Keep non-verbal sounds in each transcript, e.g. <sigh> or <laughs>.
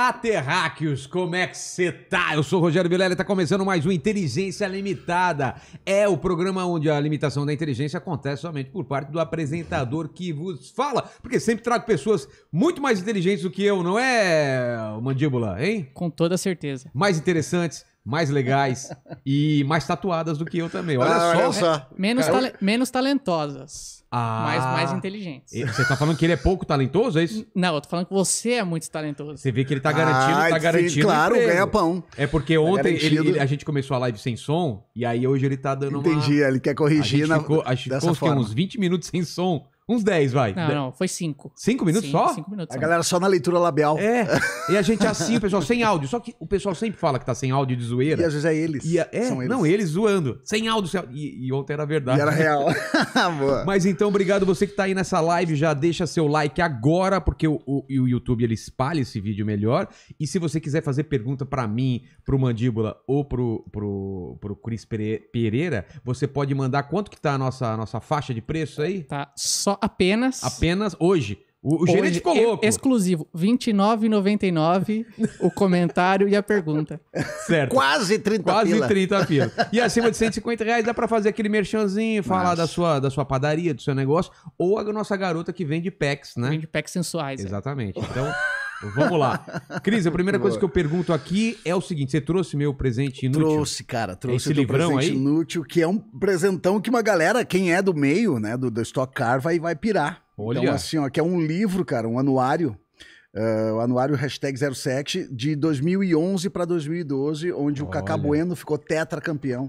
Olá, terráqueos! Como é que você tá? Eu sou o Rogério Vilela e tá começando mais um Inteligência Limitada. É o programa onde a limitação da inteligência acontece somente por parte do apresentador que vos fala, porque sempre trago pessoas muito mais inteligentes do que eu, não é, Mandíbula, hein? Com toda certeza. Mais interessantes, mais legais e mais tatuadas do que eu também. Olha, ah, só. olha só. Menos, menos talentosas, ah, mas mais inteligentes. Você tá falando que ele é pouco talentoso, é isso? Não, eu tô falando que você é muito talentoso. Você vê que ele tá garantido, ah, tá garantido. claro, emprego. ganha pão. É porque tá ontem ele, ele, a gente começou a live sem som e aí hoje ele tá dando Entendi, uma... ele quer corrigir a gente na... ficou, a gente ficou uns 20 minutos sem som Uns 10, vai. Não, não, foi 5. 5 minutos Sim, só? 5 minutos. A só. galera só na leitura labial. É. <laughs> E a gente assim, o pessoal sem áudio. Só que o pessoal sempre fala que tá sem áudio de zoeira. E às vezes é eles. E a, é, é, São eles. não, eles zoando. Sem áudio, sem áudio. E, e ontem era verdade. E era real. <laughs> <laughs> Boa. Mas então, obrigado você que tá aí nessa live. Já deixa seu like agora, porque o, o, o YouTube ele espalha esse vídeo melhor. E se você quiser fazer pergunta para mim, pro Mandíbula ou pro, pro, pro Cris Pereira, você pode mandar quanto que tá a nossa, a nossa faixa de preço aí? Tá só apenas. Apenas hoje. O, o gerente é colou. Exclusivo. R$29,99 o comentário e a pergunta. Certo. Quase 30 Quase pila. 30 pila. E acima de 150 reais dá pra fazer aquele merchanzinho, falar da sua, da sua padaria, do seu negócio. Ou a nossa garota que vende packs, né? Vende packs sensuais. É. Exatamente. É. Então... Vamos lá. Cris, a primeira coisa que eu pergunto aqui é o seguinte: você trouxe meu presente inútil? Trouxe, cara, trouxe Esse livrão presente aí? inútil, que é um presentão que uma galera, quem é do meio, né, do, do Stock Car, vai, vai pirar. Então, Olha. Então, assim, ó, que é um livro, cara, um anuário. Uh, o anuário hashtag 07 de 2011 para 2012, onde Olha. o Cacá Bueno ficou tetracampeão.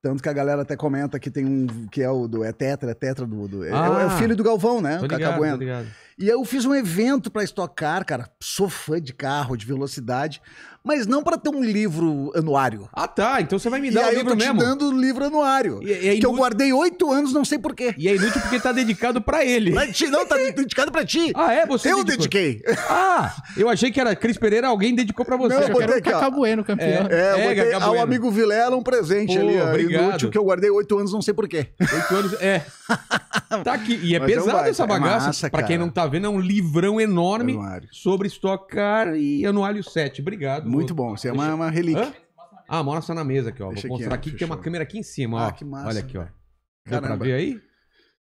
Tanto que a galera até comenta que tem um que é o do é tetra, é tetra do, do ah, é, é, o ah, filho do Galvão, né? Tô o Bueno. Tô E eu fiz um evento para estocar, cara. Sou fã de carro, de velocidade mas não para ter um livro anuário. Ah, tá. Então você vai me dar o um livro mesmo. Eu tô te dando o livro anuário. E, e é que eu guardei oito anos, não sei porquê. E é inútil porque tá dedicado para ele. Pra ti, não, tá <laughs> dedicado para ti. Ah, é? Você Eu dedicou. dediquei. Ah, eu achei que era Cris Pereira, alguém dedicou para você. Não, eu botei aqui, ó. Bueno, é, campeão. É, é, é ao amigo Vilela um presente Pô, ali, obrigado. inútil, que eu guardei oito anos, não sei porquê. Oito anos, é. <laughs> tá aqui. E é mas é pesado essa bagaça. É para quem não tá vendo, é um livrão enorme anuário. sobre Stock Car e Anuário 7. Obrigado. Muito bom. Isso é uma, uma relíquia. Hã? Ah, mora só na mesa aqui, ó. Deixa Vou mostrar aqui, que tem uma câmera aqui em cima, ah, ó. Ah, que massa. Olha aqui, ó. Dá pra ver aí?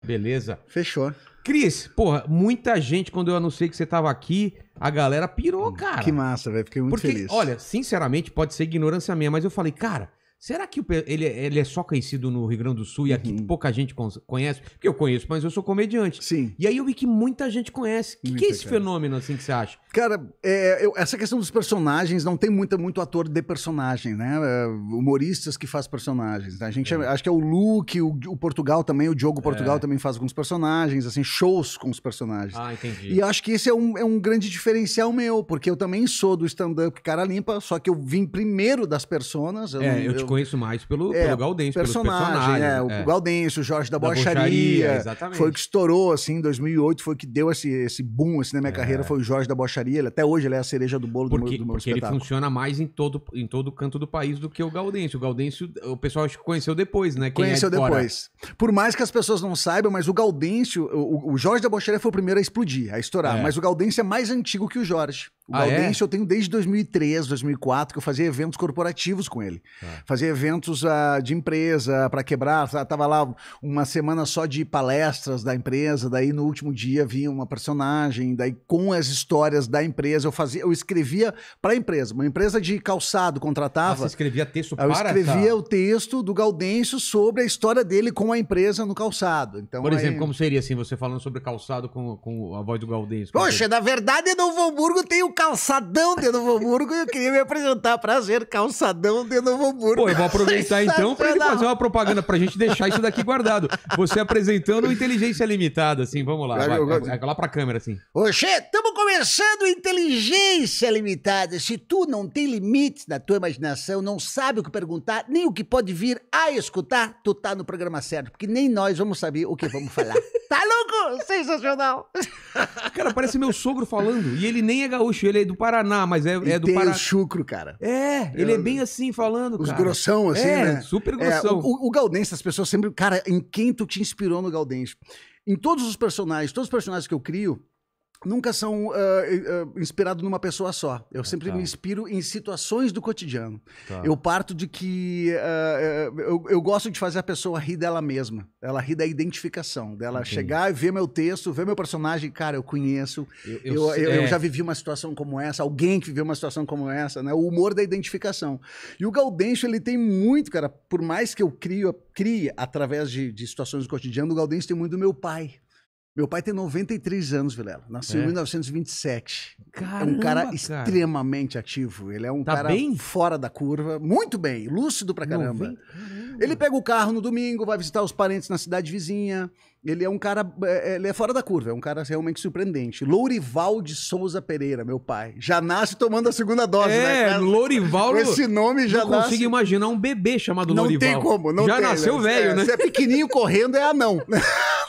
Beleza. Fechou. Cris, porra, muita gente, quando eu anunciei que você tava aqui, a galera pirou, hum, cara. Que massa, velho. Fiquei muito Porque, feliz. Olha, sinceramente, pode ser ignorância minha, mas eu falei, cara, Será que ele, ele, é só conhecido no Rio Grande do Sul e aqui uhum. pouca gente conhece? Porque eu conheço, mas eu sou comediante. Sim. E aí eu vi que muita gente conhece. O que, que, é esse cara. fenômeno, assim, que você acha? Cara, é, eu, essa questão dos personagens, não tem muita, muito ator de personagem, né? É, humoristas que faz personagens. Né? A gente, é. é. acho que é o Luke, o, o Portugal também, o Diogo é. Portugal também faz alguns personagens, assim, shows com os personagens. Ah, entendi. E acho que esse é um, é um grande diferencial meu, porque eu também sou do stand-up cara limpa, só que eu vim primeiro das personas. Eu, é, eu, eu eu conheço mais pelo, é, pelo Gaudêncio, personagem, é, O é. Gaudêncio, o Jorge da, da Bocharia. foi o que estourou, assim, em 2008, foi o que deu esse, esse boom, assim, na minha é. carreira, foi o Jorge da Bocharia. Ele, até hoje ele é a cereja do bolo porque, do meu, do meu Porque espetáculo. ele funciona mais em todo, em todo canto do país do que o Gaudêncio. O Gaudêncio, o pessoal acho que conheceu depois, né? Quem é conheceu de depois. Fora. Por mais que as pessoas não saibam, mas o Gaudêncio, o, o Jorge da Bocharia foi o primeiro a explodir, a estourar. É. Mas o Gaudêncio é mais antigo que o Jorge. O ah, Gaudêncio é? eu tenho desde 2003, 2004, que eu fazia eventos corporativos com ele. Ah. Fazia eventos uh, de empresa para quebrar. Tá, tava lá uma semana só de palestras da empresa, daí no último dia vinha uma personagem, daí com as histórias da empresa eu fazia, eu escrevia para a empresa. Uma empresa de calçado contratava. Ah, você escrevia texto para Eu escrevia o texto do Gaudêncio sobre a história dele com a empresa no calçado. Então, Por exemplo, aí... como seria assim, você falando sobre calçado com, com a voz do Gaudêncio? Poxa, na verdade, no Hamburgo tem o calçadão de Novo Hamburgo e eu queria me apresentar. Prazer, calçadão de Novo Hamburgo. Pô, eu vou aproveitar então para ele fazer uma propaganda pra gente deixar isso daqui guardado. Você apresentando Inteligência Limitada, assim, vamos lá. Vai, vai, é, é lá pra câmera, assim. Oxê, estamos começando Inteligência Limitada. Se tu não tem limites na tua imaginação, não sabe o que perguntar, nem o que pode vir a escutar, tu tá no programa certo, porque nem nós vamos saber o que vamos falar. <laughs> Tá louco? Sensacional. <laughs> Cara, parece meu sogro falando. E ele nem é gaúcho, ele é do Paraná, mas é, é do Paraná. chucro, cara. É, ele é bem assim falando, Os cara. grossão, assim, é, né? super é, grossão. É, o, o Gaudense, as pessoas sempre... Cara, em quem tu te inspirou no Gaudense? Em todos os personagens, todos os personagens que eu crio, nunca são uh, ah, uh, eh, ah, inspirados numa pessoa só. Eu ah, sempre tá. me inspiro em situações do cotidiano. Tá. Eu parto de que uh, eu, eu, gosto de fazer a pessoa rir dela mesma. Ela ri da identificação, dela Entendi. chegar e ver meu texto, ver meu personagem. Cara, eu conheço. Eu, eu, eu, é... eu já vivi uma situação como essa, alguém que viveu uma situação como essa, né? O humor da identificação. E o Gaudêncio, ele tem muito, cara, por mais que eu crio, crie através de, de situações do cotidiano, o Gaudêncio tem muito do meu pai. Meu pai tem 93 anos, Vilela. Nasceu é. em 1927. Caramba, é um cara, cara, extremamente ativo. Ele é um tá cara bem? fora da curva. Muito bem, lúcido pra caramba. caramba. Ele pega o carro no domingo, vai visitar os parentes na cidade vizinha. Ele é um cara. É, é, ele é fora da curva, é um cara realmente surpreendente. Lourival de Souza Pereira, meu pai. Já nasce tomando a segunda dose, é, né? É, Lourival. Com esse nome já não nasce. Não consigo imaginar um bebê chamado não Lourival. Não tem como, não já tem. Já nasceu né? velho, é, né? Se é pequenininho correndo, é anão. <laughs>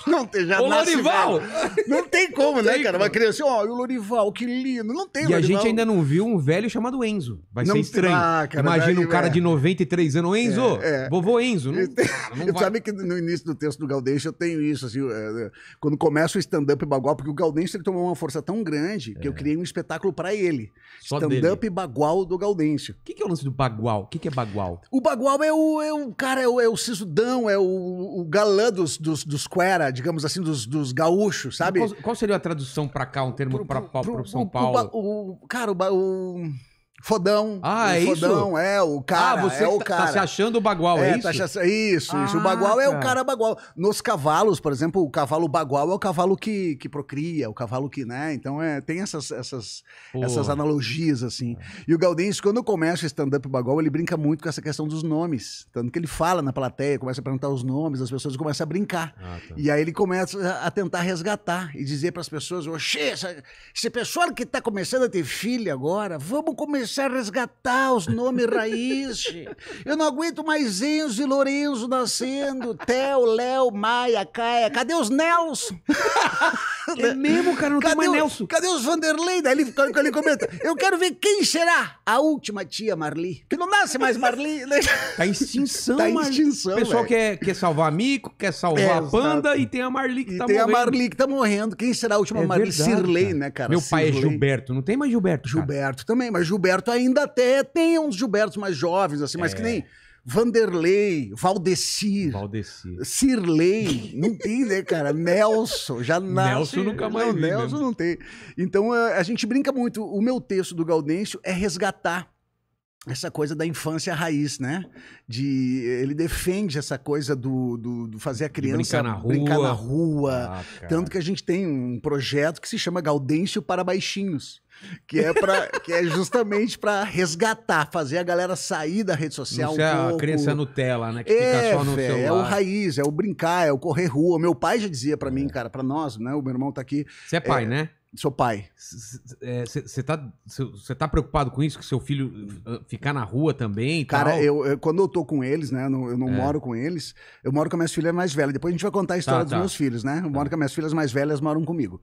Não tem, já o nasce, Lorival! Velho. Não tem como, não né, tem, cara? Vai criança, ó, e o Lorival, que lindo. Não tem, E Lorival. a gente ainda não viu um velho chamado Enzo. Vai não ser estranho. Ah, cara, Imagina um cara é. de 93 anos, Enzo, é, é. vovô Enzo. Não, não vai... Sabe que no início do texto do Gaudêncio eu tenho isso, assim, é, é, quando começa o stand-up bagual, porque o Gaudêncio ele tomou uma força tão grande que eu é. criei um espetáculo para ele. Stand-up bagual do Gaudêncio. O que, que é o lance do bagual? O que, que é bagual? O bagual é o, é o cara, é o, é o sisudão, é o, o galã dos, dos, dos Quera, digamos assim, dos, dos gaúchos, sabe? Qual, qual seria a tradução para cá, um termo para São Paulo? O, o, cara, o, o Fodão. Ah, é isso? é, o ah, cara, ah, você é o tá, tá cara. tá se achando o bagual, é, é tá isso? Tá se... Isso, ah, isso. O ah, bagual é o cara bagual. Nos cavalos, por exemplo, o cavalo bagual é o cavalo que, que procria, é o cavalo que, né? Então é, tem essas, essas, essas analogias, assim. E o Gaudêncio, quando começa o stand-up bagual, ele brinca muito com essa questão dos nomes. Tanto que ele fala na plateia, começa a perguntar os nomes, as pessoas começam a brincar. Ah, tá. E aí ele começa a tentar resgatar e dizer para as pessoas, oxê, esse pessoal que tá começando a ter filho agora, vamos começar deixar resgatar os nomes raiz. Eu não aguento mais Enzo e Lorenzo nascendo. Theo, Léo, Maia, Caia. Cadê os Nelson? <laughs> É mesmo, cara, não cadê tem mais o, Nelson. Cadê os Vanderlei? Daí ele, ele comenta, eu quero ver quem será a última tia Marli. Que não nasce mais Marli. Né? Tá em extinção, <laughs> Tá em Marli. extinção, O pessoal é. quer, quer salvar Mico, quer salvar É, a banda exato. e tem a Marli que E tá tem a Marli que tá morrendo. Quem será a última É Marli? verdade, Cirlei, cara. né, cara? Meu pai é Gilberto, não tem mais Gilberto, cara. Gilberto também, mas Gilberto ainda até tem uns Gilbertos mais jovens, assim, mas é. que nem Vanderlei, Valdecir, Valdecir. não tem, né, cara? Nelson, já nasce. Nelson nunca mais não, vi Nelson mesmo. não tem. Então a, é, a gente brinca muito. O meu texto do Gaudêncio é resgatar essa coisa da infância raiz, né? De ele defende essa coisa do, do, do fazer a criança brincar na rua, brincar na rua. Ah, tanto que a gente tem um projeto que se chama Gaudêncio para baixinhos que é para que é justamente para resgatar, fazer a galera sair da rede social Isso um é pouco. a crença Nutella, né, que é, fica só no fé, celular. É o raiz, é o brincar, é o correr rua. Meu pai já dizia para é. mim, cara, para nós, né, o meu irmão tá aqui. Você é pai, é, né? Sou pai. Você tá, tá preocupado com isso? Que seu filho ah, ficar na rua também? Cara, eu, eu, quando eu tô com eles, né? Eu não, eu não é. moro com eles. Eu moro com as minhas filhas mais velhas. Depois a gente vai contar a história tá, dos tá. meus filhos, né? Eu tá. moro com as minhas filhas mais velhas, moram comigo.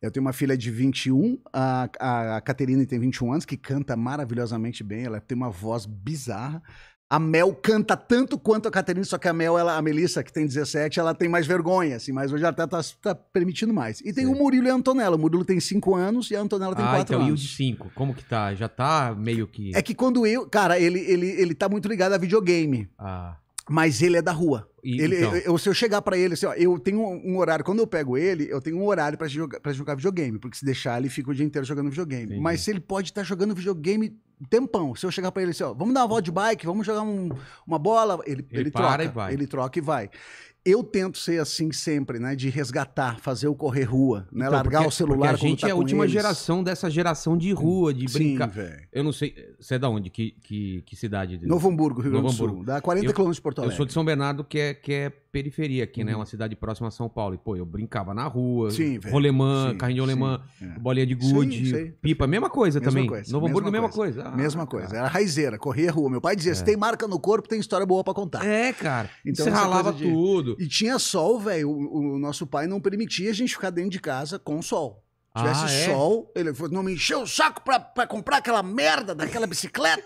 Eu tenho uma filha de 21, a, a, a Caterina tem 21 anos, que canta maravilhosamente bem, ela tem uma voz bizarra. A Mel canta tanto quanto a Caterina, só que a Mel, ela, a Melissa, que tem 17, ela tem mais vergonha, assim, mas hoje ela tá, tá, tá permitindo mais. E tem Sim. o Murilo e a Antonella. O Murilo tem 5 anos e a Antonella tem 4 ah, então, anos. E o de 5, como que tá? Já tá meio que. É que quando eu. Cara, ele, ele, ele tá muito ligado a videogame. Ah. Mas ele é da rua. E, ele, então. eu, se eu chegar para ele, assim, ó, eu tenho um horário. Quando eu pego ele, eu tenho um horário para jogar, pra jogar videogame. Porque se deixar, ele fica o dia inteiro jogando videogame. Sim. Mas se ele pode estar tá jogando videogame tempão. Se eu chegar para ele assim, ó, vamos dar uma volta de bike, vamos jogar um, uma bola, ele, ele, ele troca. Ele troca e vai eu tento ser assim sempre, né? De resgatar, fazer o correr rua, né? Então, Largar porque, o celular. A gente tá é a última eles. geração dessa geração de hum, rua, de brincar. eu não sei. Você é da onde? Que, que, que cidade? Novo Hamburgo, Rio Grande do Sul. Dá 40 quilômetros de Porto Alegre. Eu sou de São Bernardo, que é, que é periferia aqui, né? uhum. né? Uma cidade próxima a São Paulo. E, pô, eu brincava na rua, sim, rolemã, carrinho de rolemã, é. bolinha de gude, sim, pipa, mesma coisa mesma também. Coisa, Novo Hamburgo, mesma coisa. Ah, mesma coisa. Cara. Era raizeira, corria a rua. Meu pai dizia, é. se tem marca no corpo, tem história boa para contar. É, cara. Então, Você ralava de... tudo. E tinha sol, velho. O, o nosso pai não permitia a gente ficar dentro de casa com sol tivesse ah, é? sol, ele falou, não me encheu o saco para pra comprar aquela merda daquela bicicleta.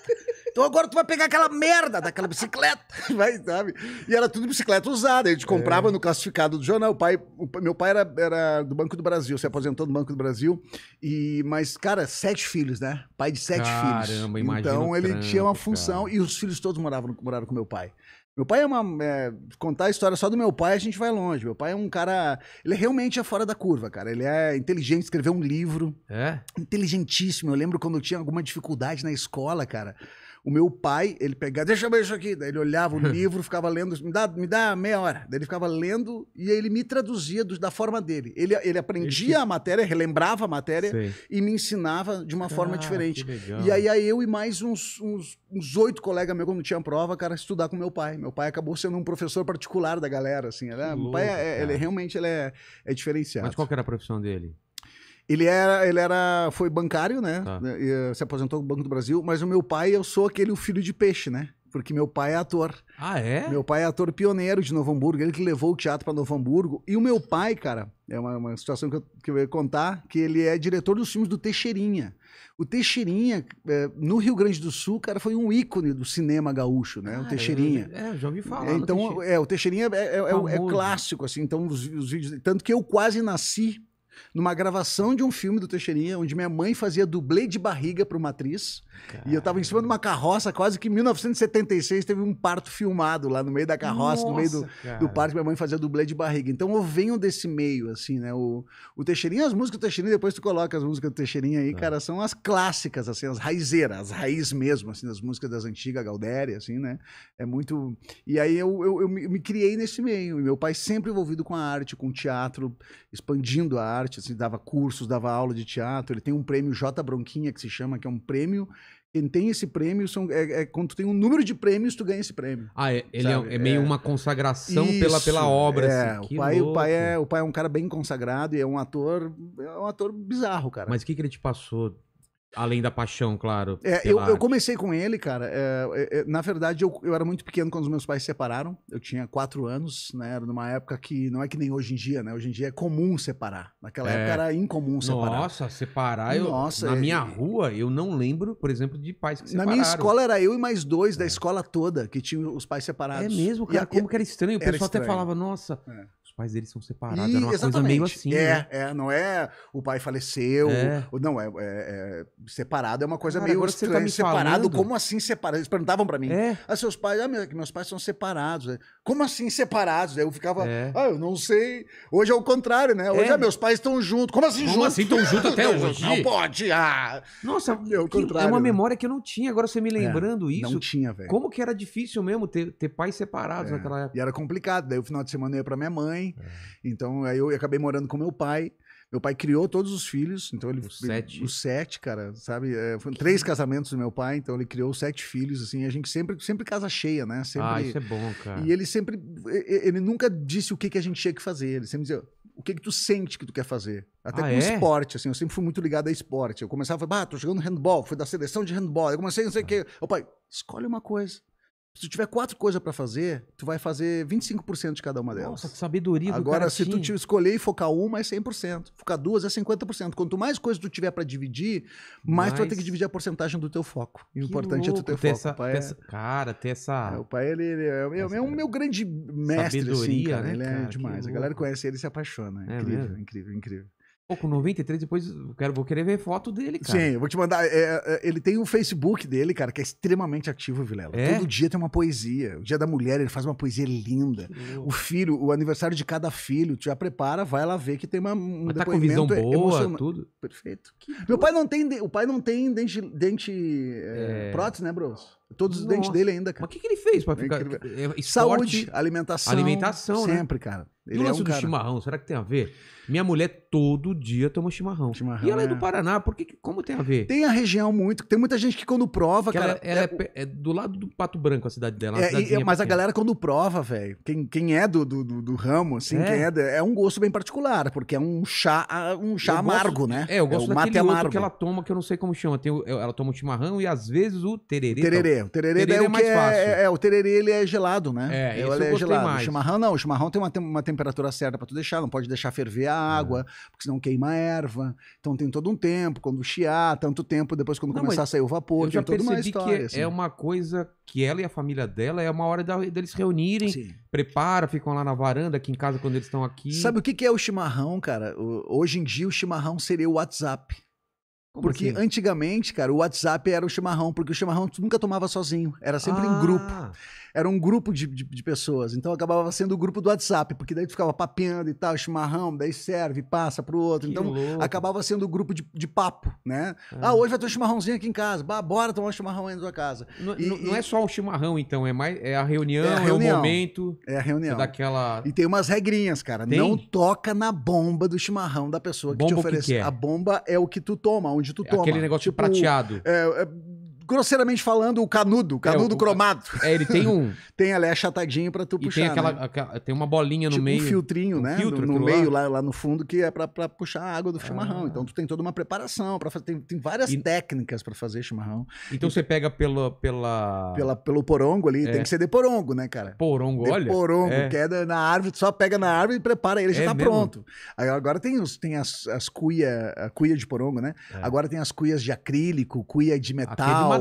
Então agora tu vai pegar aquela merda daquela bicicleta, <laughs> vai, sabe? E era tudo bicicleta usada. A gente é. comprava é. no classificado do jornal. O pai, o, meu pai era, era, do Banco do Brasil, se aposentou do Banco do Brasil. E, mas, cara, sete filhos, né? Pai de sete Caramba, filhos. Caramba, imagina. Então ele trampo, tinha uma função cara. e os filhos todos moravam, moraram com meu pai. Meu pai é uma. É, contar a história só do meu pai, a gente vai longe. Meu pai é um cara. Ele é realmente é fora da curva, cara. Ele é inteligente, escreveu um livro. É? Inteligentíssimo. Eu lembro quando eu tinha alguma dificuldade na escola, cara. O meu pai, ele pegava, deixa eu ver isso aqui. Daí ele olhava o <laughs> livro, ficava lendo, me dá, me dá meia hora. Daí ele ficava lendo e ele me traduzia do, da forma dele. Ele, ele aprendia a matéria, relembrava a matéria Sei. e me ensinava de uma forma ah, diferente. E aí, aí eu e mais uns, uns, uns oito colegas meus, quando tinha prova, cara, estudar com meu pai. Meu pai acabou sendo um professor particular da galera, assim. louco, né? meu pai, é, é ele, realmente ele é, é diferenciado. Mas qual que era a profissão dele? Ele era, ele era, foi bancário, né? Tá. E, eh, se aposentou no Banco do Brasil, mas o meu pai, eu sou aquele filho de peixe, né? Porque meu pai é ator. Ah, é? Meu pai é ator pioneiro de Novo Hamburgo, ele que levou o teatro para Novo Hamburgo. E o meu pai, cara, é uma, uma situação que eu, que eu ia contar, que ele é diretor dos filmes do Teixeirinha. O Teixeirinha, é, no Rio Grande do Sul, cara, foi um ícone do cinema gaúcho, né? Ah, o Teixeirinha. É, é, já ouvi falar. É, então, é, o Teixeirinha é, é, é, é clássico, assim. Então, os, os vídeos. Tanto que eu quase nasci numa gravação de um filme do Teixeirinha, onde minha mãe fazia dublê de barriga para uma atriz. E eu estava em cima de uma carroça, quase que em 1976 teve um parto filmado lá no meio da carroça, Nossa, no meio do, do parto, minha mãe fazia dublê de barriga. Então eu venho desse meio, assim, né? O, o Teixeirinha, as músicas do Teixeirinha, depois tu coloca as músicas do Teixeirinha aí, é. cara, são as clássicas, assim, as raizeiras, as raiz mesmo, assim, das músicas das antigas, Galdéria, assim, né? É muito. E aí eu, eu, eu me, me criei nesse meio. E meu pai sempre envolvido com a arte, com o teatro, expandindo a arte arte, assim, dava cursos, dava aula de teatro. Ele tem um prêmio J Bronquinha, que se chama, que é um prêmio. Quem tem esse prêmio, são, é, é quando tu tem um número de prêmios, tu ganha esse prêmio. Ah, é, ele é, é, meio é. uma consagração Isso, pela, pela obra. É, assim, o, pai, louco. o, pai é, o pai é um cara bem consagrado e é um ator, é um ator bizarro, cara. Mas o que, que ele te passou Além da paixão, claro. É, eu, eu, comecei com ele, cara. É, é, é, na verdade, eu, eu era muito pequeno quando os meus pais se separaram. Eu tinha quatro anos, né? Era numa época que não é que nem hoje em dia, né? Hoje em dia é comum separar. Naquela é. época era incomum separar. Nossa, separar. Eu, Nossa, na é, minha rua, eu não lembro, por exemplo, de pais que separaram. Na minha escola era eu e mais dois da escola toda que tinham os pais separados. É mesmo, cara. E, como que era estranho. O pessoal até falava, nossa, pais deles são separados. E, era uma exatamente. coisa meio assim. É, né? é, não é o pai faleceu. É. Ou, não, é, é, é, Separado é uma coisa Cara, meio estranha. Tá me separado, falando. como assim separado? Eles perguntavam para mim. É. Ah, seus pais, ah, meus pais são separados. É". Como assim separados? Aí eu ficava, é. ah, eu não sei. Hoje é o contrário, né? Hoje, é. ah, meus pais estão juntos. Como assim juntos? Como assim estão juntos <laughs> até hoje? Não pode, ah! Nossa, é o contrário. É uma né? memória que eu não tinha. Agora você me lembrando isso. Não tinha, velho. Como que era difícil mesmo ter, ter pais separados naquela época. E era complicado. Daí o final de semana eu ia pra minha mãe. É. Então aí eu acabei morando com meu pai. Meu pai criou todos os filhos, então ele. Os sete. Os sete, cara, sabe? É, foram três casamentos do meu pai, então ele criou sete filhos, assim. A gente sempre, sempre casa cheia, né? Ah, sempre, ah, isso é bom, cara. E ele sempre. Ele nunca disse o que, que a gente tinha que fazer. Ele sempre dizia o que, que tu sente que tu quer fazer. Até ah, com é? esporte, assim. Eu sempre fui muito ligado a esporte. Eu começava, ah, tô jogando handball, fui da seleção de handball. Eu comecei, não sei o ah. quê. Ô pai, escolhe uma coisa. Se tu tiver quatro coisas para fazer, tu vai fazer 25% de cada uma delas. Nossa, que sabedoria Agora, do se tu escolher e focar uma, é 100%. Focar duas é 50%. Quanto mais coisas tu tiver para dividir, mais, mais, tu vai ter que dividir a porcentagem do teu foco. E o importante louco. é tu ter, ter foco. Essa, pai é. ter é... essa... Cara, ter essa... É, o pai, ele, ele é, é, um é meu grande mestre, assim, sabedoria, assim, cara. Né, ele é demais. A galera conhece ele e se apaixona. É, é incrível, incrível, incrível. Pô, com 93, depois eu quero, vou querer ver foto dele, cara. Sim, eu vou te mandar. É, é, é ele tem o um Facebook dele, cara, que é extremamente ativo, Vilela. É? Todo dia tem uma poesia. O dia da mulher, ele faz uma poesia linda. O filho, o aniversário de cada filho, tu já prepara, vai lá ver que tem uma, um Mas tá com visão boa, emocionante. tudo. Perfeito. Meu pai não tem, o pai não tem dente, dente é... é. prótese, né, Bros? Todos os dentes dele ainda, cara. Mas o que, que ele fez pra é ficar. É, é, Saúde, alimentação. Alimentação, né? Sempre, né? cara. Ele e o lance é um do cara. chimarrão, será que tem a ver? Minha mulher todo dia toma chimarrão. chimarrão e ela é, é do Paraná, por que, como tem a ver? Tem a região muito. Tem muita gente que quando prova, que cara. Ela, ela é, é, do lado do Pato Branco a cidade dela. mas pequena. a galera quando prova, velho. Quem, quem é do, do, do, do ramo, assim, quem é, é um gosto bem particular, porque é um chá, ah, um chá amargo, gosto, né? É, eu gosto é, o daquele mate amargo. que ela toma, que eu não sei como chama. Tem, ela toma o chimarrão e às vezes o tererê. Tererê, o tererê, tererê é, o que é, é, é, o tererê ele é gelado, né? É, ele é gelado. Mais. O chimarrão não, o chimarrão tem uma, tem uma temperatura certa para tu deixar, não pode deixar ferver a água, é. porque senão queima a erva. Então tem todo um tempo, quando chiar, tanto tempo, depois quando não, começar a sair o vapor, já tem toda uma história. Que assim. É uma coisa que ela e a família dela é uma hora da, deles reunirem, Sim. prepara, ficam lá na varanda, aqui em casa quando eles estão aqui. Sabe o que é o chimarrão, cara? Hoje em dia o chimarrão seria o WhatsApp. Como porque assim? antigamente, cara, o WhatsApp era o chimarrão, porque o chimarrão tu nunca tomava sozinho, era sempre ah. em grupo era um grupo de, de, de, pessoas. Então acabava sendo o grupo do WhatsApp, porque daí tu ficava papeando e tal, chimarrão, daí serve, passa pro outro. então acabava sendo o grupo de, de papo, né? Ah. ah. hoje vai ter um chimarrãozinho aqui em casa. Bah, bora tomar um chimarrão aí na tua casa. Não, e, não e... é só o chimarrão, então, é mais é a reunião, é, a reunião. é o momento. É a reunião. É daquela... E tem umas regrinhas, cara. Tem? Não toca na bomba do chimarrão da pessoa que bomba te oferece. Que que é? A bomba é o que tu toma, onde tu é toma. Aquele negócio tipo, prateado. É, é grosseiramente falando, o canudo, o é, canudo é, o, cromado. <laughs> É, ele tem um. <laughs> tem, ali é achatadinho pra tu e puxar. Tem, aquela, né? aquela, tem uma bolinha no tipo meio. Um filtrinho, um né? Filtro, no, no meio, lá. lá, no fundo, que é pra, pra puxar a água do ah. chimarrão. Ah. Então tu tem toda uma preparação, pra, tem, tem várias e... técnicas pra fazer chimarrão. Então e, você pega pela, pela. pela pelo porongo ali, é. tem que ser de porongo, né, cara? Porongo, de olha. Porongo, é. que é na árvore, tu só pega na árvore e prepara ele, já é tá mesmo? pronto. Aí agora tem, os, tem as, as cuia, a cuia de porongo, né? É. Agora tem as cuias de acrílico, cuia de é metal madeira.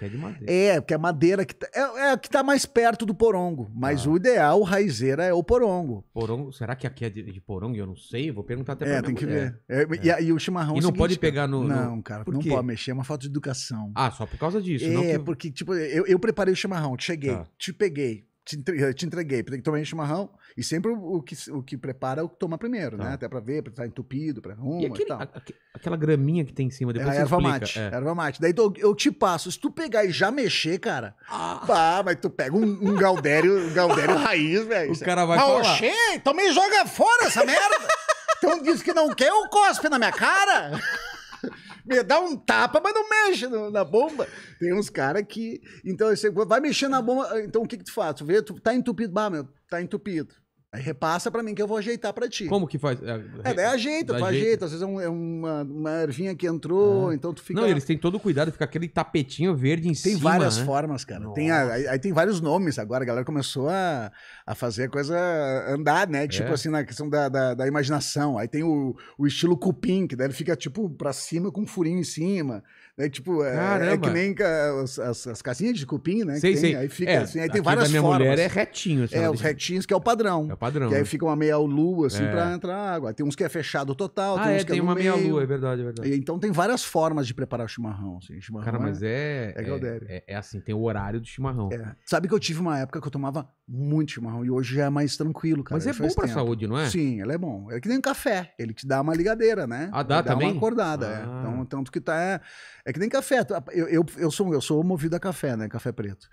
é de madeira. É, porque é madeira que tá, é, é que tá mais perto do porongo. Mas ah. o ideal, raizeira, é o porongo. Porongo, será que aqui é de, de porongo? Eu não sei, vou perguntar até é, pra É, tem que mulher. ver. É, é. E, e, o chimarrão E é não seguinte, pode pegar no. Não, cara, não pode mexer, é uma falta de educação. Ah, só por causa disso. É, que... porque, tipo, eu, eu preparei o chimarrão, cheguei, tá. te peguei te, entre, eh, te entreguei, tem que tomar um chimarrão. E sempre o, o, que, o que prepara é o que toma primeiro, ah. né? Tá. Até pra ver, pra estar tá entupido, pra arruma e, aquele, e tal. A, aquela graminha que tem em cima, depois é, você erva mate, é. erva mate. Daí eu, eu te passo, se tu pegar e já mexer, cara, ah, pá, mas tu pega um, um gaudério, um raiz, velho. O cara vai falar. Oxê, também então joga fora essa merda. então diz que não quer, eu cospe na minha cara dá um tapa, mas não mexe na bomba. Tem uns caras que. Então, você vai mexer na bomba. Então, o que, que tu faz? Tu vê, tu tá entupido. Bah, meu, tá entupido. Aí repassa para mim que eu vou ajeitar para ti. Como que faz? É, é ajeita, tu ajeita. ajeita. Às vezes é, é, uma, uma ervinha que entrou, ah. então tu fica... Não, eles têm todo o cuidado, fica aquele tapetinho verde em tem cima, Tem várias né? formas, cara. Tem a, aí, aí, tem vários nomes agora, a galera começou a, a fazer a coisa andar, né? Tipo é. Tipo assim, na questão da, da, da, imaginação. Aí tem o, o estilo cupim, que daí ele fica tipo para cima com um furinho em cima é Tipo, é, é, que nem as, é, as, as, casinhas de cupim, né? Sei, tem, sei. Aí fica é, assim, aí tem várias da minha formas. mulher é retinho. Assim, é, os retinhos que é o padrão. É o padrão. Que aí né? fica uma meia-lua, assim, é. pra entrar água. Tem uns que é fechado total, ah, tem uns é, que é tem é uma meia-lua, é verdade, é verdade. E, então tem várias formas de preparar o chimarrão, assim. Chimarrão Cara, mas é... É, é, é assim, tem o horário do chimarrão. Sabe que eu tive uma época que eu tomava muito chimarrão e hoje já é mais tranquilo, cara. Mas é bom pra tempo. saúde, não é? Sim, ele é bom. É que nem um café. Ele te dá uma ligadeira, né? Ah, dá ele também? Dá uma acordada, ah. Então, tanto que tá... É que nem café. Tá, eu, eu, eu, sou, eu sou movido a café, né? Café preto.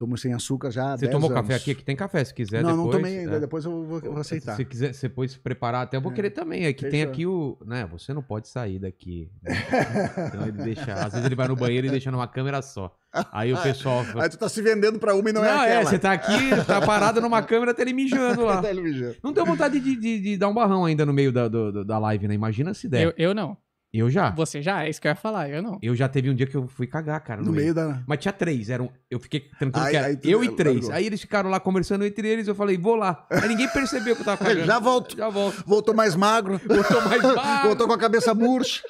Tomo sem açúcar já há Você tomou anos. café aqui? Aqui tem café, se quiser. Não, depois, não tomei ainda. É. Depois eu vou, vou, aceitar. Se quiser, você pode se preparar até. Eu vou é. querer também. É que Fechou. tem aqui o... Né, você não pode sair daqui. Né? então ele deixa... Às vezes ele vai no banheiro e deixa numa câmera só. Aí o pessoal... <laughs> Aí tu tá se vendendo pra uma e não, é não é aquela. Não, é. Você tá aqui, tá parado numa <laughs> câmera, tá ele mijando lá. Não deu vontade de, de, de, dar um barrão ainda no meio da, do, da live, né? Imagina se der. Eu, eu não. Eu já. Você já? É isso que eu ia falar, eu não. Eu já teve um dia que eu fui cagar, cara. No, no meio, meio da. Mas tinha três, eram. Eu fiquei tranquilo que era eu e três. Largou. Aí eles ficaram lá conversando entre eles, eu falei, vou lá. Aí ninguém percebeu que eu tava <laughs> cagando. já volto. Já volto. Voltou mais magro. Voltou mais magro. <laughs> Voltou com a cabeça murcha.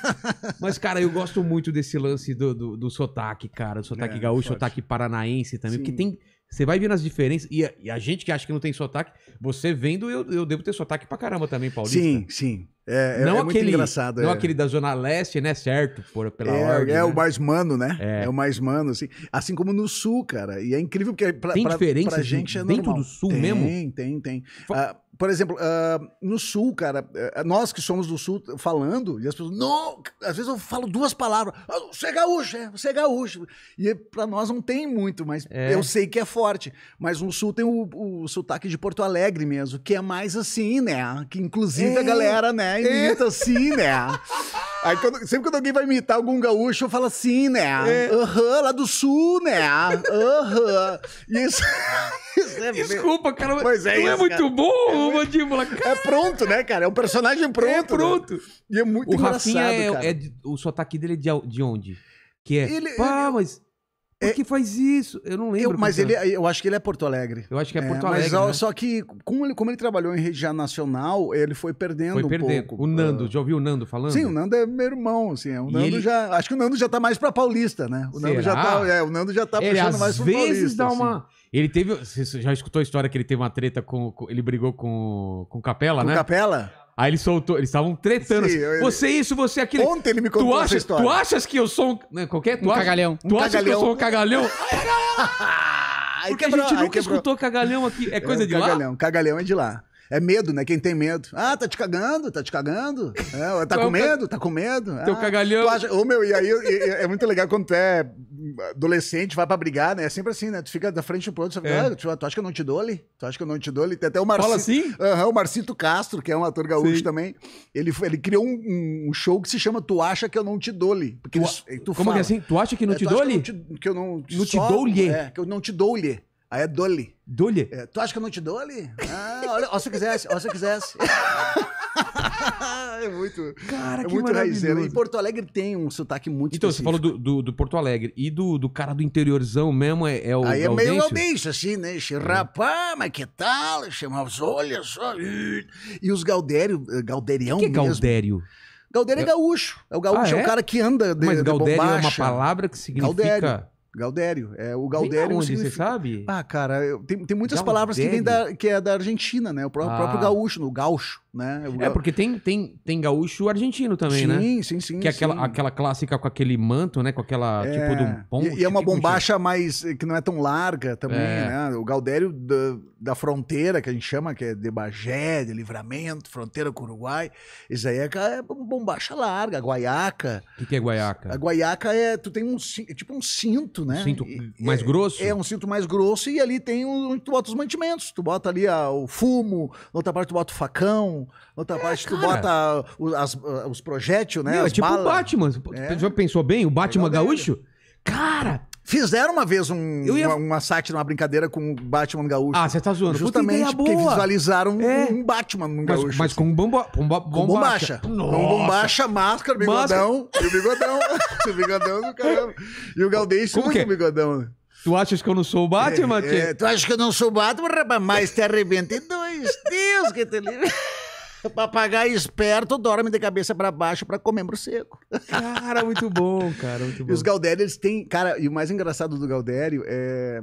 <laughs> Mas, cara, eu gosto muito desse lance do, do, do sotaque, cara. sotaque é, gaúcho, forte. sotaque paranaense também. Sim. Porque tem. Você vai vendo as diferenças. E a, e a, gente que acha que não tem sotaque, você vendo, eu, eu devo ter sotaque pra caramba também, Paulista. Sim, sim. É, é, não é, aquele, muito engraçado. Não é. aquele da Zona Leste, né? Certo, por, pela é, ordem. É né? o mais mano, né? É. é. o mais mano, assim. Assim como no Sul, cara. E é incrível porque é pra, tem pra, diferença pra gente é normal. Dentro do Sul tem, mesmo? Tem, tem, tem. Ah, por exemplo, uh, no sul, cara, eh, nós que somos do sul falando, e as pessoas, não, às vezes eu falo duas palavras, ah, você é gaúcho, é, você é gaúcho. E para nós não tem muito, mas é. eu sei que é forte. Mas no sul tem o, o sotaque de Porto Alegre mesmo, que é mais assim, né? Que inclusive é. a galera, né, imita assim, né? <laughs> Aí quando, sempre quando alguém vai imitar algum gaúcho, eu falo assim, né? É. Aham, é. lá do sul, né? Aham. Isso. isso é Desculpa, cara. Mas é, é isso, é muito cara. bom, é muito... mandíbula. Cara. É pronto, né, cara? É um personagem pronto. Né? É pronto. Né? E é muito o engraçado, Rafinha é, cara. É, o sotaque dele é de, de onde? Que é. Ele, pá, ele... mas. Por é que faz isso? Eu não lembro. Eu, mas ele, é, eu acho que ele é Porto Alegre. Eu acho que é, é Porto Alegre. Mas, né? Só que, como ele, como ele trabalhou em região nacional, ele foi perdendo foi um perdendo. pouco. O Nando, uh... já ouviu o Nando falando? Sim, o Nando é meu irmão, assim. O Nando ele... já. Acho que o Nando já tá mais pra paulista, né? O Será? Nando já tá. É, o Nando já tá ele, puxando mais pro paulista. Às vezes dá assim. uma. Assim. Ele teve. Você já escutou a história que ele teve uma treta com. com ele brigou com, com Capela, com né? Com Capela? Aí ele soltou, eles estavam tretando. Sim, assim, Você isso, você aquilo. Ontem ele me contou tu essa história. Tu achas que eu sou um. Né, Qualquer? É? Tu um acha, cagalhão. Tu um acha cagalhão. que eu sou um cagalhão? <laughs> Porque quebrou, a gente nunca escutou cagalhão aqui. É coisa é, um de cagalhão. lá? Cagalhão é de lá. É medo, né? Quem tem medo. Ah, tá te cagando, tá te cagando. É, tá com medo, tá com medo. Ah, Teu cagalhão. Acha... Oh, meu, e aí é, muito legal quando tu é adolescente, vai pra brigar, né? É sempre assim, né? Tu fica da frente pro outro, tu, é. ah, tu acha que eu não te dou ali? Tu acha que eu não te dou ali? Tem até o Marcito. Fala assim? Uhum, o Marcito Castro, que é um ator gaúcho Sim. também, ele, ele criou um, um, show que se chama Tu Acha Que Eu Não Te dou como fala, que é assim? Tu acha que não é, te dou Que, eu não, não te dou É, que eu não te dou Aí é dole. Dole? É, tu acha que eu não te dole? Ah, olha, ó, se eu quisesse, ó, se eu quisesse. <laughs> é muito. Cara, é que muito raizeiro. E Porto Alegre tem um sotaque muito Então, específico. você falou do, do, do, Porto Alegre. E do, do cara do interiorzão mesmo é, é o. Aí é, é meio Gaudêncio, assim, né? Esse é. rapaz, mas que tal? Chama os olhos só. E os Gaudério, eh, Gauderião. Que é mesmo. Gaudério? Gaudério é gaúcho. É o gaúcho, ah, é? é? o cara que anda de Mas Gaudério é uma palavra que significa. Gaudério É, o Gaudério, Onde, significa... você sabe? Ah, cara, eu... tem, tem muitas palavras que vem da, que é da Argentina, né? O próprio, ah. próprio gaúcho, o gaúcho, né? O é, ga... É, porque tem, tem, tem gaúcho argentino também, sim, né? Sim, sim, sim. Que é aquela, aquela clássica com aquele manto, né? Com aquela, é... tipo, de um ponto. E, e é uma tipo, bombacha mais, que não é tão larga também, é. né? O Gaudério da, da fronteira, que a gente chama, que é de Bagé, de Livramento, fronteira com o Uruguai. Isso aí é, é bombacha larga, guaiaca. O que, que é guaiaca? A guaiaca é, tu tem um, é tipo um cinto cinto, né? Um cinto mais é, grosso? É, um cinto mais grosso e ali tem onde tu bota os mantimentos. Tu bota ali a, ah, o fumo, na outra parte tu bota o facão, na outra é, parte tu bota os, as, ah, os projétil, né? Meu, é tipo balas. o Batman. É. Já pensou bem? O Batman gaúcho? Cara, Fizeram uma vez um, ia... uma, uma sátira, uma brincadeira com o Batman Gaúcho. Ah, você tá zoando. Justamente porque boa. visualizaram é. um Batman Gaúcho. Mas, mas com um bomba, bomba, bomba, com bombacha. Com bombacha, máscara, bigodão. E o bigodão. <laughs> e o bigodão do caramba. E o Galdês com o é? bigodão. Tu achas que eu não sou o Batman, é, é, Tu achas que eu não sou o Batman, rapaz? Mas te e dois. Deus que te livre. <laughs> Papagaio esperto dorme de cabeça para baixo para comer morcego. Cara, muito bom, cara, muito bom. E os Galdério, eles têm... Cara, e o mais engraçado do Galdério é...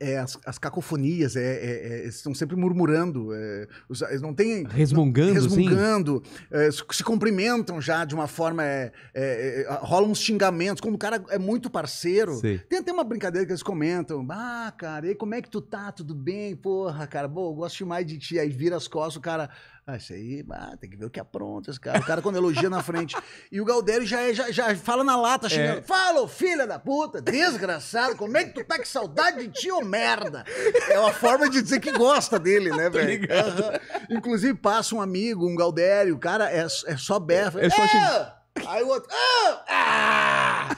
É, as, as, cacofonias, é, é, é eles estão sempre murmurando, é, os, eles não têm... Resmungando, não, Resmungando, é, se cumprimentam já de uma forma, é, rolam uns xingamentos, quando o cara é muito parceiro, Sim. tem até uma brincadeira que eles comentam, ah, cara, e como é que tu tá, tudo bem? Porra, cara, bom, eu gosto demais de ti, aí vira as costas, o cara... Ah, isso aí, ah, tem que ver o que apronta esse cara. O cara quando elogia na frente. E o Galdério já, é, já, já fala na lata, chegando. É. Fala, filha da puta, desgraçado, como é que tu tá com saudade de ti, ô merda? É uma forma de dizer que gosta dele, né, velho? Uhum. Inclusive passa um amigo, um Galdério, o cara é, é só befa. É, é só é! Aí o outro. Ah! Ah!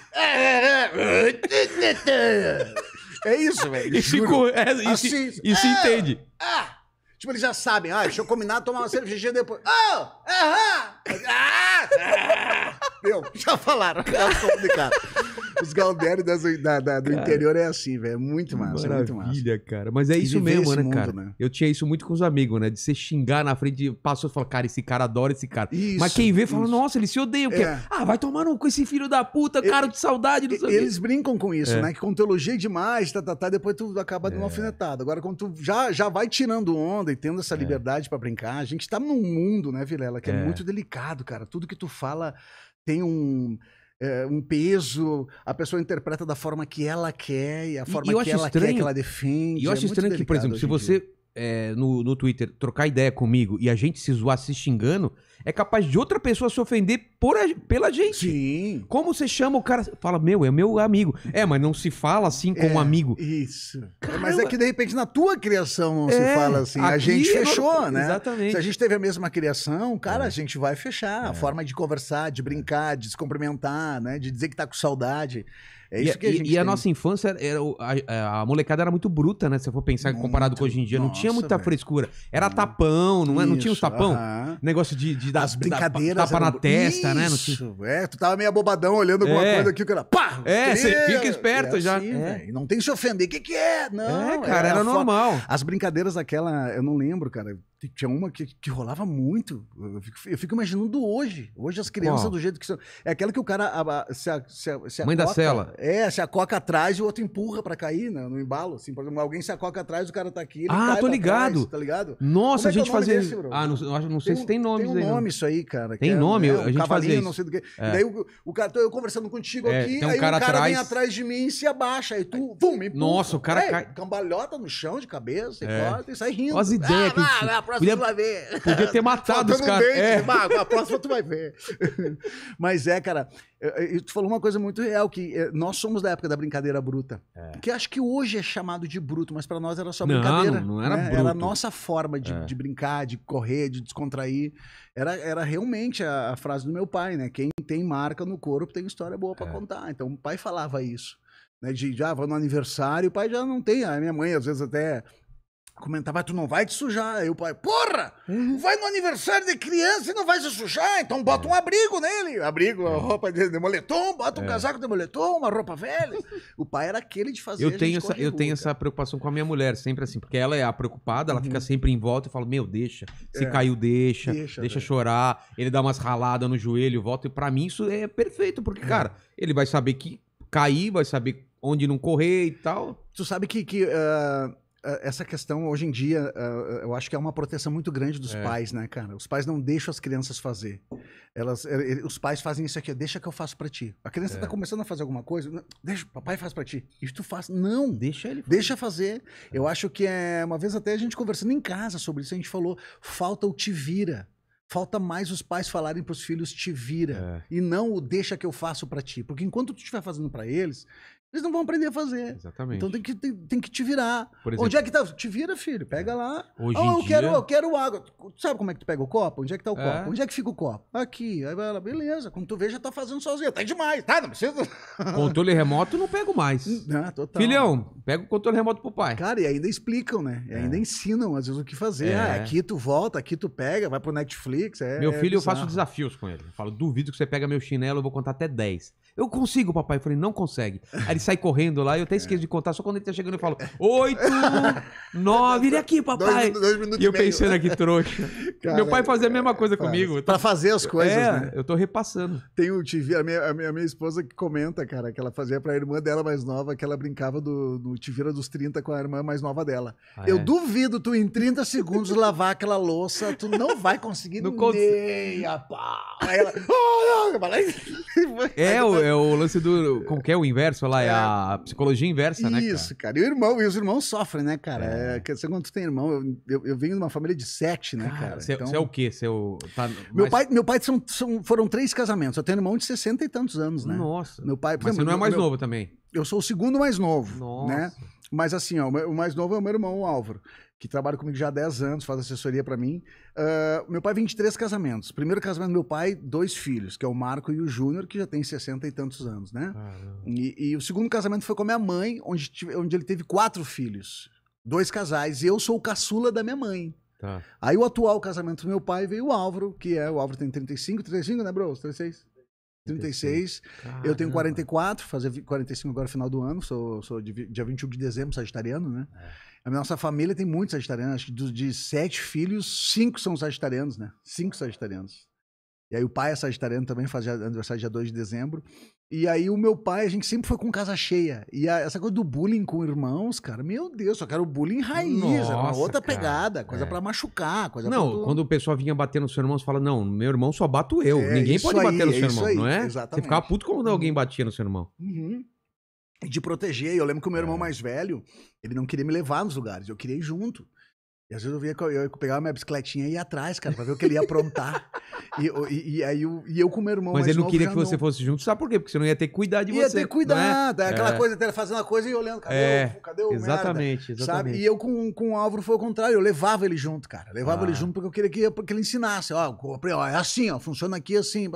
É isso, velho. Isso, é, isso, assim, e é, entende. Ah! Tipo, eles já sabem, ah, deixa eu combinar tomar uma cervejinha depois. Oh! Aham! Ah! ah! Meu, já falaram, já complicado. Os galderos das, da, da, do cara, interior é assim, velho. É muito massa, é muito massa. Maravilha, cara. Mas é isso mesmo, né, cara? Né? Eu tinha isso muito com os amigos, né? De você xingar na frente de e falar, cara, esse cara adora esse cara. Isso, Mas quem vê fala, isso. nossa, eles se odeiam. É. Ah, vai tomar um com esse filho da puta, cara, de saudade. Dos eles amigos. brincam com isso, é. né? Que quando tu elogia demais, tá, tá, tá, depois tu acaba de uma é. alfinetada. Agora, quando tu já, já vai tirando onda, e tendo essa é. liberdade para brincar. A gente está num mundo, né, Vilela, que é, é. muito delicado, cara. Tudo que tu fala tem um. É, um peso, a pessoa interpreta da forma que ela quer e a forma e que ela estranho, quer que ela defende. E eu acho estranho que, por exemplo, se você é, no, no Twitter trocar ideia comigo e a gente se zoar se xingando, é capaz de outra pessoa se ofender por a, pela gente. Sim. Como você chama o cara? Fala, meu, é meu amigo. É, mas não se fala assim como é, amigo. Isso. Caramba. Mas é que de repente na tua criação não é, se fala assim. A gente é fechou, agora... né? Exatamente. Se a gente teve a mesma criação, cara, é. a gente vai fechar. A é. forma de conversar, de brincar, de se cumprimentar, né? De dizer que tá com saudade. É isso e, que a gente E, a nossa infância, era, a, é, a, molecada era muito bruta, né? Se for pensar muito, comparado com hoje em dia, nossa, não tinha muita véio. frescura. Era uhum. tapão, não, é? não tinha os tapão? Uh -huh. Negócio de, de dar brincadeiras da, tapa na testa, né? isso, né? Isso, é. Tu tava meio abobadão olhando alguma é. coisa aqui, o cara, pá! É, você fica esperto é assim, já. É. não tem se ofender. O que, que é? Não, é, é cara, era, normal. As brincadeiras daquela, eu não lembro, cara. Tinha uma que, que rolava muito. Eu fico, eu fico imaginando hoje. Hoje as crianças, do jeito que são. É aquela que o cara. A, a, se a, se a, se Mãe da cela. É, se a coca atrás e o outro empurra pra cair né, no embalo. Assim, por exemplo, alguém se atrás, o cara tá aqui. ah, tô ligado. Trás, tá ligado? Nossa, é a é gente é fazia. Desse, ah, não, não tem, sei se tem nome. Tem um nome não. isso aí, cara. Tem é, nome, é, a gente fazia. Isso. Não sei do que. É. Daí o, o cara, tô eu conversando contigo é, aqui, um aí cara o cara atrás... vem atrás de mim e se abaixa. Aí tu, vum, empurra. Nossa, o cara cai. Cambalhota no chão de cabeça, e corta e sai rindo. Quase as ideias Ah, a próxima tu vai ver. Podia ter matado os caras. A próxima tu vai ver. <laughs> Mas é, cara, tu falou uma coisa muito real, que nós eh, nós somos da época da brincadeira bruta. É. Que acho que hoje é chamado de bruto, mas para nós era só brincadeira. Não, não era né? bruto. Era a nossa forma de, é. de, brincar, de correr, de descontrair. Era, era realmente a, a, frase do meu pai, né? Quem tem marca no corpo tem história boa para é. contar. Então o pai falava isso. Né, de já ah, vou no aniversário, o pai já não tem. A minha mãe, às vezes, até comentava, tu não vai te sujar. Aí o pai, porra! Vai no aniversário de criança e não vai se sujar, então bota é. um abrigo nele. Abrigo, a é. roupa de, de moletom, bota um é. casaco de moletom, uma roupa velha. o pai era aquele de fazer. Eu tenho, essa, eu tenho essa preocupação com a minha mulher, sempre assim, porque ela é a preocupada, ela uhum. fica sempre em volta e fala: Meu, deixa. Se é. caiu, deixa. Deixa, deixa né? chorar. Ele dá umas raladas no joelho, volta. E pra mim isso é perfeito, porque, cara, ele vai saber que cair, vai saber onde não correr e tal. Tu sabe que. que uh essa questão hoje em dia, eu acho que é uma proteção muito grande dos é. pais, né, cara? Os pais não deixam as crianças fazer. Elas, os pais fazem isso aqui, deixa que eu faço para ti. A criança tá é. tá começando a fazer alguma coisa, deixa, papai faz para ti. Isso tu faz. Não, deixa ele. Fazer. Deixa fazer. É. Eu acho que é, uma vez até a gente conversando em casa sobre isso, a gente falou, falta o te vira. Falta mais os pais falarem para os filhos te vira é. e não o deixa que eu faço para ti, porque enquanto tu estiver fazendo para eles, eles não vão aprender a fazer. Exatamente. Então tem que, tem, tem que te virar. Exemplo, Onde é que tá? Te vira, filho. Pega lá. Hoje oh, eu, dia... quero, eu quero água. Sabe como é que tu pega o copo? Onde é que tá o é. copo? Onde é que fica o copo? Aqui. Aí lá, beleza. Quando tu vê, já tá fazendo sozinho. Tá demais, tá? Não precisa. <laughs> Controle remoto não pego mais. total. Filhão, pega o controle remoto pro pai. Cara, e ainda explicam, né? E ainda é. ensinam, às vezes, o que fazer. É. Ah, aqui tu volta, aqui tu pega, vai pro Netflix. É meu filho, eu faço desafios com ele. Eu falo, duvido que você pega meu chinelo, eu vou contar até 10. Eu consigo, papai. Eu falei, não consegue. Aí ele sai correndo lá, eu até esqueço de contar, só quando ele tá chegando eu falo, oito, <laughs> nove, Vire aqui, papai. Dois, dois e eu pensando aqui, trouxa. Cara, Meu pai fazia a mesma coisa comigo. Pra fazer as coisas, é, né? eu tô repassando. Tem o TV, a minha, a, minha, a minha esposa que comenta, cara, que ela fazia pra irmã dela mais nova, que ela brincava do, do Tivira dos 30 com a irmã mais nova dela. Ah, eu é? duvido tu em 30 segundos lavar aquela louça, tu não vai conseguir não nem cons... a pau. Aí ela... Ah, <laughs> é, eu, é o lance do. Como que é o inverso? Lá, é, é a psicologia inversa, né, Isso, né? Isso, cara? cara. E o irmão, e os irmãos sofrem, né, cara? É. É, quando tu tem irmão, eu, eu, eu, venho de uma família de sete, né, cara? Você é, então... é o quê? Você é o, tá, meu, mas... pai, meu pai são, são, foram três casamentos. Eu tenho irmão de 60 e tantos anos, né? Nossa. Meu pai, mas exemplo, você não é mais meu, novo também? Eu sou o segundo mais novo, né? Nossa. né? Mas assim, ó, o mais novo é o meu irmão, o Álvaro que trabalha comigo já há 10 anos, faz assessoria para mim. Uh, meu pai, três casamentos. Primeiro casamento do meu pai, dois filhos, que é o Marco e o Júnior, que já tem 60 e tantos anos, né? E, e, o segundo casamento foi com a minha mãe, onde, tive, onde ele teve quatro filhos. Dois casais. E eu sou o caçula da minha mãe. Tá. Aí o atual casamento do meu pai veio o Álvaro, que é. O Álvaro tem 35, 35, né, bro? 36? 36. Caramba. Eu tenho 44, fazer 45 agora no final do ano, sou, sou de, dia 21 de dezembro, sagitariano, né? É. A nossa família tem muitos sagitarianos. Acho que de, sete filhos, cinco são sagitarianos, né? Cinco sagitarianos. E aí o pai é sagitariano também, faz aniversário dia 2 de dezembro. E aí o meu pai, a gente sempre foi com casa cheia. E a, essa coisa do bullying com irmãos, cara, meu Deus, só que era o bullying raiz, Nossa, era uma outra cara, pegada, coisa é. para machucar, coisa Não, pra tu... quando o pessoal vinha bater no seu irmão, você fala, não, meu irmão só bato eu, é, ninguém pode aí, bater no é seu irmão, aí, não é? Exatamente. Você ficava puto quando alguém uhum. batia no seu irmão. Uhum de proteger. Eu lembro que o meu irmão é. mais velho, ele não queria me levar nos lugares, eu queria ir junto. E às vezes eu, via, eu pegava minha bicicletinha e ia atrás, cara, pra ver o que ele ia aprontar. e, e, e, aí eu, e eu com meu irmão. Mas ele não queria que não... você fosse junto, sabe por quê? Porque você não ia ter que cuidar de ia você. Ia ter que né? cuidar, é? é? aquela é. coisa, fazendo a coisa e olhando, cadê, é. o, cadê o Exatamente, merda, exatamente. Sabe? E eu com, com o Álvaro foi o contrário, eu levava ele junto, cara. Levava ah. ele junto porque eu queria que, que ele ensinasse. Ó, ó, é assim, ó, funciona aqui assim.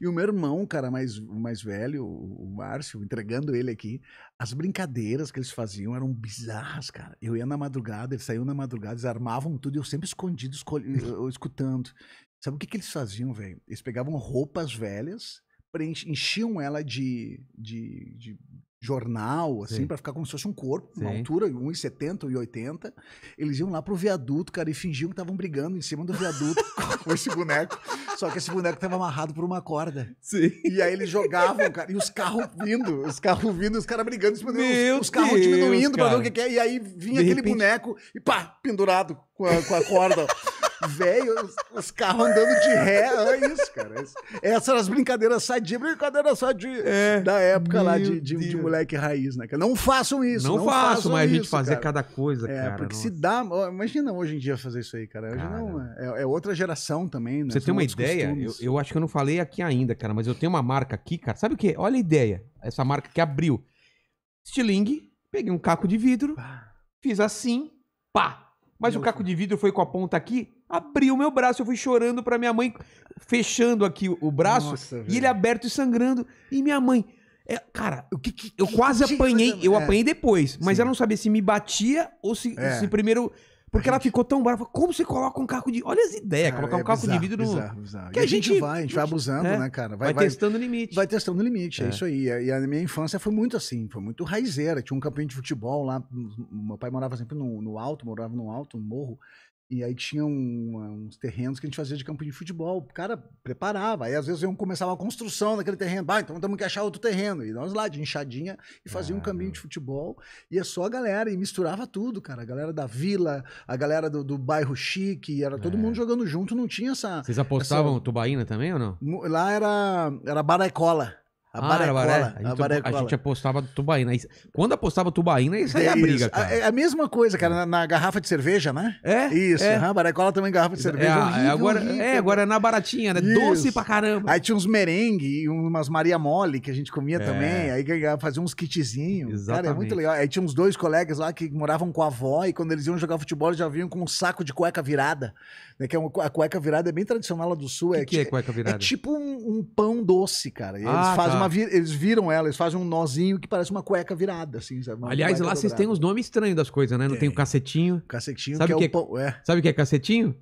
E o meu irmão, cara, mais, mais velho, o Márcio, entregando ele aqui, as brincadeiras que eles faziam eram bizarras, cara. Eu ia na madrugada, eles saíam na madrugada, eles armavam tudo e eu sempre escondido, hum. escutando. Sabe o que, que eles faziam, velho? Eles pegavam roupas velhas, preenchiam ela de, de, de jornal, assim, para ficar como se fosse um corpo, Sim. uma altura, 1,70 e 80. Eles iam lá pro viaduto, cara, e fingiam que estavam brigando em cima do viaduto <laughs> com esse boneco. Só que esse boneco tava amarrado por uma corda. Sim. E aí eles jogavam, cara, e os carros vindo, os carros vindo, os caras brigando em cima os, os carros diminuindo cara. pra ver o que, que é. E aí vinha De aquele repente... boneco e pá, pendurado com a, com a corda velho, os, os carros andando de ré, é isso, cara. Essas eram as brincadeiras sadias, brincadeira só de, é, da época lá de, de, de, moleque raiz, né? Não façam isso, não, não façam, façam mas isso, a gente fazer cara. cada coisa, é, cara. Porque nossa. se dá, imagina hoje em dia fazer isso aí, cara. Hoje cara. não, é, é, outra geração também, né? Você São tem uma ideia? Eu, eu, acho que eu não falei aqui ainda, cara, mas eu tenho uma marca aqui, cara. Sabe o que? Olha a ideia, essa marca que abriu. Stiling, peguei um caco de vidro, fiz assim, pá. Mas Meu o caco cara. de vidro foi com a ponta aqui, abriu o meu braço. Eu fui chorando pra minha mãe, fechando aqui o braço, Nossa, e ele aberto e sangrando. E minha mãe. É, cara, o que, que eu que quase que apanhei, eu é. apanhei depois, mas Sim. ela não sabia se me batia ou se, é. se primeiro. Porque ela ficou tão brava. Como você coloca um caco de. Olha as ideias, cara, ah, colocar um é caco de vidro no. Bizarro, bizarro. Que a, a gente, gente, vai, a gente vai abusando, é. né, cara? Vai, vai testando o limite. Vai testando o limite, é, é. isso aí. E a minha infância foi muito assim, foi muito raizeira. Tinha um campeão de futebol lá. Meu pai morava sempre no, no alto, morava no alto, no morro. E aí tinha um, uns terrenos que a gente fazia de campo de futebol. O cara preparava. Aí às vezes iam começava a construção daquele terreno. Ah, então temos que achar outro terreno. E nós lá de enxadinha e fazia ah, um caminho de futebol. E é só a galera. E misturava tudo, cara. A galera da vila, a galera do, do bairro chique. Era todo é. mundo jogando junto. Não tinha essa. Vocês apostavam essa... tubaína também ou não? Lá era, era Baraicola. A ah, Baracola. É, a, gente, a, a gente apostava tubaína. Quando apostava tubaína, isso aí é a briga, cara. É, é a, mesma coisa, cara, na, na, garrafa de cerveja, né? É? Isso. É. Uhum, baracola também garrafa de é, cerveja. É, horrível, agora, horrível. é agora na baratinha, né? Isso. Doce pra caramba. Aí tinha uns merengue e umas Maria Mole que a gente comia é. também. Aí fazia uns kitzinhos. Cara, é muito legal. Aí tinha uns dois colegas lá que moravam com a avó e quando eles iam jogar futebol, já vinham com um saco de cueca virada. Né? Que é uma, a cueca virada é bem tradicional lá do sul. O que, que, é, cueca virada? É tipo um, um pão doce, cara. E eles ah, fazem tá. uma vir, eles viram ela, eles fazem um nozinho que parece uma cueca virada, assim, sabe? Aliás, lá vocês têm os nomes estranhos das coisas, né? Não tem, o cacetinho. Cacetinho, sabe que, é que é, o pão, é. Sabe o que é cacetinho?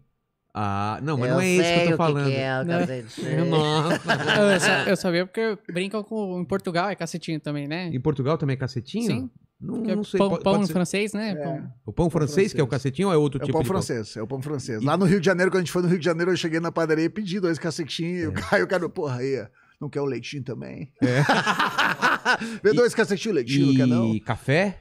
Ah, não, mas eu é não é isso que eu tô falando. Que que é o é? cacetinho. <laughs> Nossa. eu, sabia porque brincam com. Em Portugal é cacetinho também, né? Em Portugal também é cacetinho? Sim. Não, não sei. Pão, pão francês, né? É. Pão. O pão, pão francês, francês, que é o cacetinho, ou é outro é tipo pão de francês, pão? É o pão francês. Lá no Rio de Janeiro, quando a gente foi no Rio de Janeiro, eu cheguei na padaria e pedi dois cacetinhos. É. E o cara, o cara, porra, aí, não quer o leitinho também? É. <laughs> v dois cacetinhos leitinho, não quer não? E café?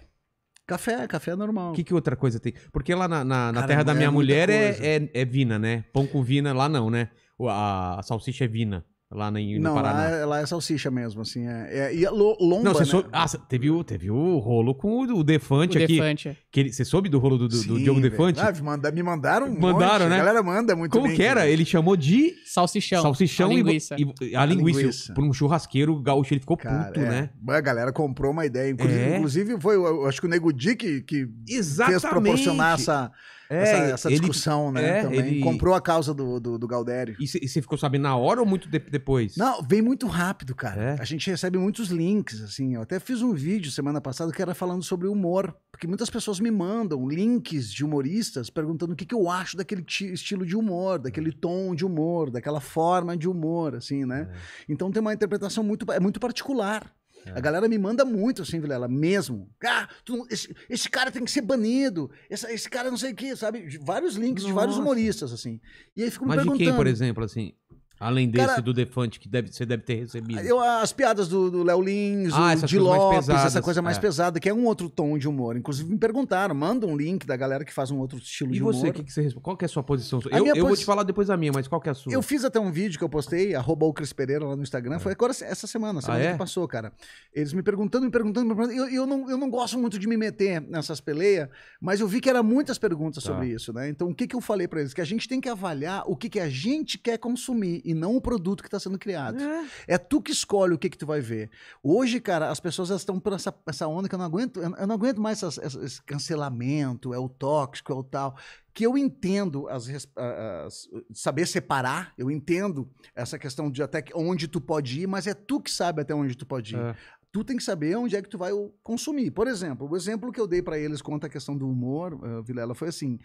Café, café é normal. O que, que outra coisa tem? Porque lá na, na, na terra da é minha mulher é, é, é, vina, né? Pão com vina, lá não, né? A, a salsicha é vina. Lá na, no não, Paraná. Lá, é, lá é salsicha mesmo, assim. É, é, e a é lo, lomba, não, você né? soube, Ah, teve o, teve o rolo com o, o Defante o aqui. Defante. você soube do rolo do, do, Sim, do Diogo Defante? Ah, manda, me mandaram um Mandaram, monte. né? A galera manda muito Como bem, que era? Né? Ele chamou de... Salsichão. Salsichão a linguiça. E, e a, a linguiça. Por um churrasqueiro gaúcho, ele ficou Cara, puto, é. né? A galera comprou uma ideia. Inclusive, é. inclusive foi, acho que o Nego Dick que, que Exatamente. fez proporcionar essa é, essa, essa, discussão, ele, né? É, também. Ele... Comprou a causa do, do, do Galdério. E você ficou sabendo na hora ou muito de, depois? Não, vem muito rápido, cara. É. A gente recebe muitos links, assim. Eu até fiz um vídeo semana passada que era falando sobre humor. Porque muitas pessoas me mandam links de humoristas perguntando o que, que eu acho daquele estilo de humor, daquele hum. tom de humor, daquela forma de humor, assim, né? É. Então tem uma interpretação muito, é muito particular. A galera me manda muito assim, Vilela, mesmo. Ah, tu, esse, esse, cara tem que ser banido. Esse, esse cara não sei o quê, sabe? Vários links Nossa. de vários humoristas, assim. E aí ficam me Mas perguntando. Mas de quem, por exemplo, assim? Além desse Cara, do Defante que deve, você deve ter recebido. Eu, as piadas do Léo Lins, ah, o de Lopes, pesadas, essa coisa mais é. pesada, que é um outro tom de humor. Inclusive me perguntaram, manda um link da galera que faz um outro estilo e de você, humor. E você, que, você Qual que é a sua posição? A eu, eu posi... vou te falar depois a minha, mas qual que é a sua? Eu fiz até um vídeo que eu postei, arroba o Cris Pereira lá no Instagram, é. foi agora essa semana, semana ah, é? que passou, cara. Eles me perguntando, me perguntando, me perguntando. Eu, eu, não, eu não gosto muito de me meter nessas peleias, mas eu vi que eram muitas perguntas tá. sobre isso, né? Então o que, que eu falei para eles? Que a gente tem que avaliar o que, que a gente quer consumir e não o produto que está sendo criado. É. é. tu que escolhe o que que tu vai ver. Hoje, cara, as pessoas estão por essa, essa onda que eu não aguento, eu não aguento mais essas, essas, esse cancelamento, é o tóxico, é o tal que eu entendo as, as, saber separar, eu entendo essa questão de até onde tu pode ir, mas é tu que sabe até onde tu pode ir. É. Tu tem que saber onde é que tu vai consumir. Por exemplo, o exemplo que eu dei para eles quanto à questão do humor, uh, Vilela, foi assim: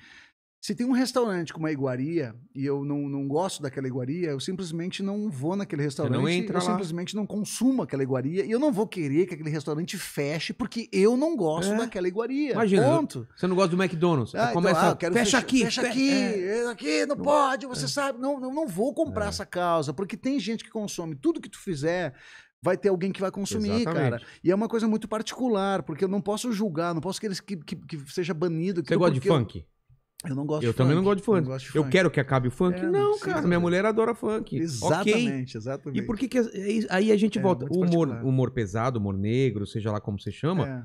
se tem um restaurante com uma iguaria e eu não, não gosto daquela iguaria, eu simplesmente não vou naquele restaurante. Não entra eu lá. simplesmente não consumo aquela iguaria e eu não vou querer que aquele restaurante feche porque eu não gosto é. daquela iguaria. Imagina. Ponto. Você não gosta do McDonald's. Ah, começa, então, ah, quero fecha, fecha aqui. Fecha aqui. É. Aqui não é. pode, você é. sabe. Não, eu não vou comprar é. essa causa porque tem gente que consome tudo que tu fizer vai ter alguém que vai consumir, Exatamente. cara. E é uma coisa muito particular, porque eu não posso julgar, não posso querer que, que, que seja banido. Você gosta de funk? Eu... Eu não gosto Eu de também não gosto de funk. Gosto de eu funk. quero que acabe o funk? É, não, não cara. Minha mulher adora funk. Exatamente, okay. exatamente. E por que, que é, é Aí a gente é, volta. Humor, humor pesado, humor negro, seja lá como você chama. É.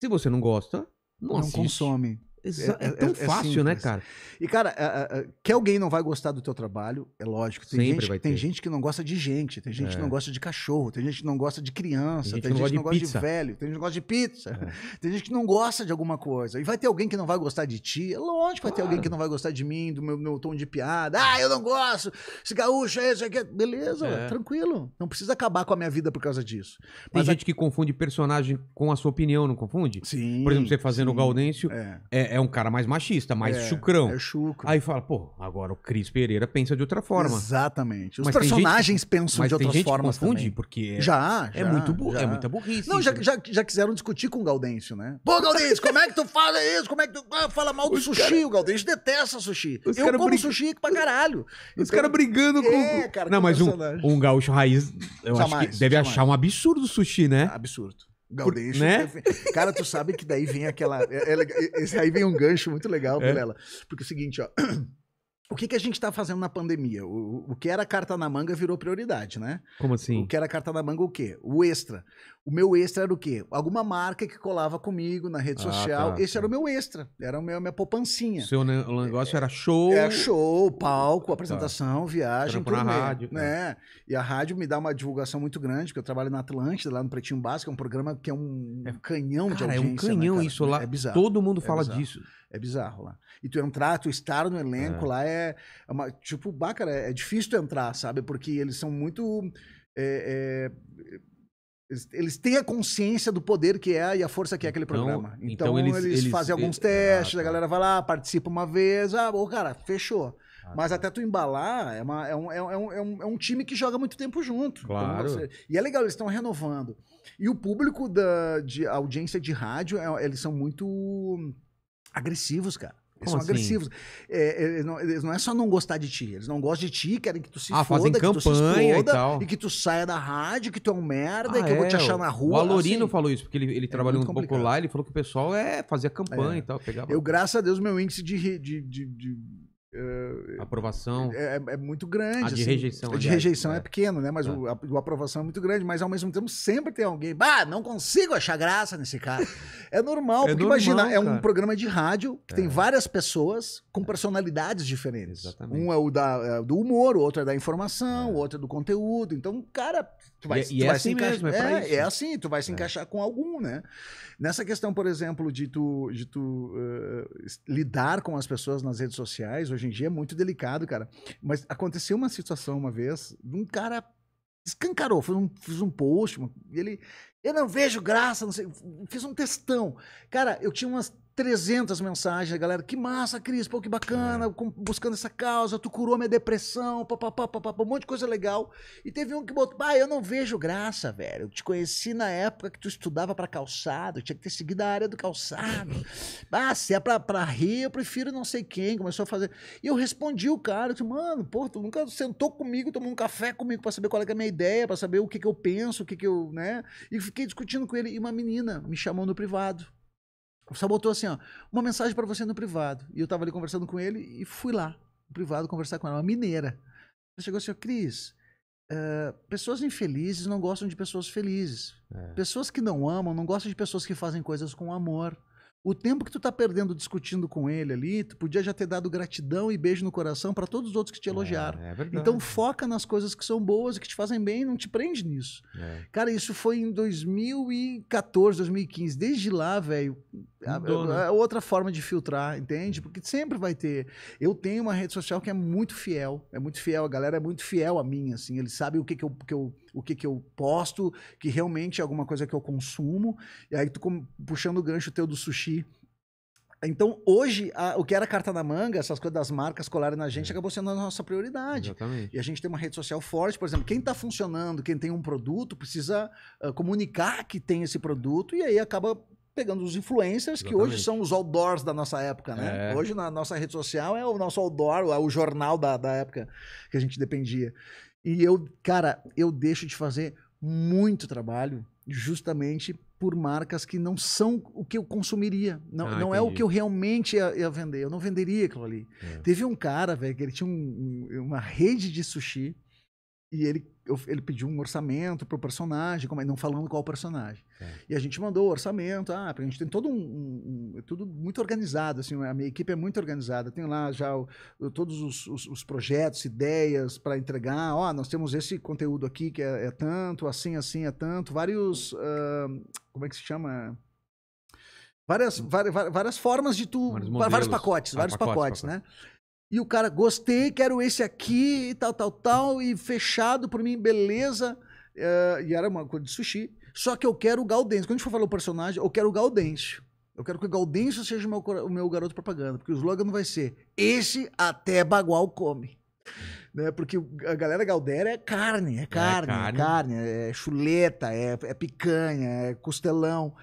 Se você não gosta, não, não consome. É, é, é, tão é, fácil, né, cara? E, cara, é, é, que alguém não vai gostar do teu trabalho, é lógico. Tem, Sempre ter. tem gente que não gosta de gente, tem gente que não gosta de cachorro, tem gente que não gosta de criança, tem gente, tem gente que não gosta, de, gosta de, velho, tem gente que não gosta de pizza, <laughs> tem gente que não gosta de alguma coisa. E vai ter alguém que não vai gostar de ti, é lógico, claro. vai ter alguém que não vai gostar de mim, do meu, meu tom de piada. Ah, eu não gosto, esse gaúcho, é esse aqui. Beleza, tranquilo. Não precisa acabar com a minha vida por causa disso. Tem Mas gente a... que confunde personagem com a sua opinião, não confunde? Sim. Por exemplo, você fazendo sim. o Gaudêncio. é é, um cara mais machista, mais é, chucrão. É chucro. Aí fala, pô, agora o Cris Pereira pensa de outra forma. Exatamente. Os mas personagens gente, pensam de outras formas confunde, também. porque é, já, é já, é muito já. é muita burrice. Não, já, já, já, quiseram discutir com o Gaudêncio, né? Pô, Gaudêncio, como é que tu fala isso? Como é que tu ah, fala mal do Os sushi? Cara... O Gaudêncio detesta sushi. Os Eu como sushi pra caralho. Os então... caras brigando com... É, cara, não, mas um, um gaúcho raiz, eu jamais, acho que deve jamais. achar um absurdo o sushi, né? Absurdo. Gaudêncio. Né? Cara, tu sabe que daí vem aquela. É, é esse, aí vem um gancho muito legal, é. Vilela. Porque é o seguinte, ó. <clears throat> o que, que a gente está fazendo na pandemia? O, o que era carta na manga virou prioridade, né? Como assim? O que era carta na manga o quê? O extra. O meu extra era o quê? Alguma marca que colava comigo na rede ah, social. Tá, Esse tá. era o meu extra. Era o meu, a minha poupancinha. Seu negócio é, era show. Era show, palco, tá. apresentação, tá. viagem, tudo rádio. Né? É. E a rádio me dá uma divulgação muito grande, porque eu trabalho na Atlântida, lá no Pretinho Básico, é um programa que é um é, é né, canhão cara, de audiência. É um canhão né, isso lá. É bizarro. Todo mundo é fala bizarro. disso. É bizarro lá. E tu entrar, tu estar no elenco é. lá é, é uma, tipo, bacana. é difícil tu entrar, sabe? Porque eles são muito. É, é, eles, eles, têm a consciência do poder que é e a força que é aquele então, programa. Então, então eles, eles, eles, fazem alguns ah, testes, ah, a tá. galera vai lá, participa uma vez, ah, bom, cara, fechou. Ah, Mas tá. até tu embalar, é, uma, é é um, é, um, é, um, é um time que joga muito tempo junto. Então, claro. e é legal, eles estão renovando. E o público da de audiência de rádio, eles são muito agressivos, cara. Eles Como são assim? agressivos. É, é, é não, não, é só não gostar de ti. Eles não gostam de ti, querem que tu se ah, foda, que tu se exploda, e, e, que tu saia da rádio, que tu é um merda, ah, e que é? eu vou te é, achar na rua. O Alorino assim, falou isso, porque ele, ele é trabalhou um complicado. pouco lá, ele falou que o pessoal é, fazia campanha e tal. Pegava... Eu, graças a Deus, meu índice de, de, de, de Uh, aprovação é, é, é, muito grande. A de assim. rejeição. de rejeição é. é. pequeno, né? Mas é. O, a, o aprovação é muito grande. Mas ao mesmo tempo sempre tem alguém. Bah, não consigo achar graça nesse cara. <laughs> É normal, é porque normal, imagina, cara. é um programa de rádio que tem é. várias pessoas com personalidades diferentes. Exatamente. Um é o da, do humor, o outro é da informação, o outro é do conteúdo. Então, cara, Tu vai, é- e, e tu é vai assim encaixar, mesmo, é, é, é, assim, tu vai se é. encaixar com algum, né? Nessa questão, por exemplo, de tu, de tu uh, lidar com as pessoas nas redes sociais, hoje em dia é muito delicado, cara. Mas aconteceu uma situação uma vez, um cara escancarou, fez um, fez um post, ele, eu não vejo graça, não sei, fiz um testão Cara, eu tinha umas 300 mensagens, galera. Que massa, Cris, pô, que bacana, é. buscando essa causa, tu curou minha depressão, papapá, papapá, um monte de coisa legal. E teve um que botou, ah, eu não vejo graça, velho. Eu te conheci na época que tu estudava para calçado, tinha que ter seguido a área do calçado. <laughs> Ah, se é pra, pra rir, eu prefiro não sei quem. Começou a fazer. E eu respondi o cara, eu disse, mano, pô, tu nunca sentou comigo, tomou um café comigo para saber qual é, é a minha ideia, para saber o que, que eu penso, o que, que eu, né? E fiquei discutindo com ele. E uma menina me chamou no privado. Só botou assim, ó, uma mensagem para você no privado. E eu tava ali conversando com ele e fui lá, no privado, conversar com ela, uma mineira. Ela chegou assim, ó, Cris, uh, pessoas infelizes não gostam de pessoas felizes. É. Pessoas que não amam não gostam de pessoas que fazem coisas com amor. O tempo que tu tá perdendo discutindo com ele ali, tu podia já ter dado gratidão e beijo no coração para todos os outros que te elogiaram. É, é verdade. Então foca nas coisas que são boas e que te fazem bem, não te prende nisso. É. Cara, isso foi em 2014, 2015. Desde lá, velho, é outra forma de filtrar, entende? Uhum. Porque sempre vai ter. Eu tenho uma rede social que é muito fiel, é muito fiel, a galera é muito fiel a mim, assim, eles sabem o que, que eu, que eu o que, que eu posto, que realmente é alguma coisa que eu consumo. E aí tu puxando o gancho teu do sushi. Então, hoje, a, o que era carta na manga, essas coisas das marcas colarem na gente, é. acabou sendo a nossa prioridade. Exatamente. E a gente tem uma rede social forte, por exemplo, quem está funcionando, quem tem um produto, precisa uh, comunicar que tem esse produto e aí acaba pegando os influencers, Exatamente. que hoje são os outdoors da nossa época, né? É. Hoje, na nossa rede social, é o nosso outdoor, é o jornal da, da época que a gente dependia. E eu, cara, eu deixo de fazer muito trabalho justamente por marcas que não são o que eu consumiria. Não, ah, não é o que eu realmente ia, ia, vender. Eu não venderia aquilo ali. É. Teve um cara, velho, que ele tinha um, uma rede de sushi e ele, ele pediu um orçamento pro personagem, como, é, não falando qual personagem. É. E a gente mandou o orçamento, ah, a gente tem todo um, um, um, é tudo muito organizado, assim, a minha equipe é muito organizada, tem lá já o, todos os, os, os, projetos, ideias para entregar, ó, oh, nós temos esse conteúdo aqui que é, é tanto, assim, assim é tanto, vários, uh, como é que se chama? Várias, hum. várias, várias formas de tu, vários, modelos, vários pacotes, ah, vários pacotes, pacotes, pacotes, né? E o cara, gostei, quero esse aqui, e tal, tal, tal, e fechado por mim, beleza. Uh, e era uma coisa de sushi. Só que eu quero o Gaudêncio. Quando a gente for falar o personagem, eu quero o Gaudêncio. Eu quero que o Gaudêncio seja o meu, o meu garoto propaganda, porque o slogan vai ser esse até bagual come. Né? Porque a galera Galdera é, é, é carne, é carne, é carne, é, carne, é chuleta, é, é picanha, é costelão.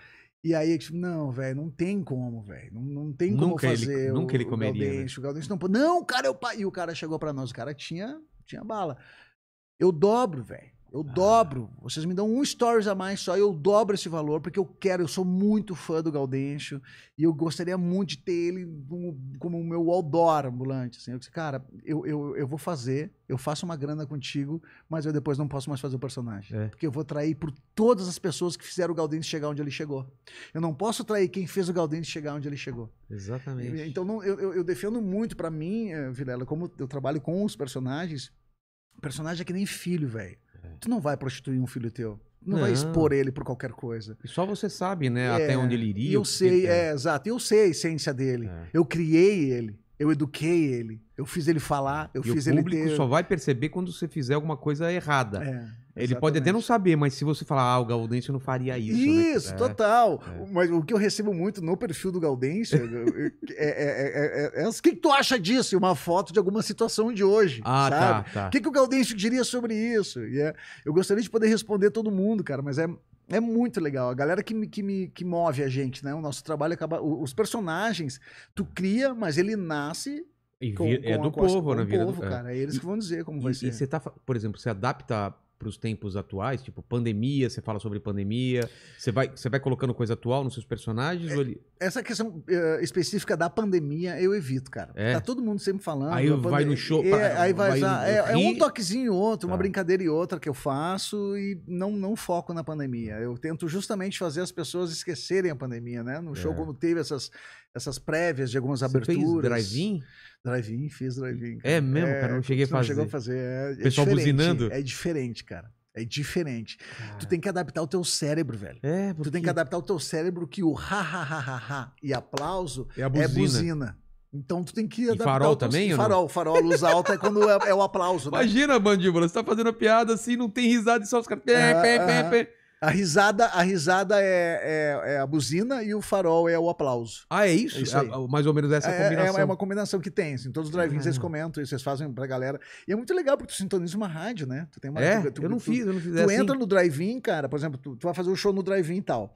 E aí, tipo, não, velho, não tem como, velho. Não, não tem como nunca fazer. Ele, o, nunca ele comeria. O Galdêncio, né? o Galdêncio não, não, cara, eu. E o cara chegou para nós, o cara tinha, tinha bala. Eu dobro, velho. Eu ah. dobro. Vocês me dão um stories a mais só, eu dobro esse valor, porque eu quero, eu sou muito fã do Gaudêncio e eu gostaria muito de ter ele como, o meu outdoor ambulante. Assim. Eu disse, cara, eu, eu, eu vou fazer, eu faço uma grana contigo, mas eu depois não posso mais fazer o personagem. É. Porque eu vou trair por todas as pessoas que fizeram o Gaudêncio chegar onde ele chegou. Eu não posso trair quem fez o Gaudêncio chegar onde ele chegou. Exatamente. Então, não, eu, eu defendo muito para mim, eh, Vilela, como eu trabalho com os personagens, personagem é que nem filho, velho. É. Tu não vai prostituir um filho teu. Não, não, vai expor ele por qualquer coisa. E só você sabe, né? É, até onde ele iria. Eu sei, é, é, exato. Eu sei a essência dele. É. Eu criei ele. Eu eduquei ele. Eu fiz ele falar. Eu e fiz o ele. O público só vai perceber quando você fizer alguma coisa errada. É. Ele pode até não saber, mas se você falar, ah, o Gaudêncio não faria isso. Isso, né? total. É. Mas o que eu recebo muito no perfil do Gaudêncio é, é, é, o que, que tu acha disso? uma foto de alguma situação de hoje. Ah, sabe? tá. tá. O que, que o Gaudêncio diria sobre isso? E eu gostaria de poder responder todo mundo, cara, mas é, é muito legal. A galera que, me, que, me, que move a gente, né? O nosso trabalho acaba. Os personagens, tu cria, mas ele nasce. E vi, com, com é do a, povo, com, vida, É do povo, cara. É eles e, que vão dizer como e, vai ser. E você tá, por exemplo, você adapta para os tempos atuais? Tipo, pandemia, você fala sobre pandemia, você vai, você vai colocando coisa atual nos seus personagens? É, ele... Essa questão uh, específica da pandemia eu evito, cara. É. Tá todo mundo sempre falando. Aí vai no show. É, pra, aí vai, vai já, é, é, um toquezinho outro, tá. uma brincadeira e outra que eu faço e não, não foco na pandemia. Eu tento justamente fazer as pessoas esquecerem a pandemia, né? No show, como é. teve essas essas prévias de algumas Você aberturas. drive-in? Drive-in, fiz drive-in. É mesmo, é, cara, não cheguei a fazer. Não chegou a fazer. É, é, Pessoal é buzinando? É diferente, cara. É diferente. Ah. Tu tem que adaptar o teu cérebro, velho. É, porque... Tu tem que adaptar o teu cérebro que o ha, ha, ha, ha, ha e aplauso é, é buzina. é buzina. Então tu tem que adaptar. E farol teu... também? Farol, farol. Luz alta é quando é, é o aplauso. Né? Imagina, bandíbula, você tá fazendo uma piada assim, não tem risada e só os caras. é, pé, pé, ah. pé. A risada, a risada é, é, é, a buzina e o farol é o aplauso. Ah, é isso? É isso é, mais ou menos essa é, é, combinação. É, é, uma combinação que tem. Assim, todos os drive-ins ah. eles comentam, vocês fazem pra galera. E é muito legal, porque tu sintoniza uma rádio, né? Tu tem uma, é, tu, tu, eu não fiz, eu não fiz. Tu assim. entra no drive-in, cara, por exemplo, tu, tu vai fazer o um show no drive-in e tal.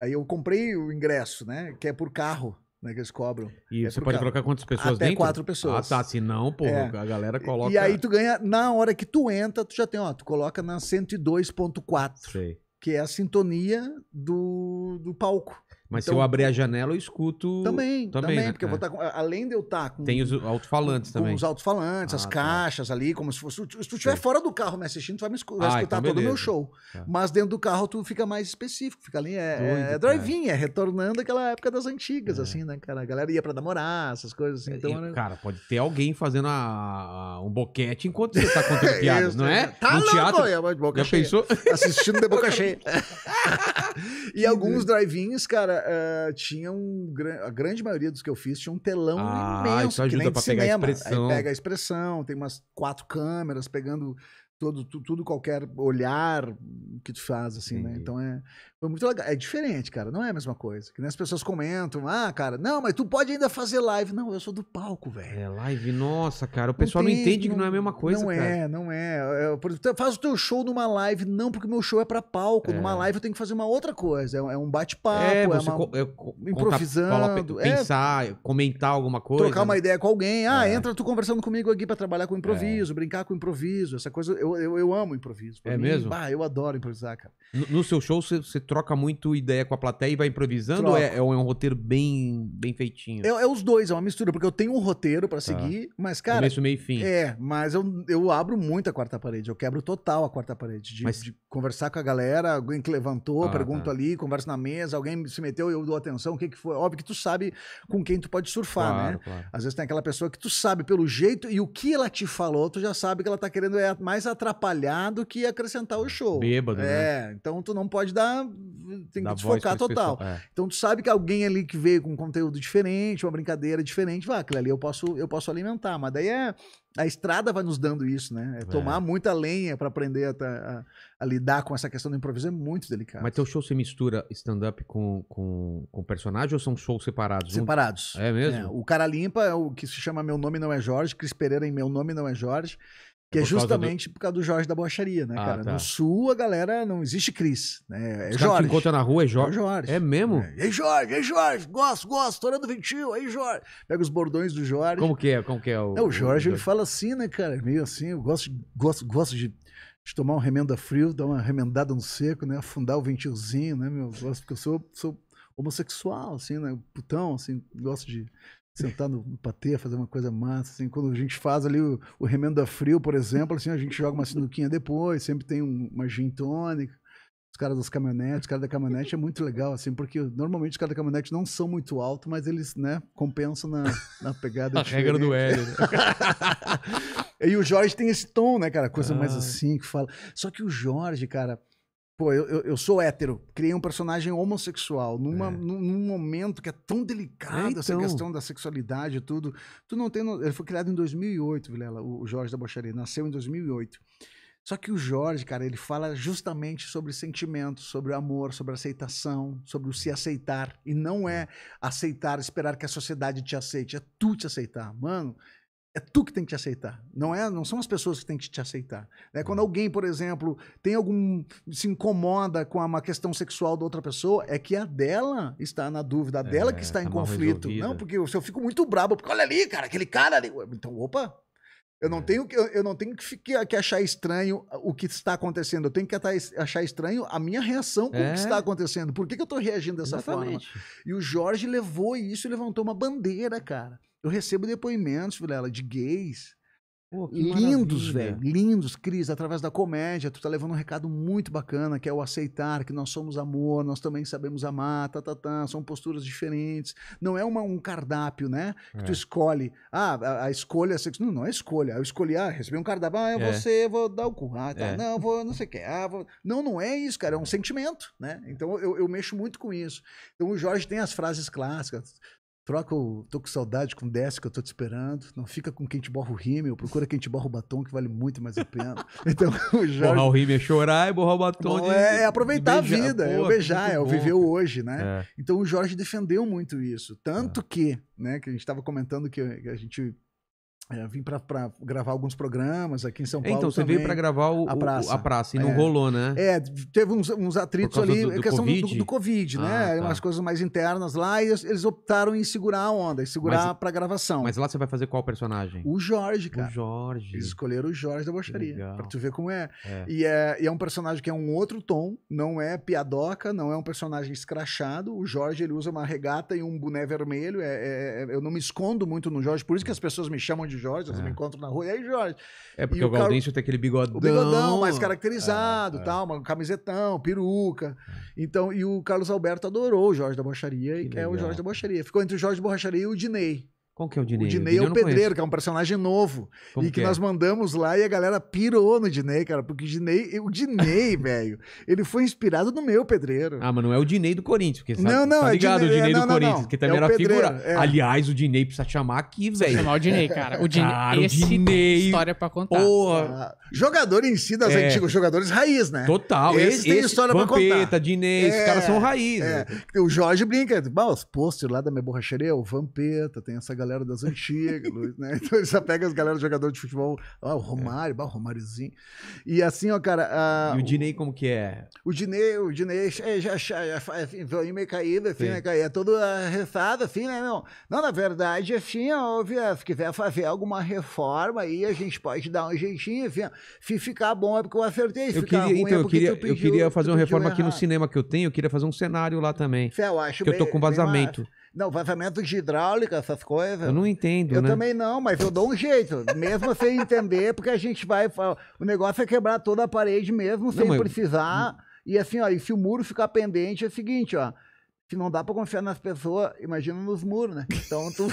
Aí eu comprei o ingresso, né? Que é por carro. Né, que eles cobram. E é você pode carro. colocar quantas pessoas Até dentro? quatro pessoas. Ah, tá. Se não, pô, é. a galera coloca... E aí tu ganha... Na hora que tu entra, tu já tem, ó, tu coloca na 102.4. Sei que é a sintonia do, do palco. Mas então, se eu abrir a janela, eu escuto. Também, também, também né? porque é. eu vou estar é. tá com, Além de eu estar tá com. Tem os alto-falantes também. Com os alto-falantes, ah, as tá. caixas ali, como se fosse. Se tu estiver fora do carro me assistindo, tu vai, me escutar, vai ah, escutar então todo o meu show. Tá. Mas dentro do carro tu fica mais específico, fica ali. É, é drive-in, é retornando aquela época das antigas, é. assim, né, cara? A galera ia pra namorar, essas coisas assim. Então, Cara, pode ter alguém fazendo a, a, um boquete enquanto você tá contando <laughs> piadas, não é? Tá no louco, teatro. É, boca Já cheia. pensou? Assistindo de boca <laughs> cheia. <laughs> e alguns drive-ins, cara cara, uh, eh, tinha um. A grande maioria dos que eu fiz tinha um telão ah, imenso. Isso ajuda que nem pra pegar cinema. a expressão. Aí pega a expressão, tem umas quatro câmeras pegando todo, tudo, qualquer olhar que tu faz, assim, né? Entendi. né? Então é. Foi muito legal. É diferente, cara. Não é a mesma coisa. Que nem as pessoas comentam, ah, cara, não, mas tu pode ainda fazer live. Não, eu sou do palco, velho. É, live, nossa, cara. O pessoal não, tem, não entende não, que não é a mesma coisa, não cara. É, não é, eu, é, exemplo, Faz o teu show numa live, não, porque meu show é pra palco. É. Numa live eu tenho que fazer uma outra coisa. É, um é bate-papo, é, é uma. Co é, improvisando. Conta, fala, é. pensar, é, comentar alguma coisa. Trocar uma né? ideia com alguém. Ah, entra tu conversando comigo aqui pra trabalhar com improviso, brincar com improviso. Essa coisa. Eu eu, eu, amo improviso. Pra é mim, mesmo? Bah, eu adoro improvisar, cara. No, no seu show, você troca muito ideia com a plateia e vai improvisando ou é, é, é, um, roteiro bem, bem feitinho? É, é, os dois, é uma mistura, porque eu tenho um roteiro para tá. seguir, tá. mas, cara. Começo, meio e fim. É, mas eu, eu abro muito a quarta parede, eu quebro total a quarta parede. De, mas... de conversar com a galera, alguém que levantou, ah, pergunto tá. ali, converso na mesa, alguém se meteu, eu dou atenção, o que, que foi? Óbvio que tu sabe com quem tu pode surfar, né? claro, né? Claro. Às vezes tem aquela pessoa que tu sabe pelo jeito e o que ela te falou, tu já sabe que ela tá querendo é mais atrás atrapalhar do que acrescentar o show. Bêbado, né? é, né? então tu não pode dar. Tem Dá que desfocar total. É. Então tu sabe que alguém ali que veio com um conteúdo diferente, uma brincadeira diferente, vá, aquilo ali eu posso, eu posso alimentar. Mas daí é. A estrada vai nos dando isso, né? É tomar é. muita lenha para aprender a, a, a, lidar com essa questão do improviso é muito delicado. Mas teu show se mistura stand-up com, com, com personagem ou são shows separados? Separados. É mesmo? É, o Cara Limpa é o que se chama Meu Nome Não É Jorge, Cris Pereira em Meu Nome Não É Jorge. Que é, por é justamente do... por causa do Jorge da Bocharia, né, ah, cara? Tá. No sul, a galera não existe Cris, né? É Os Jorge. encontra na rua, é Jorge. É, Jorge. é mesmo? É. Ei, Jorge, ei, Jorge, gosto, gosto, torando ventil, aí, Jorge. Pega os bordões do Jorge. Como que é? Como que é o. É, o Jorge, o... ele fala assim, né, cara? Meio assim, eu gosto, gosto, gosto de de tomar um remenda frio, dar uma remendada no seco, né? Afundar o ventilzinho, né, meu? Gosto, porque eu sou, sou homossexual, assim, né? Putão, assim, gosto de sentar no patê, fazer uma coisa massa. Assim, quando a gente faz ali o, o a frio, por exemplo, assim, a gente joga uma sinuquinha depois, sempre tem um, uma gin tônica. Os caras das caminhonetes, os caras da caminhonete é muito legal, assim, porque normalmente os caras da caminhonete não são muito altos, mas eles, né, compensam na, na pegada. <laughs> a diferente. regra do hélio Né? né? <laughs> e o Jorge tem esse tom, né, cara? Coisa ah. mais assim que fala. Só que o Jorge, cara, Pô, eu, eu sou hétero, criei um personagem homossexual numa, é. num, num, momento que é tão delicado é, então. essa questão da sexualidade e tudo. Tu não tem. No... Ele foi criado em 2008, Vilela, o Jorge da Bocharia, nasceu em 2008. Só que o Jorge, cara, ele fala justamente sobre sentimentos, sobre o amor, sobre aceitação, sobre o se aceitar. E não é, é. aceitar, esperar que a sociedade te aceite, é tu te aceitar. Mano, é tu que tem que te aceitar. Não é, não são as pessoas que têm que te aceitar. É Quando uhum. alguém, por exemplo, tem algum se incomoda com uma questão sexual da outra pessoa, é que a dela está na dúvida, a é, dela é, que está em tá conflito. Não, porque eu, se eu fico muito brabo, porque olha ali, cara, aquele cara ali. Então, opa, eu não é. tenho que, eu não tenho que, ficar que, achar estranho o que está acontecendo. Eu tenho que achar estranho a minha reação com é. o que está é. acontecendo. Por que, que eu estou reagindo dessa Exatamente. forma? E o Jorge levou isso e levantou uma bandeira, cara. Eu recebo depoimentos, Vilela, de gays. Pô, lindos, velho. Lindos, Cris, através da comédia, tu tá levando um recado muito bacana, que é o aceitar que nós somos amor, nós também sabemos amar, tá, tá, tá, são posturas diferentes. Não é uma, um cardápio, né? Que é. tu escolhe. Ah, a, a escolha é sexual. Não, não é escolha. Eu escolhi, ah, recebi um cardápio, ah, eu é. vou ser, vou dar o cu. Ah, tá. É. Não, vou não sei o quê. Ah, vou... Não, não é isso, cara. É um sentimento, né? Então eu, eu mexo muito com isso. Então o Jorge tem as frases clássicas. Troca o Tô com saudade com desce que eu tô te esperando. Não fica com quem te borra o rímel, procura quem te borra o batom, que vale muito mais a pena. <laughs> Então, o Jorge... Borrar o rímel é chorar e borrar o batom. Bom, de... é, é aproveitar beijar, a vida, é pô, é o beijar, é o viver hoje, né? É. Então o Jorge defendeu muito isso. Tanto é. que, né, que a gente estava comentando que a gente é, vim para gravar alguns programas aqui em São então, Paulo. Então, você também. veio para gravar o, a, praça. O, a praça e não é. rolou, né? É, teve uns, uns atritos ali, do, do questão COVID? Do, do, Covid, né? ah, né? Tá. Umas coisas mais internas lá e eles optaram em segurar a onda, em segurar para gravação. Mas lá você vai fazer qual personagem? O Jorge, cara. O Jorge. Eles escolheram o Jorge da Bocharia, para tu ver como é. É. E é. E é um personagem que é um outro tom, não é piadoca, não é um personagem escrachado. O Jorge, ele usa uma regata e um boné vermelho. É, é, é eu não me escondo muito no Jorge, por isso que as pessoas me chamam de de Jorge, eu é. me encontro na rua, e aí, Jorge? É porque e o, o Gaudêncio tem aquele bigodão. O bigodão mais caracterizado, é, é. tal, um camisetão, peruca. É. Então, e o Carlos Alberto adorou o Jorge da Borracharia, que, que é o Jorge da Borracharia. Ficou entre o Jorge da Borracharia e o Dinei. Qual que é o Dinei? O Dinei, é o é o pedreiro, conheço. que é um personagem novo. Como e que, que é? nós mandamos lá e a galera pirou no Dinei, cara. Porque o Dinei, o Dinei, <laughs> velho, ele foi inspirado no meu pedreiro. Ah, mas não é o Dinei do Corinthians. Porque sabe, não, não, tá é ligado é Dinei, o Dinei é, do não, Corinthians, não, que também é era pedreiro, figura. É. Aliás, o Dinei precisa chamar aqui, velho. chamar o Dinei, cara. O Dinei, cara, o Dinei história pra contar. Porra. Ah, jogador em si das antigas, jogadores raiz, né? Total. Esse, esse tem história Vampeta, pra contar. Dinei, esses caras são raiz. O Jorge brinca. os pôster lá da minha borracharia, o Vampeta, tem essa galera galera das antigas, né? <laughs> Então ele só pega as galera jogador de futebol, ó, o Romário, é. o Romáriozinho. E assim, ó, cara. A, e o Dinei, como que é? O Dinei, o Dinei é, já, já, já faz assim, zoinho meio caído, assim, Sim. né, É todo arrestado, assim, né, meu? Não, na verdade, assim, ó, se quiser fazer alguma reforma aí, a gente pode dar um jeitinho, assim, ó. Se ficar bom é porque eu acertei. Se eu ficar ruim então, é porque eu queria, pediu, eu queria fazer uma reforma errado. aqui no cinema que eu tenho, eu queria fazer um cenário lá também. Fé, eu acho que eu tô com vazamento. Não, vazamento de hidráulica, essas coisas. Eu não entendo. Eu né? também não, mas eu dou um jeito. mesmo sem entender, porque a gente vai. O negócio é quebrar toda a parede mesmo, sem não, precisar. Eu... Hum. E assim, ó, e se o muro ficar pendente, é o seguinte, ó. Se não dá pra confiar nas pessoas, imagina nos muros, né? Então tu.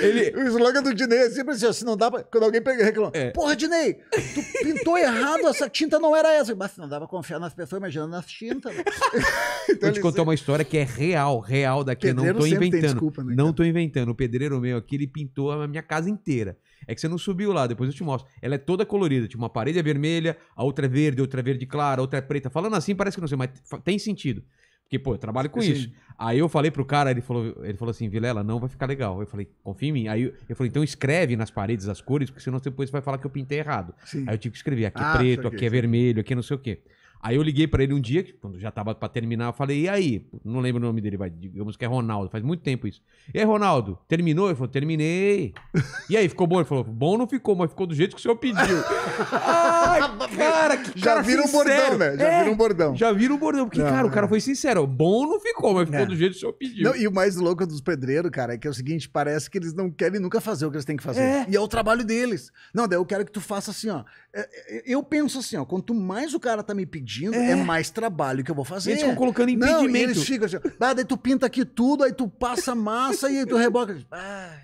Ele... O slogan do Dinei é sempre assim, se não dá pra... Quando alguém pega, reclama, é. porra, Dinei, tu pintou errado, essa tinta não era essa. Mas se não dá pra confiar nas pessoas, imaginando nas tintas. Né? <laughs> então, Vou te contar uma história que é real, real daqui, eu não tô inventando. desculpa, né, não tô inventando. O pedreiro meu aqui, ele pintou a minha casa inteira. É que você não subiu lá, depois eu te mostro. Ela é toda colorida, tipo, uma parede é vermelha, a outra é verde, outra é verde clara, outra é preta. Falando assim, parece que não sei, mas tem sentido. Porque, pô, eu trabalho com Sim. isso. Aí eu falei pro cara, ele falou, ele falou assim, Vilela, não vai ficar legal. Eu falei, confia em mim. Aí eu, eu falei, então escreve nas paredes as cores, porque senão depois você vai falar que eu pintei errado. Sim. Aí eu tive que escrever, aqui é preto, aqui é vermelho, aqui é não sei o quê. Aí eu liguei para ele um dia, quando já tava para terminar, eu falei, e aí? Não lembro o nome dele, vai, digamos que é Ronaldo, faz muito tempo isso. E aí, Ronaldo, terminou? Ele falou, terminei. E aí, ficou bom? Ele falou, bom não ficou, mas ficou do jeito que o senhor pediu. <laughs> Ai, cara, que Já cara vira um bordão, né? Já É, vira um é, bordão. Já vira um bordão, porque, Não, cara, o cara foi sincero. Bom não ficou, mas ficou É. do jeito que o senhor pediu. Não, e o mais louco dos pedreiros, cara, é que é o seguinte, parece que eles não querem nunca fazer o que eles têm que fazer. É. E é o trabalho deles. Não, daí eu quero que tu faça assim, ó. É, é, eu penso assim, ó, quanto mais o cara tá me pedindo, pedindo, é, é mais trabalho que eu vou fazer. Eles ficam colocando impedimento. Não, eles ficam assim, ah, daí tu pinta aqui tudo, aí tu passa massa e tu reboca. Ah,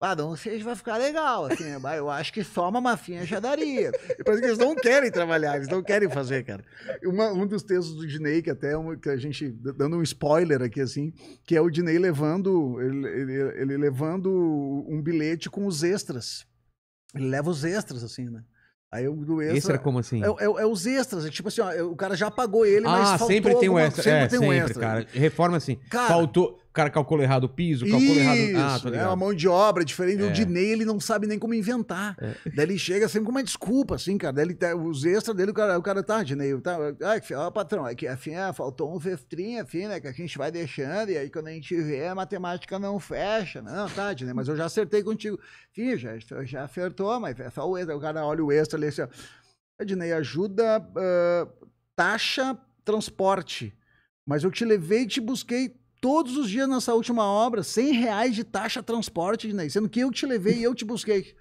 ah não sei se vai ficar legal, assim, né? eu acho que só uma mafinha já daria. Parece que eles não querem trabalhar, eles não querem fazer, cara. Uma, um dos textos do Dinei, que até é um, que a gente, dando um spoiler aqui, assim, que é o Dinei levando, ele, ele, ele levando um bilhete com os extras. Ele leva os extras, assim, né? Aí o do extra. Extra como assim? É, é, é os extras. É tipo assim, ó, é, o cara já pagou ele, ah, mas faltou. Ah, sempre tem um extra. Sempre é, tem sempre, um extra. cara. Reforma assim. Cara, faltou o cara calculou errado o piso, calculou errado. Ah, tá é uma mão de obra diferente. É. O Dinei, ele não sabe nem como inventar. É. Daí ele chega sempre com uma desculpa, assim, cara. Daí ele, tá, os extras dele, o cara, o cara tá, Dinei, tá. Ah, patrão, é que é afim, é, faltou um vestrinho, afim, né? Que a gente vai deixando, e aí quando a gente vê, a matemática não fecha. Não, tá, Dinei, mas eu já acertei contigo. Fih, já, já acertou, mas é só o extra. O cara olha o extra ali assim, ó. Dinei, ajuda, uh, taxa, transporte. Mas eu te levei e te busquei todos os dias nessa última obra, 100 reais de taxa transporte, Dinei, sendo que eu te levei e eu te busquei.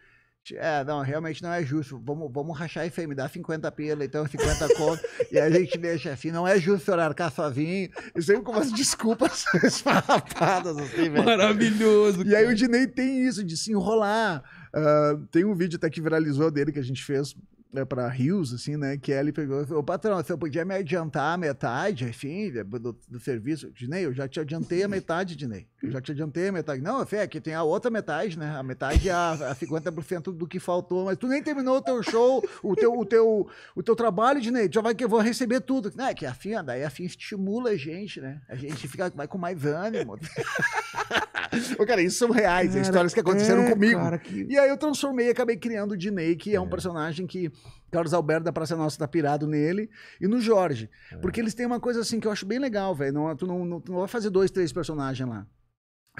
É, não, realmente não é justo. Vamos, vamos rachar e me dá 50 pila, então 50 conto, e a gente deixa assim. Não é justo o arcar sozinho. E sempre com umas desculpas esfarrapadas <laughs> assim, velho. Maravilhoso. E cara. aí o Dinei tem isso de se enrolar. Uh, tem um vídeo até que viralizou dele que a gente fez é, para Rios, assim, né? Que ele pegou o patrão, você podia me adiantar a metade, enfim, assim, é, do, do serviço. Dinei, eu já te adiantei a metade, Dinei. Eu já te adiantei a metade. Não, Fê, aqui tem a outra metade, né? A metade é a, a 50% do que faltou, mas tu nem terminou o teu show, o teu, o teu, o teu trabalho, Dinei. Já vai que eu vou receber tudo. Não, é que é a FIM, daí é a FIM estimula a gente, né? A gente fica vai com mais ânimo. <laughs> Ô, cara, isso são reais, cara, histórias que aconteceram é, comigo. Cara, que... E aí eu transformei, acabei criando o Dinei, que é, é um personagem que Carlos Alberto da Praça Nossa tá pirado nele e no Jorge. É. Porque eles têm uma coisa assim que eu acho bem legal, velho. Não, tu, não, não, tu não vai fazer dois, três personagens lá.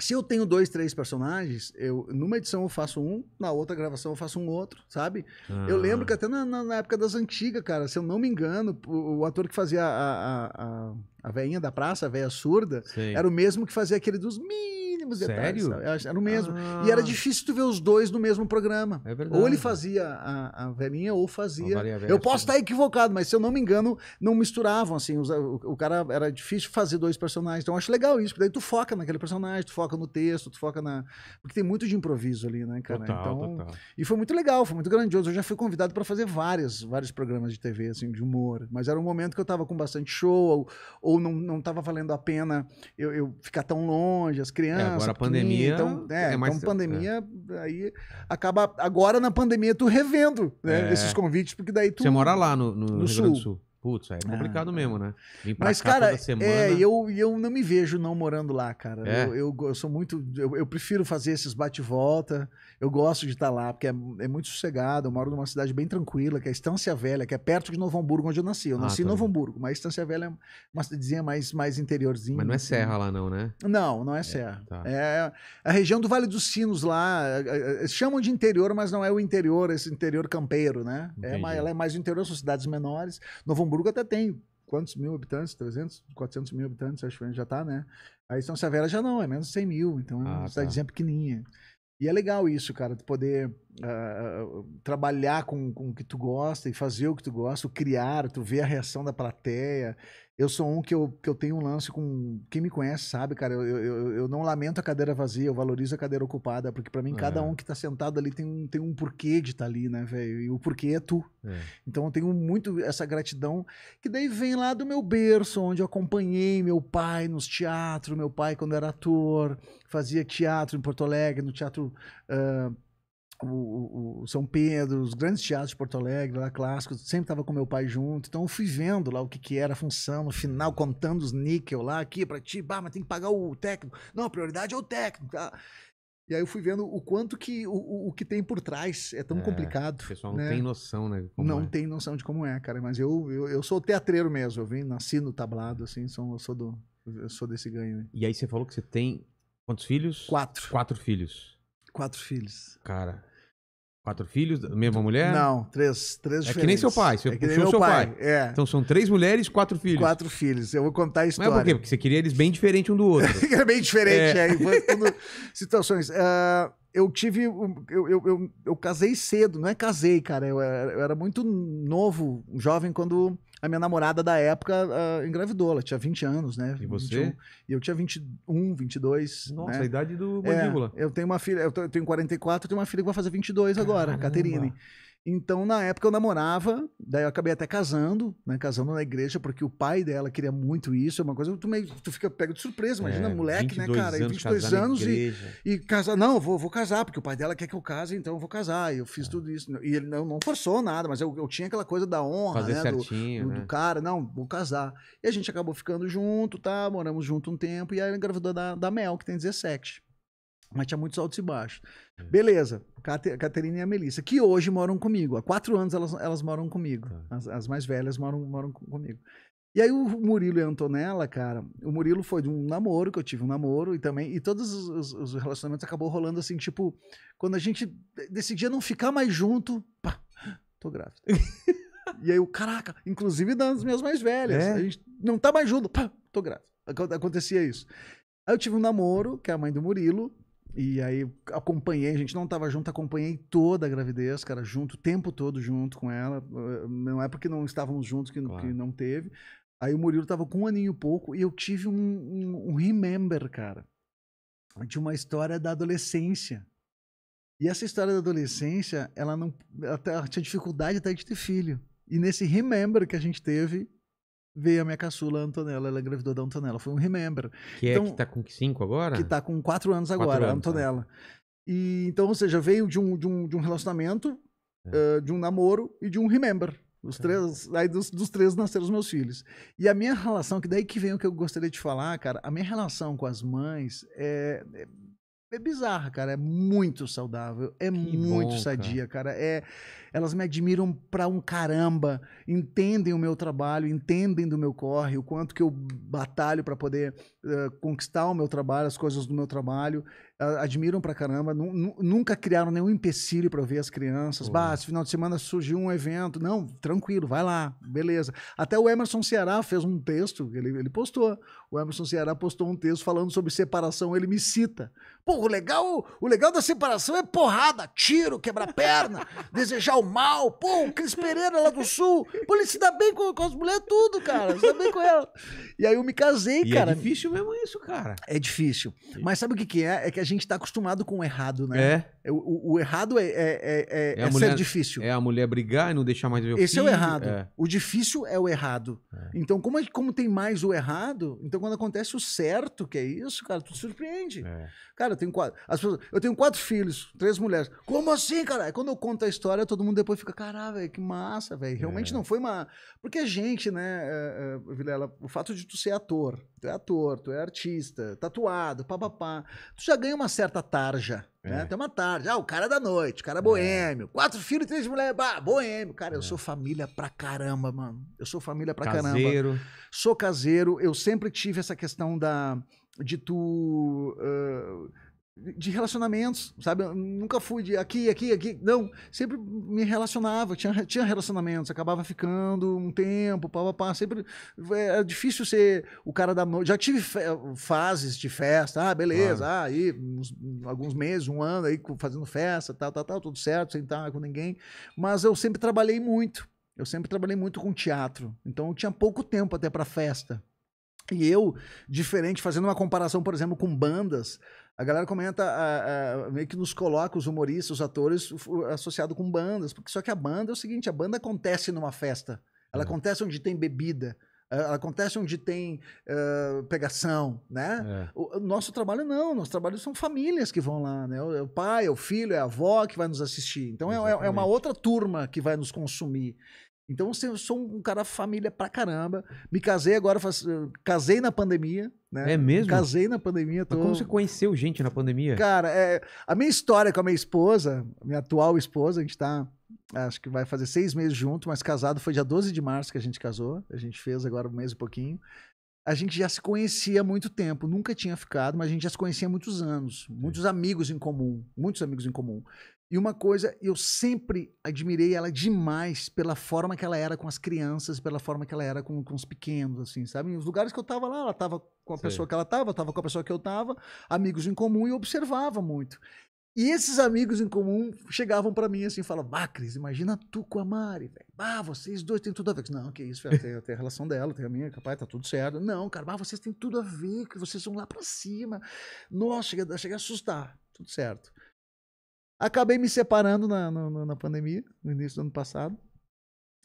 Se eu tenho dois, três personagens, eu numa edição eu faço um, na outra gravação eu faço um outro, sabe? Ah. Eu lembro que até na, na, na, época das antigas, cara, se eu não me engano, o, o ator que fazia a, a, a, a veinha da praça, a veia surda, Sim. era o mesmo que fazia aquele dos mínimos detalhes. Sério? Sabe? Era o mesmo. Ah. E era ah. difícil tu ver os dois no mesmo programa. É verdade. Ou ele fazia a, a velhinha, ou fazia. Eu posso estar equivocado, mas se eu não me engano, não misturavam, assim. Os, o, o, cara era difícil fazer dois personagens. Então eu acho legal isso, porque daí tu foca naquele personagem, tu foca no texto, tu foca na. Porque tem muito de improviso ali, né, cara? Total, então... Total. E foi muito legal, foi muito grandioso. Eu já fui convidado para fazer várias, vários programas de TV, assim, de humor. Mas era um momento que eu tava com bastante show, ou, ou não, não tava valendo a pena eu, eu ficar tão longe, as crianças. É agora a pandemia. Então, é, é mais então pandemia, é. aí acaba. Agora na pandemia tu revendo né, é. esses convites, porque daí tu. Você mora lá no, no, no Sul. Sul. Putz, é complicado ah. mesmo, né? Vim pra Mas, cá cara, toda semana. É, eu, eu não me vejo não morando lá, cara. É. Eu, eu, eu, sou muito. Eu, eu prefiro fazer esses bate-volta. Eu gosto de estar tá lá, porque é, é, muito sossegado. Eu moro numa cidade bem tranquila, que é Estância Velha, que é perto de Novo Hamburgo, onde eu nasci. Eu ah, nasci tá em Novo Hamburgo, mas Estância Velha é uma cidadezinha mais, mais interiorzinha. Mas não é assim. serra lá, não, né? Não, não é, é serra. Tá. É, é a região do Vale dos Sinos lá. É, é, chamam de interior, mas não é o interior, esse interior campeiro, né? É mais, ela é mais interior, são cidades menores. Novo Hamburgo até tem quantos mil habitantes? 300, 400 mil habitantes, acho que já tá, né? Aí Estância Velha já não, é menos de 100 mil. Então é ah, uma ah, cidadezinha tá. pequenininha. E é legal isso, cara, tu poder uh, trabalhar com, com o que tu gosta e fazer o que tu gosta, criar, tu ver a reação da plateia, eu sou um que eu, que eu tenho um lance com. Quem me conhece sabe, cara, eu, eu, eu não lamento a cadeira vazia, eu valorizo a cadeira ocupada, porque para mim é. cada um que tá sentado ali tem um, tem um porquê de estar tá ali, né, velho? E o porquê é tu. É. Então eu tenho muito essa gratidão, que daí vem lá do meu berço, onde eu acompanhei meu pai nos teatros, meu pai quando era ator, fazia teatro em Porto Alegre, no teatro. Uh, o, o, São Pedro, os grandes teatros de Porto Alegre, lá clássicos, sempre estava com meu pai junto, então eu fui vendo lá o que, que era a função, no final, contando os níquel lá, aqui para ti, bah, mas tem que pagar o técnico. Não, a prioridade é o técnico. Tá? E aí eu fui vendo o quanto que o, o que tem por trás é tão é, complicado. O pessoal não né? tem noção, né? não é. tem noção de como é, cara. Mas eu, eu, eu sou teatreiro mesmo, eu vim, nasci no tablado, assim, sou, eu sou do. Eu sou desse ganho. Né? E aí você falou que você tem quantos filhos? Quatro. Quatro filhos. Quatro filhos. Cara, Quatro filhos, mesma mulher? Não, três, três É que nem seu pai, você é que nem puxou seu pai. pai. É. Então são três mulheres, quatro filhos. Quatro filhos, eu vou contar a Mas história. por quê? Porque você queria eles bem diferentes um do outro. Era <laughs> é bem diferente, é. é. <laughs> situações. Ah, eu tive. Eu, eu, eu, eu casei cedo, não é casei, cara. Eu era, eu era muito novo, jovem, quando a minha namorada da época uh, engravidou, ela tinha 20 anos, né? E você? 21, e eu tinha 21, 22. Nossa, né? a idade do é, mandíbula. É, eu tenho uma filha, eu tenho 44, eu tenho uma filha que vai fazer 22 Caramba. agora, Caterine. Então, na época eu namorava, daí eu acabei até casando, né? Casando na igreja, porque o pai dela queria muito isso. É uma coisa, tu, meio, tu fica pego de surpresa, é, imagina, é, moleque, né, cara? Anos, 22 anos e, e casar. Não, vou, vou casar, porque o pai dela quer que eu case, então eu vou casar. E eu fiz é. tudo isso. E ele não, não forçou nada, mas eu, eu tinha aquela coisa da honra, Fazer né? Certinho, do, do, né? do, cara, não, vou casar. E a gente acabou ficando junto, tá? Moramos junto um tempo, e aí ela engravidou da, da Mel, que tem 17. Mas tinha muitos altos e baixos. É. Beleza, a Caterina e a Melissa, que hoje moram comigo. Há quatro anos elas, elas moram comigo. Tá. As, as, mais velhas moram, moram comigo. E aí o Murilo e a Antonella, cara, o Murilo foi de um namoro, que eu tive um namoro, e também, e todos os, os relacionamentos acabou rolando assim, tipo, quando a gente decidia não ficar mais junto, pá, tô grávida. <laughs> e aí o caraca, inclusive das minhas mais velhas, é. a gente não tá mais junto, pá, tô grávida. Acontecia isso. Aí eu tive um namoro, que é a mãe do Murilo, e aí acompanhei, a gente não estava junto, acompanhei toda a gravidez, cara, junto, o tempo todo junto com ela. Eh, não é porque não estávamos juntos que, claro. que não teve. Aí o Murilo estava com um aninho pouco e eu tive um, um, um remember, cara, de uma história da adolescência. E essa história da adolescência, ela não. Ela tinha dificuldade até de ter filho. E nesse remember que a gente teve, veio a minha caçula Antonella, ela engravidou da Antonella. Foi um Remember. Que é então, é que tá com 5 agora? Que tá com 4 anos agora, anos, é. Antonella. Tá. E, então, ou seja, veio de um, de um, de um relacionamento, é. uh, de um namoro e de um Remember. Os é. três, aí dos, dos três nasceram os meus filhos. E a minha relação, que daí que vem o que eu gostaria de falar, cara, a minha relação com as mães é, é é bizarra, cara. É muito saudável, é que muito bom, sadia, cara. cara. É, elas me admiram pra um caramba, entendem o meu trabalho, entendem do meu corre, o quanto que eu batalho para poder uh, conquistar o meu trabalho, as coisas do meu trabalho admiram pra caramba, nunca criaram nenhum empecilho para ver as crianças. Uhum. Bah, esse final de semana surgiu um evento. Não, tranquilo, vai lá, beleza. Até o Emerson Ceará fez um texto, ele, ele postou. O Emerson Ceará postou um texto falando sobre separação, ele me cita. Pô, o legal, o legal da separação é porrada, tiro, quebra-perna, <laughs> desejar o mal. Pô, o Cris Pereira lá do Sul. Pô, ele se dá bem com, com as mulheres tudo, cara. Se dá bem com ela. E aí eu me casei, e é cara. É difícil mesmo isso, cara. É difícil. Sim. Mas sabe o que, que é? É que a gente gente tá acostumado com o errado, né? É. O, o, o errado é, é, é, é, é mulher, ser difícil. É a mulher brigar e não deixar mais ver o Esse filho. é o errado. O difícil é o errado. Então, como, é, como tem mais o errado, então quando acontece o certo, que é isso, cara, tu te surpreende. Cara, eu tenho quatro. Pessoas, eu tenho quatro filhos, três mulheres. Como assim, cara? Quando eu conto a história, todo mundo depois fica, caralho, velho, que massa, velho. Realmente não foi uma. Porque a gente, né, Vilela, o fato de tu ser ator tu é ator, tu é artista, tatuado, papapá. Tu já ganha uma certa tarja, né? é. né? Tem uma tarja. Ah, o cara é da noite, o cara é boêmio. É. Quatro filhos, três mulheres, bah, boêmio. Cara, é. eu sou família pra caramba, mano. Eu sou família pra caseiro. caramba. Sou caseiro. Eu sempre tive essa questão da... De tu... Uh, de relacionamentos, sabe? Eu nunca fui de aqui, aqui, aqui. Não, sempre me relacionava, tinha, tinha relacionamentos, acabava ficando um tempo, pá, pá, pá. Sempre era é, é difícil ser o cara da noite. Já tive fases de festa, ah, beleza, ah. aí uns, alguns meses, um ano aí fazendo festa, tal, tal, tal, tudo certo, sem estar com ninguém. Mas eu sempre trabalhei muito. Eu sempre trabalhei muito com teatro, então eu tinha pouco tempo até para festa. E eu, diferente, fazendo uma comparação, por exemplo, com bandas, a galera comenta, a, a, meio que nos coloca os humoristas, os atores, associado com bandas. porque Só que a banda é o seguinte: a banda acontece numa festa. Ela uhum. acontece onde tem bebida. Ela acontece onde tem uh, pegação, né? É. O, o, nosso trabalho não, nosso trabalho são famílias que vão lá, né? O, é o pai, é o filho, é a avó que vai nos assistir. Então é, é, é uma outra turma que vai nos consumir. Então eu sou um cara família pra caramba. Me casei agora, faz... Eh, casei na pandemia. Né? É mesmo? Casei na pandemia. Tô... Mas como você conheceu gente na pandemia? Cara, é... a minha história com a minha esposa, minha atual esposa, a gente tá, acho que vai fazer seis meses junto, mas casado foi dia 12 de março que a gente casou. A gente fez agora um mês e pouquinho. A gente já se conhecia há muito tempo, nunca tinha ficado, mas a gente já se conhecia há muitos anos. Muitos amigos em comum, muitos amigos em comum. E uma coisa, eu sempre admirei ela demais pela forma que ela era com as crianças, pela forma que ela era com, com os pequenos, assim, sabe? os lugares que eu tava lá, ela tava com a Sim. pessoa que ela tava, tava com a pessoa que eu tava, amigos em comum, e observava muito. E esses amigos em comum chegavam para mim assim e falavam: Ah, Cris, imagina tu com a Mari, velho. Ah, vocês dois têm tudo a ver. não, que isso, eu tenho, eu tenho, a relação dela, tem a minha, capaz, tá tudo certo. Não, cara, mas vocês têm tudo a ver, que vocês são lá para cima. Nossa, chega, chega a assustar. Tudo certo. Acabei me separando na, na, na pandemia, no início do ano passado.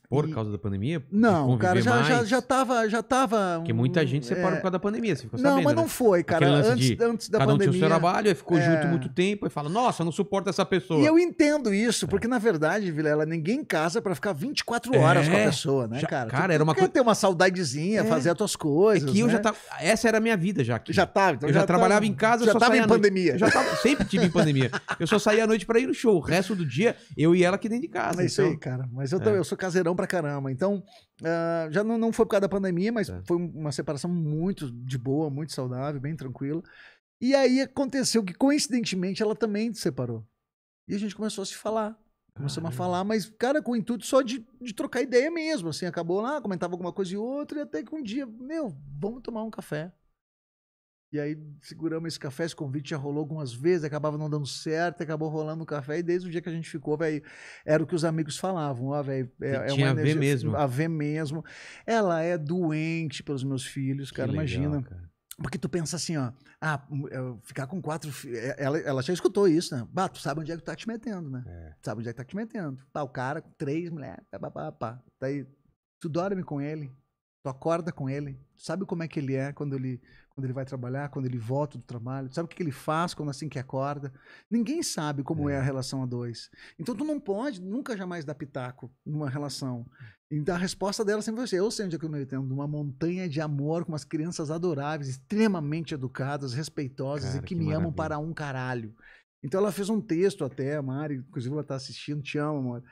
Por e... causa da pandemia? Não, cara, já, já, já tava. Já tava Porque muita gente separa é... por causa da pandemia, você ficou não, sabendo. Não, mas né? não foi, cara. Antes, de, antes da cada pandemia. Cada um tinha o seu trabalho, ficou é... junto muito tempo, e fala, nossa, eu não suporto essa pessoa. E eu entendo isso, é. porque na verdade, Vilela, ninguém casa para ficar 24 é, horas com a pessoa, né, já, cara? Cara, tu, era uma coisa. ter uma saudadezinha, é. fazer as tuas coisas. É que eu já né? tava. Essa era a minha vida já aqui. Já tava. Então eu já, já trabalhava tava... em casa, já só tava em pandemia. Já tava, sempre tive em pandemia. Eu só saía à noite para ir no show. O resto do dia, eu e ela aqui dentro de casa. É isso aí, então cara. Mas eu é. sou caseirão pra caramba. Então, uh, já não, não foi por causa da pandemia, mas é. foi uma separação muito de boa, muito saudável, bem tranquila. E aí aconteceu que, coincidentemente, ela também se separou. E a gente começou a se falar. Começamos Caramba. a falar, mas, cara, com o intuito só de, de trocar ideia mesmo. Assim, acabou lá, comentava alguma coisa e outra, e até que um dia, meu, vamos tomar um café. E aí seguramos esse café, esse convite já rolou algumas vezes, acabava não dando certo, acabou rolando o café, e desde o dia que a gente ficou, velho, era o que os amigos falavam, ó, velho, é, é tinha uma energia, a ver mesmo. A ver mesmo. Ela é doente pelos meus filhos, cara, imagina. Cara. Porque tu pensa assim, ó, ah, hum, é, ficar com quatro filhos. É, ela, ela já escutou isso, né? Bah, tu sabe onde é que tu tá te metendo, né? É. Sabe onde é que tá te metendo. Pá, o cara, três mulheres, pá, pá, pá, pá. Daí, tu dorme com ele, Tu acorda com ele, sabe como é que ele é quando ele, quando ele vai trabalhar, quando ele volta do trabalho, sabe o que ele faz quando assim que acorda. Ninguém sabe como é, é a relação a dois. Então tu não pode nunca jamais dar pitaco numa relação. Então a resposta dela sempre vai ser: eu sei onde é que eu me entendo, uma montanha de amor com umas crianças adoráveis, extremamente educadas, respeitosas Cara, e que, que me maravilha. amam para um caralho. Então ela fez um texto até, a Mari, inclusive ela tá assistindo, te amo, amor.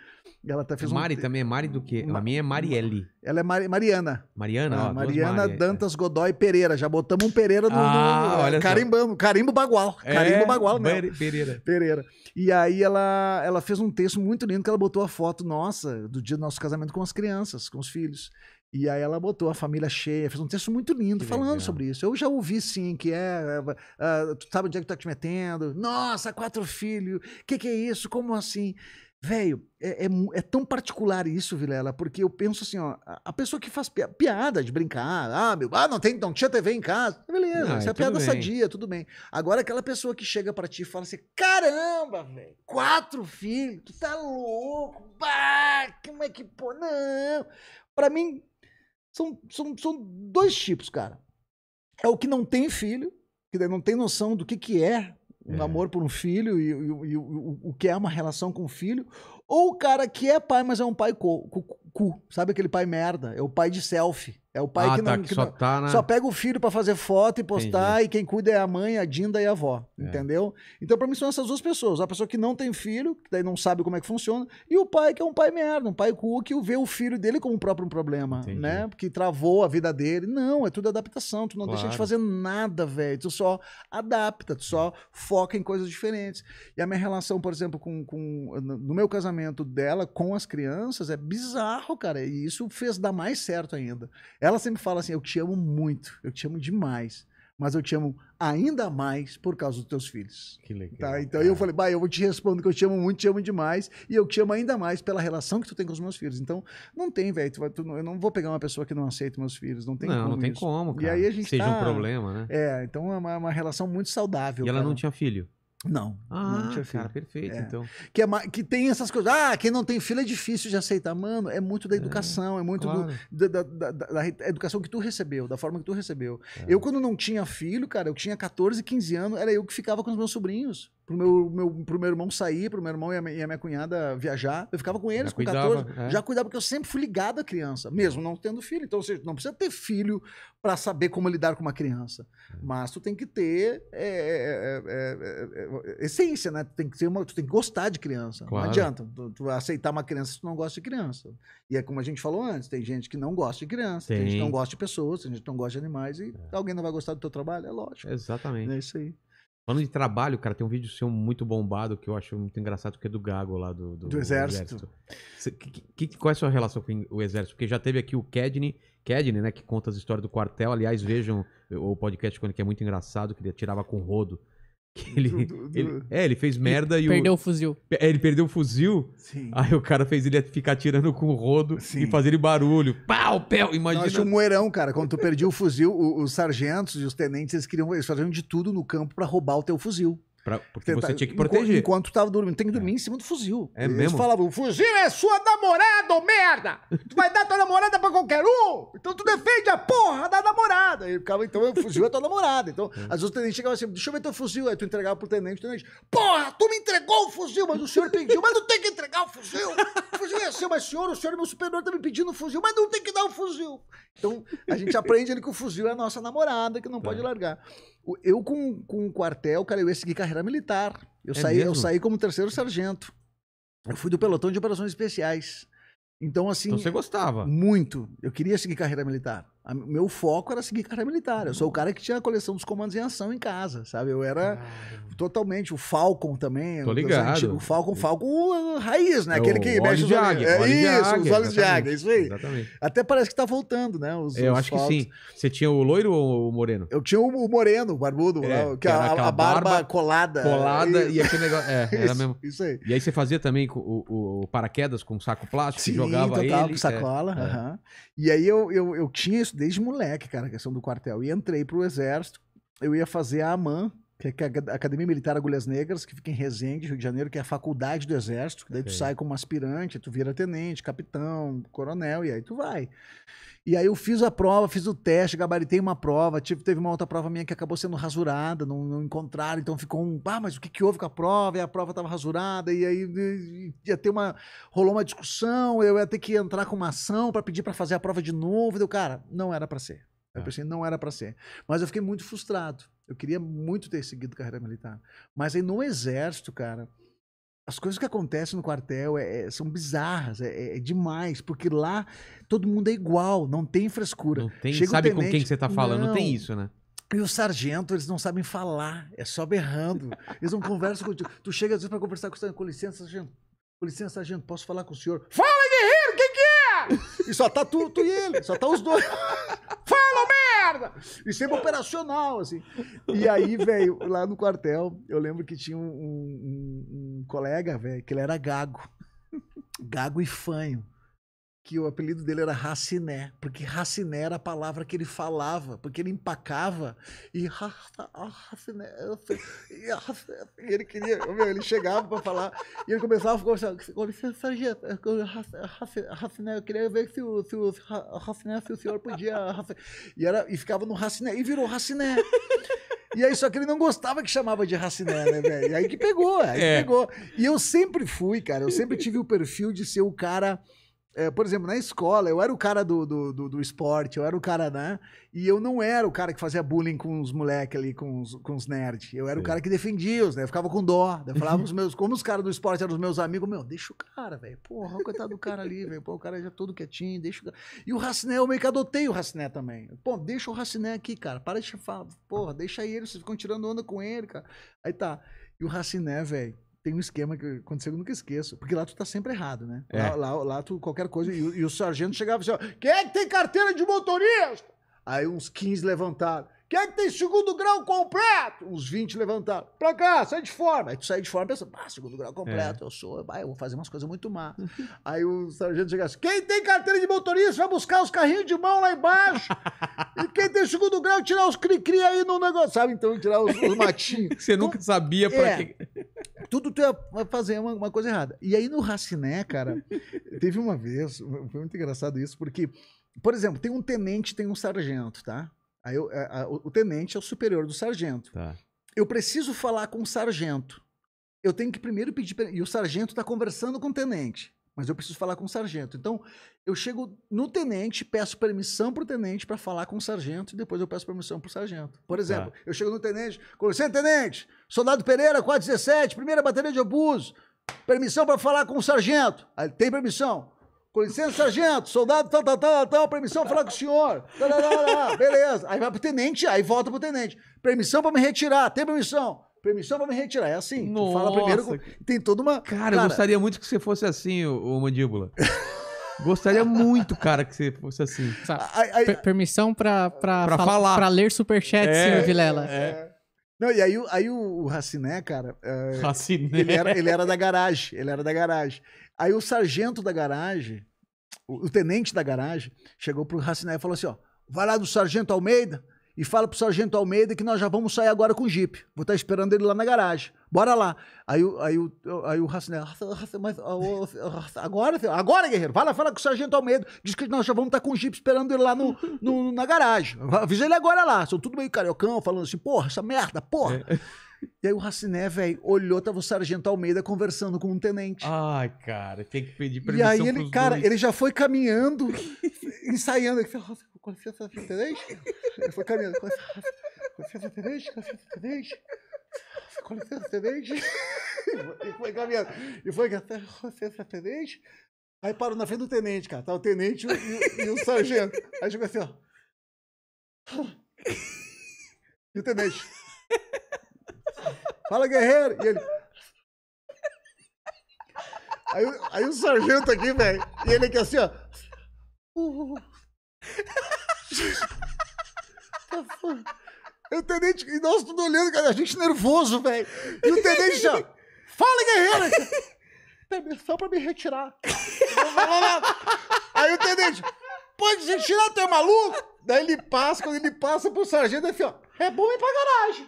Ela até tá fez Mari um... também, é Mari do quê? Ma... A minha é Marielle. Ela é Mariana. Mariana, ó, é, ah, Mariana Mari... É. Dantas Godoy Pereira. Já botamos um Pereira no, ah, no... Olha carimbando, carimbo bagual. É... Carimbo bagual, né? Pereira. Pereira. E aí ela, ela fez um texto muito lindo que ela botou a foto nossa do dia do nosso casamento com as crianças, com os filhos. E aí ela botou a família cheia, fez um texto muito lindo que falando legal. sobre isso. Eu já ouvi sim que é, é, é, tu sabe onde é que tu tá te metendo? Nossa, quatro filhos, que que é isso? Como assim? Velho, é, é, é, tão particular isso, Vilela, porque eu penso assim, ó, a pessoa que faz piada de brincar, ah, meu, ah, não, tem, não tinha TV em casa, beleza, não, isso é piada bem. sadia, tudo bem. Agora aquela pessoa que chega para ti e fala assim, caramba, velho, quatro filhos, tu tá louco, bah, como é que, pô, não. Pra mim, são, são, são dois tipos, cara. É o que não tem filho, que não tem noção do que, que é um é. por um filho e, e, e, e o, o, que é uma relação com o filho, ou o cara que é pai, mas é um pai co, co, cu. Sabe aquele pai merda? É o pai de selfie. É o pai ah, que tá, não. que que só, não tá, né? só, pega o filho para fazer foto e postar, Entendi. e quem cuida é a mãe, a Dinda e a avó. É. Entendeu? Então, pra mim, são essas duas pessoas. A pessoa que não tem filho, que daí não sabe como é que funciona, e o pai que é um pai merda, um pai cu que vê o filho dele como o próprio problema, Entendi. né? Porque travou a vida dele. Não, é tudo adaptação. Tu não claro. deixa de fazer nada, velho. Tu só adapta, tu só foca em coisas diferentes. E a minha relação, por exemplo, com, com no meu casamento dela com as crianças é bizarro bizarro, cara. E isso fez dar mais certo ainda. Ela sempre fala assim: eu te amo muito, eu te amo demais. Mas eu te amo ainda mais por causa dos teus filhos. Que legal. Tá? Então cara. eu falei, bah, eu te respondo que eu te amo muito, te amo demais. E eu te amo ainda mais pela relação que tu tem com os meus filhos. Então, não tem, velho. eu não vou pegar uma pessoa que não aceita meus filhos. Não tem não, como. Não, tem isso. como, cara. E aí a gente. Seja tá, um problema, né? É, então é uma, uma relação muito saudável. E ela cara. não tinha filho? Não. Ah, não tinha ah, filho. cara, perfeito, é. então. Que, é, que tem essas coisas. Ah, quem não tem filho é difícil de aceitar. Mano, é muito da é, educação, é, é muito claro. do, da, da, da, da, educação que tu recebeu, da forma que tu recebeu. É. Eu, quando não tinha filho, cara, eu tinha 14, 15 anos, era eu que ficava com os meus sobrinhos. Pro meu, meu, pro meu irmão sair, pro meu irmão e a, minha, e a minha cunhada viajar. Eu ficava com eles já com cuidava, 14. É. Já cuidava, porque eu sempre fui ligado à criança, mesmo não tendo filho. Então, ou seja, não precisa ter filho para saber como lidar com uma criança. Mas tu tem que ter essência, né? Tu tem que ser uma, tu tem que gostar de criança. Claro. Não adianta tu, tu, aceitar uma criança se tu não gosta de criança. E é como a gente falou antes, tem gente que não gosta de criança, tem, tem gente que não gosta de pessoas, tem gente que não gosta de animais e é. alguém não vai gostar do teu trabalho, é lógico. Exatamente. É isso aí. Falando de trabalho, cara, tem um vídeo seu muito bombado que eu acho muito engraçado, que é do Gago lá do, do, do Exército. exército. Que, que, qual é a sua relação com o Exército? Porque já teve aqui o Kedney, Kedney, né, que conta as histórias do quartel. Aliás, vejam o podcast quando que é muito engraçado, que ele tirava com rodo ele, do, do... ele, é, ele fez merda ele e perdeu o... o fuzil. É, ele perdeu o fuzil. Sim. Aí o cara fez ele ficar tirando com o rodo Sim. e fazer ele barulho. Pau, pau, imagina. Nós um moerão, cara. Quando tu perdia o fuzil, os, os sargentos e os tenentes, eles queriam eles faziam de tudo no campo para roubar o teu fuzil. Pra, porque você, você tá tinha que proteger. Enquanto, estava dormindo. Tem que é. dormir é. em cima do fuzil. É Eles mesmo? falavam, o fuzil é sua namorada, ô merda! Tu vai dar tua namorada pra qualquer um! Então tu defende a porra da namorada! E ficava, então, o fuzil é tua namorada. Então, <laughs> é. às vezes o tenente chegava assim, deixa eu ver teu fuzil. Aí tu entregava pro tenente, tenente, porra, tu me entregou o fuzil, mas o senhor pediu, mas não tem que entregar o fuzil! O fuzil é seu, mas senhor, o senhor é meu superior, tá me pedindo o fuzil, mas não tem que dar o fuzil! Então, a gente aprende ali que o fuzil é a nossa namorada, que não tá. pode é. largar. Eu com, com o quartel, cara, eu ia seguir carreira militar. Eu, é saí, eu saí como terceiro sargento. Eu fui do pelotão de operações especiais. Então, assim. Então você gostava? Muito. Eu queria seguir carreira militar. A, meu foco era seguir carreira militar. Eu sou o cara que tinha a coleção dos comandos em ação em casa, sabe? Eu era ah. totalmente o Falcon também. Tô ligado. O Falcon, Falcon uh, raiz, né? É aquele que mexe os olhos. Águia, é isso, águia, os olhos de águia, é isso aí. Exatamente. Até parece que tá voltando, né? Os, eu os acho que sim. Você tinha o loiro ou o moreno? Eu tinha o moreno, o barbudo, é, lá, que a, a barba, barba, colada. Colada e, e aquele negócio. É, <laughs> isso, era mesmo. Isso aí. E aí você fazia também o, o, o paraquedas com saco plástico, sim, jogava total, ele. com é. sacola. E aí eu, eu, eu tinha isso desde moleque, cara, a questão do quartel. E entrei pro exército, eu ia fazer a AMAN, que é a Academia Militar Agulhas Negras, que fica em Resende, Rio de Janeiro, que é a faculdade do Exército. Daí okay. tu sai como aspirante, tu vira tenente, capitão, coronel, e aí tu vai. E aí eu fiz a prova, fiz o teste, gabaritei uma prova, tive, teve uma outra prova minha que acabou sendo rasurada, não, não encontraram, então ficou um, ah, mas o que, que houve com a prova? E a prova estava rasurada, e aí ia ter uma, rolou uma discussão, eu ia ter que entrar com uma ação para pedir para fazer a prova de novo, deu, cara, não era para ser. Eu ah. pensei, não era para ser. Mas eu fiquei muito frustrado. Eu queria muito ter seguido carreira militar. Mas aí no exército, cara, as coisas que acontecem no quartel é, é, são bizarras, é, é, é, demais, porque lá todo mundo é igual, não tem frescura. Não tem, Chega sabe tenente, com quem você está falando, não, não tem isso, né? E o sargento, eles não sabem falar, é só berrando. Eles não conversam contigo. Tu chega às vezes para conversar com o sargento. Com licença, sargento. Com licença, sargento, posso falar com o senhor? Fala, guerreiro, o que, que é? E só tá tu, tu e ele, só tá os dois. <laughs> E sempre operacional, assim. E aí, velho, lá no quartel, eu lembro que tinha um, um, um colega, velho, que ele era gago. Gago e fanho que o apelido dele era Raciné, porque Raciné era a palavra que ele falava, porque ele empacava e Raciné, ele queria, ele chegava para falar e ele começava a conversar, assim, com licença, sargento, Raciné, eu queria ver se o, se o Raciné, se o senhor podia, e, era, e ficava no Raciné, e virou Raciné. E aí, só que ele não gostava que chamava de raciné, né, velho? E aí que pegou, aí é. que pegou. E eu sempre fui, cara, eu sempre tive o perfil de ser o cara é, por exemplo, na escola, eu era o cara do, do, do, do, esporte, eu era o cara, né? E eu não era o cara que fazia bullying com os moleques ali, com os, com os nerds. Eu era Sim. o cara que defendia os, né? Eu ficava com dó. Né? Eu falava <laughs> os meus, como os caras do esporte eram os meus amigos, meu, deixa o cara, velho. Porra, coitado do cara ali, velho. Pô, o cara já todo quietinho, deixa o cara. E o Raciné, eu meio que adotei o Raciné também. Pô, deixa o Raciné aqui, cara. Para de falar. Porra, deixa ele, vocês ficam tirando onda com ele, cara. Aí tá. E o Raciné, velho tem um esquema que aconteceu que eu nunca esqueço. Porque lá tu tá sempre errado, né? É. Lá, lá, lá, tu, qualquer coisa. E, e, o sargento chegava assim: ó, quem é que tem carteira de motorista? Aí uns 15 levantaram. Quem é que tem segundo grau completo? Uns 20 levantaram. Pra cá, sai de forma. Aí tu sai de forma pensando, ah, segundo grau completo, é. eu sou, eu vou fazer umas coisas muito más. <laughs> Aí o sargento chegava assim: quem tem carteira de motorista vai buscar os carrinhos de mão lá embaixo. <laughs> e quem tem segundo grau, tirar os cri-cri aí no negócio. Sabe, então, tirar os, os matinhos. <laughs> Você nunca sabia pra é. Tudo tu ia fazer uma, uma coisa errada. E aí no Raciné, cara, <laughs> teve uma vez, foi muito engraçado isso, porque, por exemplo, tem um tenente tem um sargento, tá? Aí eu, é, a, a, o tenente é o superior do sargento. Tá. Eu preciso falar com o sargento. Eu tenho que primeiro pedir. E o sargento está conversando com o tenente mas eu preciso falar com o sargento. Então, eu chego no tenente, peço permissão pro tenente para falar com o sargento e depois eu peço permissão pro sargento. Por tá. exemplo, eu chego no tenente, com licença, tenente, soldado Pereira, 417, primeira bateria de obuso, permissão para falar com o sargento. Aí, tem permissão. Com licença, sargento, soldado, tal, tal, tal, tal, permissão pra falar com o senhor. Tá, tá, tá, beleza. Aí vai pro tenente, aí volta pro tenente. Permissão para me retirar, tem permissão permissão para me retirar. É assim. Nossa. Tu fala primeiro. Tem toda uma. Cara, cara, eu gostaria muito que você fosse assim, o, o mandíbula. Gostaria muito, cara, que você fosse assim. per permissão pra, pra, falar. ler superchat, é, senhor Vilela. É. Não, e aí, aí o, o Raciné, cara. É, Raciné. Ele era, ele era da garagem. Ele era da garagem. Aí o sargento da garagem, o, o tenente da garagem, chegou pro Raciné e falou assim: ó, vai lá do sargento Almeida e fala pro sargento Almeida que nós já vamos sair agora com o Jeep. Vou estar tá esperando ele lá na garagem. Bora lá. Aí, aí, aí, aí o Racinel, mas ah, agora, agora, guerreiro, vai lá, fala com o sargento Almeida. Diz que nós já vamos estar tá com o Jeep esperando ele lá no, no na garagem. Avisa ele agora lá. São tudo meio cariocão, falando assim, porra, essa merda, porra. É. E aí o Raciné, velho, olhou, tava o Sargento Almeida conversando com um tenente. Ai, cara, tem que pedir permissão E aí ele, cara, dois. ele já foi caminhando, <laughs> ensaiando. Ele falou, com é o tenente? Ele foi caminhando, com é o é tenente, com o tenente. Com licença, tenente. E foi caminhando. E foi caminhando, com licença, tenente. Aí parou na frente do tenente, cara. Tá o tenente e, o, e o sargento. Aí chegou assim, ó. <laughs> E o tenente. Fala, guerreiro! E ele. Aí, aí o sargento aqui, velho, e ele aqui assim, ó. Uh, uh, tenente. E nós tudo olhando, cara, a gente nervoso, velho. E o tenente já. Assim, Fala, guerreiro! Permissão pra me retirar. Aí o tenente. Pode retirar, tirar, tu é maluco? Daí ele passa, quando ele passa pro sargento, assim, ó. É bom ir pra garagem.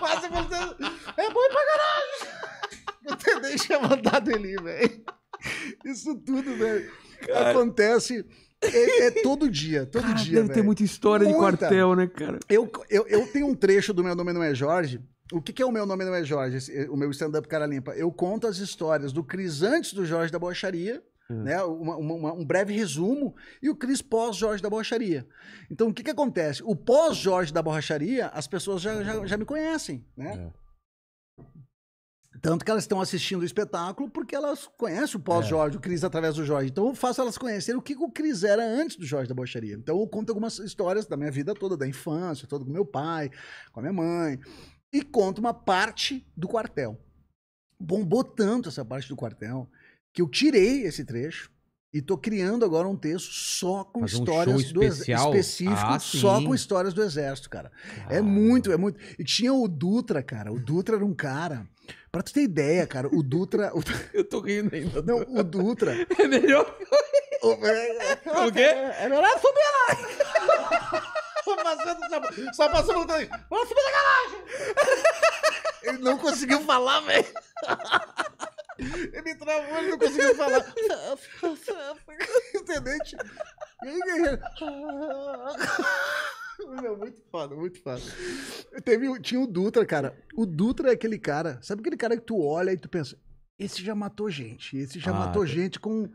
Passa pelo teu... É bom ir pra garagem. O tendente é mandado ele, velho. Isso tudo, velho. Acontece... É, é, todo dia, todo cara, dia. Deve véio. ter muita história muita. de quartel, né, cara? Eu, eu, eu tenho um trecho do Meu Nome Não É Jorge, o que, que, é o meu nome não é Jorge? O meu stand-up cara limpa. Eu conto as histórias do Cris antes do Jorge da Bocharia Hum. Né? Uma, uma, um breve resumo, e o Cris pós-Jorge da Borracharia. Então, o que, que acontece? O pós-Jorge da Borracharia, as pessoas já, já, já me conhecem, né? É. Tanto que elas estão assistindo o espetáculo porque elas conhecem o pós-Jorge, é. o Cris através do Jorge. Então eu faço elas conhecerem o que, que o Cris era antes do Jorge da borracharia Então eu conto algumas histórias da minha vida toda, da infância, toda com meu pai, com a minha mãe. E conto uma parte do quartel. Bombou tanto essa parte do quartel que eu tirei esse trecho e tô criando agora um texto só com Faz histórias um do especial? específico, ah, só com histórias do exército, cara. Ah. É muito, é muito. E tinha o Dutra, cara. O Dutra era um cara. Pra tu ter ideia, cara, o Dutra. O... <laughs> Eu tô rindo ainda. Não, o Dutra. É melhor. O, é, o quê? É, é melhor subir lá! Só, só passando. por Vamos subir na garagem! Ele não conseguiu falar, velho. Ele travou, ele não conseguiu falar. Entendente? <laughs> muito foda, muito foda. Teve, tinha o Dutra, cara. O Dutra é aquele cara. Sabe aquele cara que tu olha e tu pensa: esse já matou gente. Esse já ah, matou tá. gente com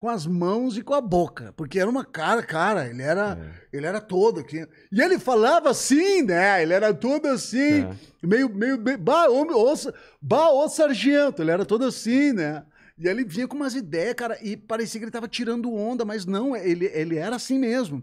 com as mãos e com a boca, porque era uma cara, cara, ele era, é. ele era todo aqui. E ele falava assim, né? Ele era todo assim, é. meio meio bah, homem, ossa, bah, ô sargento, ele era todo assim, né? E ele vinha com umas ideias, cara, e parecia que ele tava tirando onda, mas não, ele ele era assim mesmo.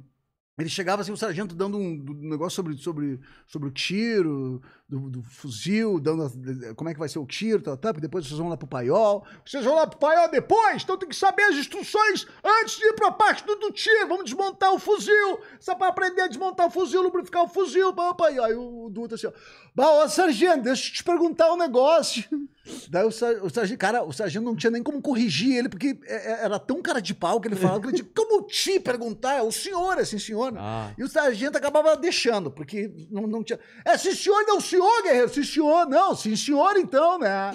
Ele chegava assim, o sargento dando um, um negócio sobre, sobre, sobre o tiro, do, do fuzil, dando a, como é que vai ser o tiro, tal, tal. depois vocês vão lá pro paiol. Vocês vão lá pro paiol depois, então tem que saber as instruções antes de ir pra parte do, do tiro. Vamos desmontar o fuzil, só pra aprender a desmontar o fuzil, lubrificar o fuzil. Opa, e aí o duto assim, ó. Bah, ó, sargento, deixa eu te perguntar um negócio. <laughs> Daí o, sargento, cara, o sargento não tinha nem como corrigir ele, porque é, é, era tão cara de pau que ele falava que ele tinha como te perguntar, é o senhor, é sim senhor. Ah. E o sargento acabava deixando, porque não, não tinha. É sim senhor, não senhor senhor, guerreiro, sim senhor, não, sim senhor então, né?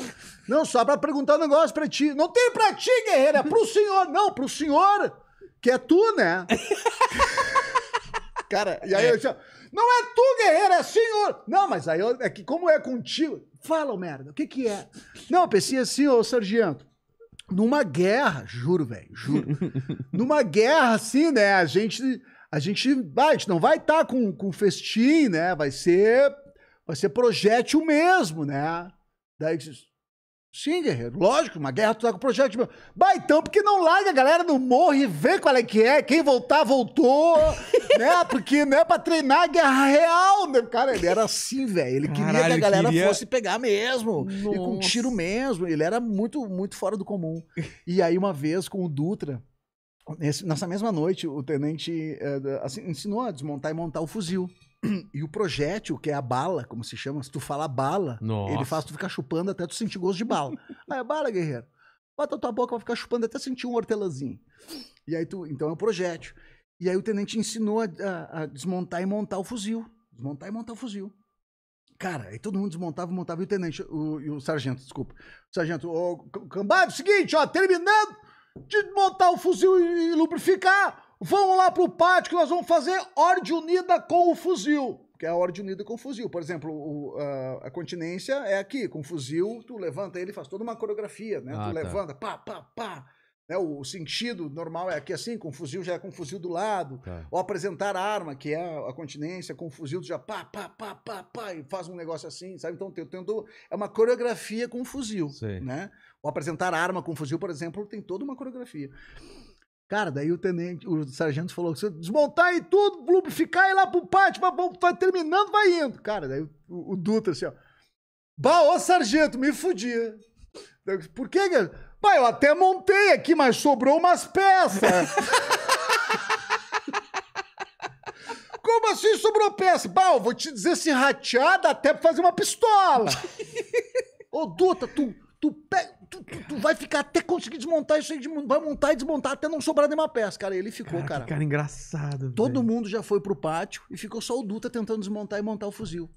Não, só pra perguntar um negócio pra ti. Não tem pra ti, guerreiro, é pro senhor, não, pro senhor, que é tu, né? <laughs> Cara, e aí eu já, não é tu, guerreiro, é senhor. Não, mas aí eu, é que como é contigo, fala, merda, o que que é? Não, pensei assim, ô sargento, numa guerra, juro, velho, juro. <laughs> numa guerra assim, né? A gente a gente, vai, a gente não vai estar tá com, com festim, né? Vai ser vai ser projétil mesmo, né? Daí diz, sim, guerreiro, lógico, uma guerra tu tá com projétil mesmo. Bah, então, porque não larga a galera não morre e vê qual é que é, quem voltar, voltou, <laughs> né? Porque não é pra treinar a guerra real, né? Cara, ele era assim, velho, ele Caralho, queria que a galera queria... fosse pegar mesmo, Nossa. e com tiro mesmo, ele era muito, muito fora do comum. E aí, uma vez, com o Dutra, nessa mesma noite, o tenente eh, assim, ensinou a desmontar e montar o fuzil. E o projétil, que é a bala, como se chama, se tu falar bala, Nossa. ele faz tu ficar chupando até tu sentir gosto de bala. aí é bala, guerreiro. Bota a tua boca pra ficar chupando até sentir um hortelãzinho. E aí tu. Então é o projétil. E aí o tenente ensinou a, a, a desmontar e montar o fuzil. Desmontar e montar o fuzil. Cara, aí todo mundo desmontava, montava e o tenente, o, e o sargento, desculpa. O sargento, ô, oh, cambado, é o seguinte, ó, terminando de montar o fuzil e, e lubrificar, Vamos lá pro pátio que nós vamos fazer ordem unida com o fuzil. Que é a ordem unida com o fuzil. Por exemplo, o, a, a, continência é aqui, com o fuzil, tu levanta ele faz toda uma coreografia, né? Ah, tu tá. levanta, pá, pá, pá. Né? O sentido normal é aqui assim, com o fuzil já é com o fuzil do lado. Tá. Ou apresentar a arma, que é a continência, com o fuzil tu já pá, pá, pá, pá, pá, e faz um negócio assim, sabe? Então, eu é uma coreografia com o fuzil, Sim. né? Ou apresentar a arma com o fuzil, por exemplo, tem toda uma coreografia. Cara, daí o tenente, o sargento falou: você assim, desmontar aí tudo, lubrificar aí lá pro pátio, mas bom, tá terminando, vai indo. Cara, daí o, o, Dutra assim, ó. Bah, ô sargento, me fudia. Por que, cara? Pai, eu até montei aqui, mas sobrou umas peças. <laughs> Como assim sobrou peça? Bah, eu vou te dizer se rateada até pra fazer uma pistola. <laughs> Ô, Duta, tu, tu pega tu, tu, tu, vai ficar até conseguir desmontar isso aí, vai montar e desmontar até não sobrar nenhuma peça, cara. E ele ficou, cara. cara. Cara, engraçado. Todo mundo já foi pro pátio e ficou só o Duta tentando desmontar e montar o fuzil.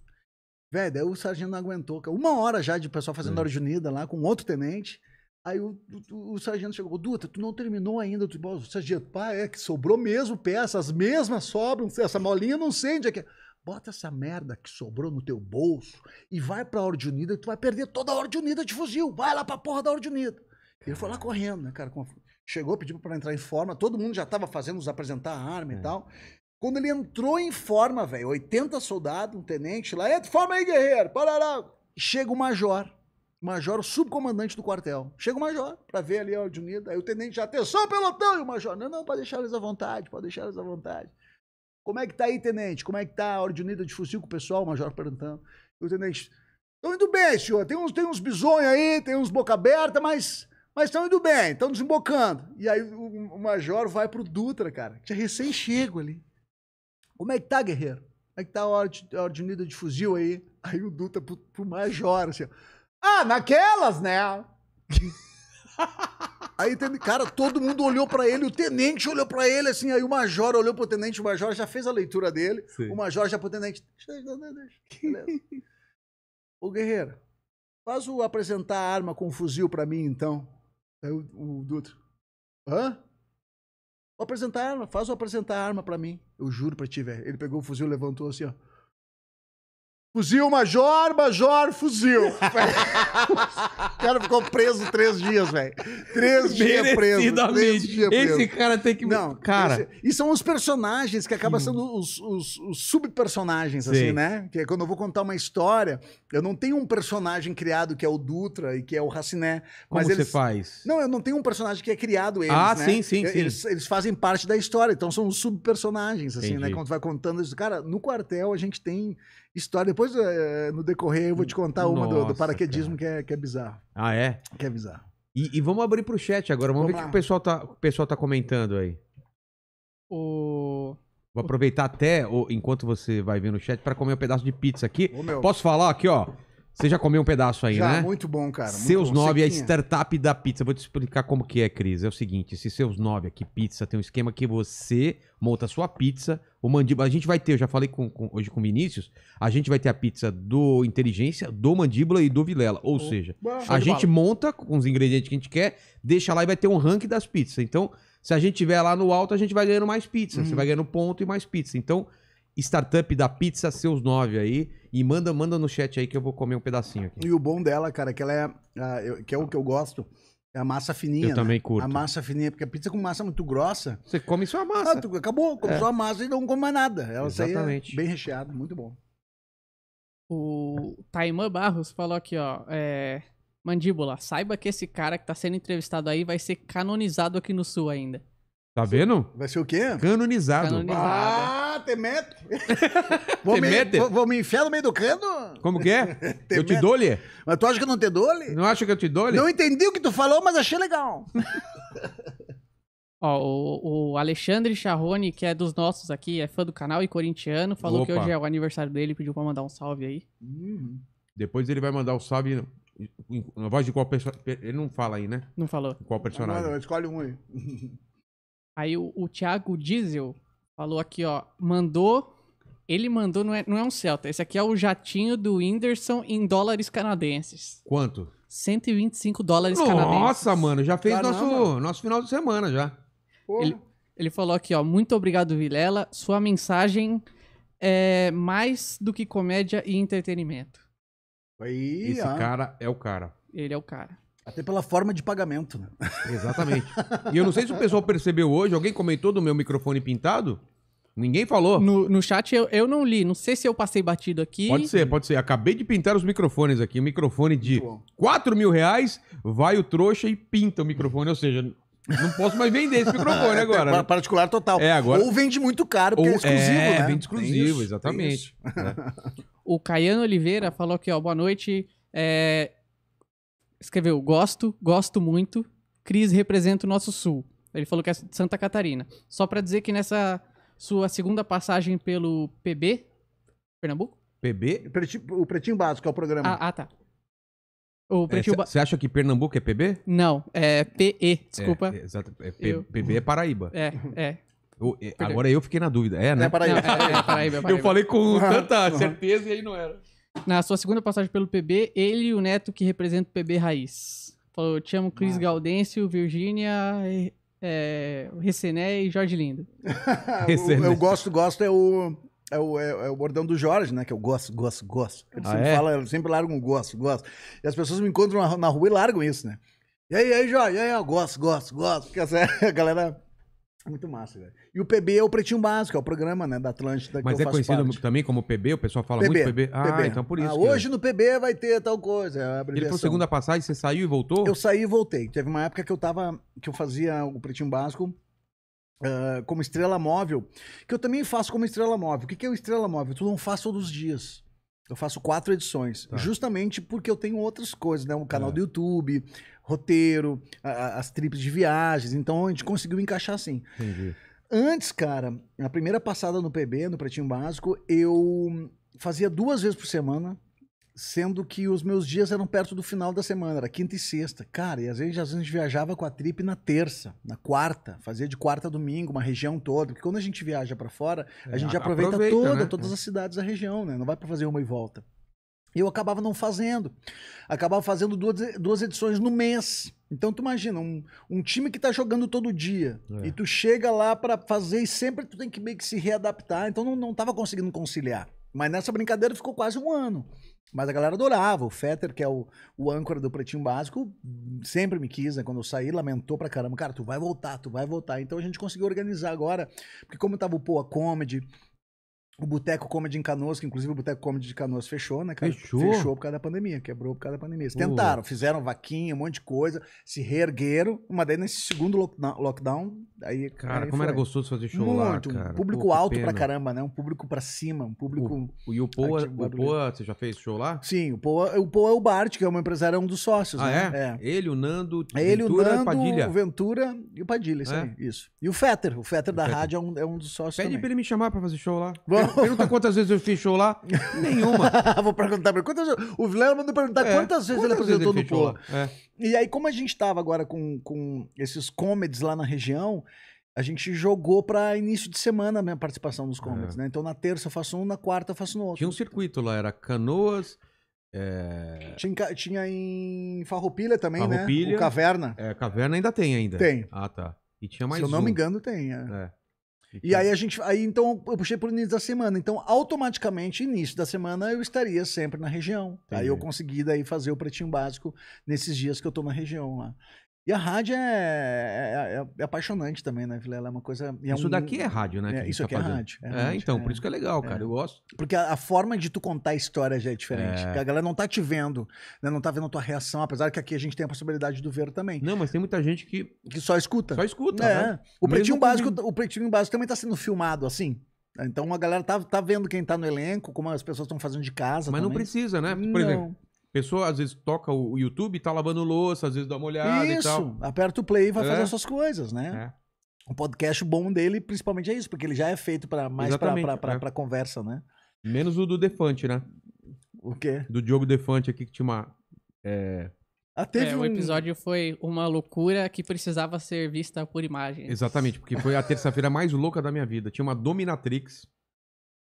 Velho, daí o sargento não aguentou, cara. Uma hora já de pessoal fazendo é. hora de unida lá com outro tenente. Aí o, o, o, sargento chegou, Duta, tu não terminou ainda. Tu, o sargento, pá, é que sobrou mesmo peça, as mesmas sobram, essa molinha não sente. É que... É. Bota essa merda que sobrou no teu bolso e vai pra Ordem Unida e tu vai perder toda a Ordem Unida de fuzil. Vai lá pra porra da Ordem Unida. Ele foi lá correndo, né, cara? Chegou, pediu para entrar em forma. Todo mundo já tava fazendo nos apresentar a arma é. e tal. Quando ele entrou em forma, velho, 80 soldados, um tenente lá, entra, em forma aí, guerreiro, parará. Chega o major, major, o subcomandante do quartel. Chega o major pra ver ali a ordem unida. Aí o tenente já, atenção, pelotão! E o major, não, não, pode deixar eles à vontade, pode deixar eles à vontade. Como é que tá aí, tenente? Como é que tá a ordem unida de fuzil com o pessoal? O major perguntando. E o tenente, estão indo bem, senhor. Tem uns, tem uns bisonhos aí, tem uns boca aberta, mas mas estão indo bem, estão desembocando. E aí o, o major vai pro Dutra, cara. Tinha recém-chego ali. Como é que tá, guerreiro? Como é que tá a ordem, a ordem unida de fuzil aí? Aí o Dutra pro, pro major, assim, ó. Ah, naquelas, né? <laughs> Aí, cara, todo mundo olhou para ele, o tenente olhou para ele, assim, aí o major olhou pro tenente, o major já fez a leitura dele, Sim. o major já pro tenente, Ô, guerreiro, faz o apresentar a arma com o fuzil para mim, então. Aí o, o Dutra, hã? Vou apresentar a arma, faz o apresentar a arma para mim. Eu juro pra ti, velho. Ele pegou o fuzil, levantou assim, ó. Fuzil Major, Major, fuzil. o <laughs> cara ficou preso três dias, velho. Três dias preso. Três dias preso. Esse cara tem que. Não, cara. Esse... E são os personagens que acabam hum. sendo os, os, os subpersonagens, assim, né? Que é quando eu vou contar uma história, eu não tenho um personagem criado que é o Dutra e que é o Raciné. Como mas você eles... faz? Não, eu não tenho um personagem que é criado eles. Ah, né? sim, sim, sim. Eles, eles, fazem parte da história, então são os subpersonagens, assim, né? Entendi. né? Quando tu vai contando isso. Cara, no quartel a gente tem história. Depois, eh, eh, no decorrer, eu vou te contar uma Nossa, do, do, paraquedismo que é, que é bizarro. Ah, é? Que é bizarro. E, e vamos abrir pro chat agora. Vamos, vamos ver o que o pessoal, tá, o pessoal tá comentando aí. O... Vou aproveitar até, enquanto você vai ver no chat, para comer um pedaço de pizza aqui. Ô, Posso falar aqui, ó? Você já comeu um pedaço aí, já, né? muito bom, cara. Muito seus bom. Nove, Sequinha. É a startup da pizza. Vou te explicar como que é, Cris. É o seguinte, esse Seus Nove aqui, pizza, tem um esquema que você monta a sua pizza. O Mandíbula, a gente vai ter, eu já falei com, com, hoje com o Vinícius, a gente vai ter a pizza do Inteligência, do Mandíbula e do Vilela. Ou oh, seja, bom. a gente monta com os ingredientes que a gente quer, deixa lá e vai ter um ranking das pizzas. Então, se a gente tiver lá no alto, a gente vai ganhando mais pizza. Hum. Você uhum. vai ganhando ponto e mais pizza. Então, startup da pizza, Seus Nove aí e manda, manda no chat aí que eu vou comer um pedacinho aqui. E o bom dela, cara, que ela é. A, eu, que é o que eu gosto. É a massa fininha. Eu né? também curto. A massa fininha, porque a pizza é com massa muito grossa. Você come só a massa. Ah, tu, acabou, come é. só a massa e não come mais nada. Ela Exatamente. É bem recheada, muito bom. O Taiman Barros falou aqui, ó. É... Mandíbula, saiba que esse cara que tá sendo entrevistado aí vai ser canonizado aqui no Sul ainda. Tá vendo? Vai ser o quê? Canonizado. Canonizado. Ah! Ah, <laughs> vou, Temete? me, vou, vou me enfiar no meio do cano? Como que é? <laughs> eu te dou-lhe? Mas tu acha que eu não te dou-lhe? Não acho que eu te dou-lhe? Não entendi o que tu falou, mas achei legal. <laughs> Ó, o, o, Alexandre Charrone, que é dos nossos aqui, é fã do canal e corintiano, falou Opa. que hoje é o aniversário dele, pediu pra mandar um salve aí. Uhum. Depois ele vai mandar o um salve na voz de qual personagem. Ele não fala aí, né? Não falou. Qual personagem? Não, não, escolhe um aí. aí o, o Thiago Diesel Falou aqui, ó. Mandou. Ele mandou, não é, não é um Celta. Esse aqui é o jatinho do Whindersson em dólares canadenses. Quanto? 125 dólares Nossa, canadenses. Nossa, mano, já fez nosso, nosso final de semana já. Ele, ele, falou aqui, ó. Muito obrigado, Vilela. Sua mensagem é mais do que comédia e entretenimento. Aí, Esse ah. cara é o cara. Ele é o cara. Até pela forma de pagamento. Né? Exatamente. E eu não sei se o pessoal percebeu hoje, alguém comentou do meu microfone pintado? Ninguém falou. No, no chat eu, eu não li. Não sei se eu passei batido aqui. Pode ser, pode ser. Acabei de pintar os microfones aqui. Um microfone de 4 mil reais, vai o trouxa e pinta o microfone. Ou seja, não posso mais vender esse microfone <laughs> é, agora. Né? Particular total. É, agora... Ou vende muito caro, porque é Ou... é exclusivo, é, né? vende exclusivo, isso, exatamente. É. <laughs> O Caiano Oliveira falou aqui, ó, boa noite. É, escreveu: Gosto, gosto muito. Cris representa o nosso sul. Ele falou que é de Santa Catarina. Só para dizer que nessa sua segunda passagem pelo PB, Pernambuco? PB? O Pretinho Básico é o programa. Ah, ah tá. O é, Pretinho Você é, acha que Pernambuco é PB? Não, é PE, desculpa. É, é, exato. É eu... PB é Paraíba. É, é. Eu, agora eu fiquei na dúvida. É, né? É Paraíba. Não, é, Paraíba, é Paraíba. Eu falei com tanta certeza e aí não era. Na sua segunda passagem pelo PB, ele e o Neto que representa o PB Raiz. Falou, te amo Cris ah. Gaudêncio, Virgínia, é, Recené e Jorge Lindo. <laughs> eu, eu gosto, gosto é o... É o, é, é, o bordão do Jorge, né? Que eu gosto, gosto, gosto. Ele ah, sempre é? fala, eu sempre largo um gosto, gosto. E as pessoas me encontram na, na rua e largam isso, né? E aí, e aí, Jorge? E aí, eu gosto, gosto, gosto. Porque <laughs> a galera muito massa, velho. E o PB é o Pretinho Básico, é o programa né, da Atlântida Mas que é eu faço conhecido parte. também como PB? O pessoal fala PB, muito PB. Ah, PB. então por isso. Ah, é. hoje eu... no PB vai ter tal coisa. É Ele foi segunda passagem, você saiu e voltou? Eu saí e voltei. Teve uma época que eu tava. que eu fazia o Pretinho Básico. Uh, como estrela móvel, que eu também faço como estrela móvel. O que, que é o estrela móvel? Tu não faz todos os dias. Eu faço quatro edições, tá. justamente porque eu tenho outras coisas, né? Um canal é. do YouTube, roteiro, a, as tripes de viagens. Então a gente conseguiu encaixar assim. Entendi. Antes, cara, na primeira passada no PB, no Pretinho Básico, eu fazia duas vezes por semana, sendo que os meus dias eram perto do final da semana, era quinta e sexta. Cara, e às vezes, às vezes a gente viajava com a trip na terça, na quarta, fazia de quarta a domingo, uma região toda, porque quando a gente viaja para fora, a é, gente aproveita, aproveita toda, né? todas é. as cidades da região, né? Não vai para fazer uma e volta eu acabava não fazendo. Acabava fazendo duas, duas edições no mês. Então tu imagina, um, um time que tá jogando todo dia é. e tu chega lá para fazer e sempre tu tem que meio que se readaptar. Então não, não tava conseguindo conciliar. Mas nessa brincadeira ficou quase um ano. Mas a galera adorava. O Fetter, que é o, o âncora do Pretinho Básico, sempre me quis, né? Quando eu saí, lamentou pra caramba. Cara, tu vai voltar, tu vai voltar. Então a gente conseguiu organizar agora. Porque como tava o Poa Comedy, o Boteco Comedy em Canoas, que inclusive o Boteco Comedy de Canoas fechou, né, cara? Fechou? Fechou por causa da pandemia, quebrou por causa da pandemia. Eles tentaram, fizeram vaquinha, um monte de coisa, se reergueram, mas daí nesse segundo lockdown, aí... Cara, como era gostoso fazer show Muito, lá, muito Um público Pô, alto pra caramba, né? Um público pra cima, um público... O, e o Poa, o Poa, você já fez show lá? Sim, o Poa, o Poa é o Bart, que é uma empresário, é um dos sócios, ah, né? É? é? Ele, o Nando, é ele, Ventura, o Nando, Padilha. o Ventura e o Padilha, isso é? aí, isso. E o Fetter, o Fetter da Fetter. rádio é um, é um dos sócios Pede também. pra ele me chamar pra fazer show lá. Vamos. Pergunta quantas vezes eu fiz show lá? Nenhuma. <laughs> Vou perguntar pra quantas O Vilela mandou perguntar é. quantas vezes quantas ele apresentou vezes ele no Pula. É. E aí, como a gente tava agora com, com esses comedies lá na região, a gente jogou para início de semana né, a minha participação nos comedies, é. né? Então na terça eu faço um, na quarta eu faço no outro. Tinha um circuito lá, era Canoas. É... Tinha, tinha em Farroupilha também, né? Farroupilha, né? O Caverna. É, Caverna ainda tem ainda. Tem. Ah, tá. E tinha mais Se eu não me engano, tem. É. é. E aí a gente. Aí então eu puxei pro início da semana. Então, automaticamente, início da semana, eu estaria sempre na região. Entendi. Aí eu consegui daí fazer o pretinho básico nesses dias que eu tô na região lá. E a rádio é é, é, é, é apaixonante também, né, Vilela? É uma coisa. É isso um... daqui é rádio, né? É, isso tá aqui tá é rádio. É, é, rádio, então, por isso que é legal, cara. Eu gosto. Porque a, a, forma de tu contar a história já é diferente. A galera não tá te vendo, né? Não tá vendo a tua reação, apesar que aqui a gente tem a possibilidade do ver também. Não, mas tem muita gente que. Que só escuta. Só escuta. É. Né? O, pretinho básico, o pretinho básico também tá sendo filmado, assim. Então a galera tá, tá vendo quem tá no elenco, como as pessoas estão fazendo de casa. Mas também. não precisa, né? Por não. exemplo, pessoa às vezes toca o YouTube, tá lavando louça, às vezes dá uma olhada isso, e tal. Isso, aperta o play e vai é. fazer as suas coisas, né? É. O podcast bom dele principalmente é isso, porque ele já é feito para mais para é. conversa, né? Menos o do Defante, né? O quê? Do Diogo Defante aqui que tinha uma é... Ah, é, um... O episódio foi uma loucura que precisava ser vista por imagem. Exatamente, porque foi a terça-feira mais louca da minha vida. Tinha uma dominatrix.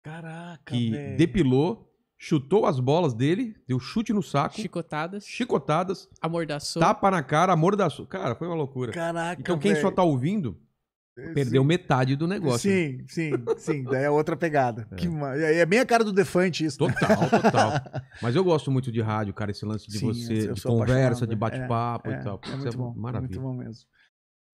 Caraca, Que véio. depilou chutou as bolas dele, deu chute no saco. Chicotadas. Chicotadas. Amordaçou. Tapa na cara, amordaçou. Cara, foi uma loucura. Caraca, Então quem véio. só tá ouvindo, Perdeu sim. metade do negócio. Sim, sim, sim. Daí é outra pegada. É. Que, é bem a cara do Defante isso. Né? Total, total. <laughs> Mas eu gosto muito de rádio, cara, esse lance de sim, você, de conversa, de é. bate-papo é, e tal. É, é muito bom, é maravilha. muito bom mesmo.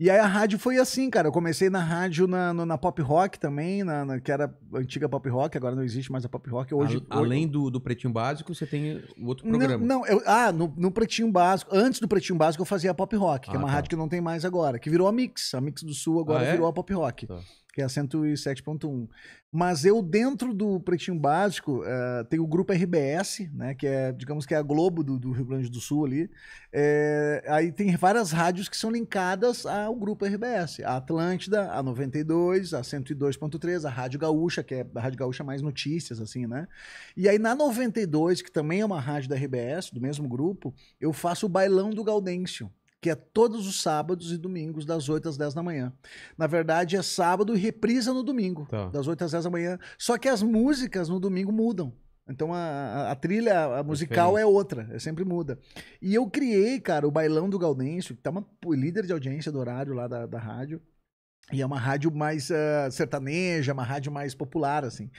E aí a rádio foi assim, cara. Eu comecei na rádio, na, na, na pop rock também, na, na, que era antiga pop rock, agora não existe mais a pop rock. Hoje, a, Além hoje... Do, do Pretinho Básico, você tem outro programa. Não, não eu, ah, no, no, Pretinho Básico, antes do Pretinho Básico eu fazia a pop rock, que é ah, é uma tá. rádio que não tem mais agora, que virou a Mix. A Mix do Sul agora ah, é? virou a pop rock. Tá que é a 107.1. Mas eu, dentro do Pretinho Básico, uh, tem o grupo RBS, né, que é, digamos que é a Globo do, do Rio Grande do Sul ali. É, aí tem várias rádios que são linkadas ao grupo RBS. A Atlântida, a 92, a 102.3, a Rádio Gaúcha, que é a Rádio Gaúcha mais notícias, assim, né? E aí na 92, que também é uma rádio da RBS, do mesmo grupo, eu faço o Bailão do Gaudêncio que é todos os sábados e domingos, das 8 às 10 da manhã. Na verdade, é sábado e reprisa no domingo, tá. das 8 às 10 da manhã. Só que as músicas no domingo mudam. Então a, a, trilha a musical Perfeito. é outra, é sempre muda. E eu criei, cara, o Bailão do Gaudêncio, que tá uma líder de audiência do horário lá da, da rádio. E é uma rádio mais uh, sertaneja, uma rádio mais popular, assim.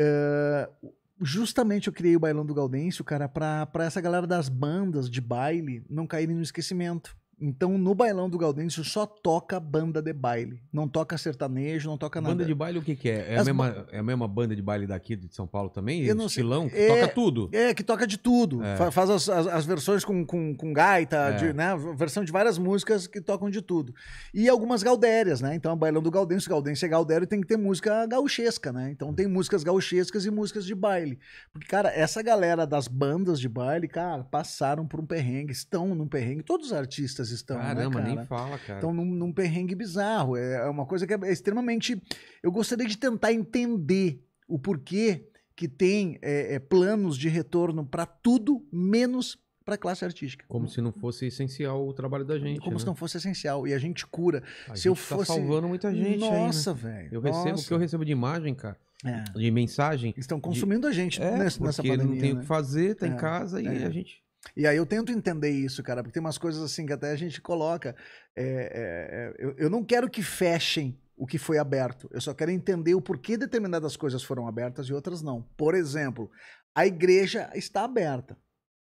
Uh, justamente eu criei o Bailão do Gaudêncio, cara, pra, pra essa galera das bandas de baile não caírem no esquecimento. Então, no bailão do Gaudêncio só toca banda de baile. Não toca sertanejo, não toca nada. Banda de baile o que, que é? É, As a mesma, é a mesma banda de baile daqui de São Paulo também? Eu não estilão, sei. que é, toca tudo. É, que toca de tudo. É. Faz as, as, as, versões com, com, com gaita, é. de, né? versão de várias músicas que tocam de tudo. E algumas gaudérias, né? Então, o é bailão do Gaudêncio, Gaudêncio é gaudério, tem que ter música gauchesca, né? Então, tem músicas gauchescas e músicas de baile. Porque, cara, essa galera das bandas de baile, cara, passaram por um perrengue, estão num perrengue, todos os artistas artistas estão. Né, Caramba, né, cara? nem fala, cara. Estão num, num perrengue bizarro. É, é uma coisa que é extremamente. Eu gostaria de tentar entender o porquê que tem é, é, planos de retorno para tudo menos para a classe artística. Como se não fosse essencial o trabalho da gente. Como né? se não fosse essencial. E a gente cura. A se gente eu tá fosse. salvando muita gente. Né? Nossa, né? velho. Eu nossa. recebo o que eu recebo de imagem, cara. É. De mensagem. Estão consumindo de... a gente é, nessa, nessa pandemia. Não tem né? o que né? fazer, tá em é, casa e a gente e aí eu tento entender isso, cara, porque tem umas coisas assim que até a gente coloca. É, é, eu, eu não quero que fechem o que foi aberto. Eu só quero entender o porquê determinadas coisas foram abertas e outras não. Por exemplo, a igreja está aberta.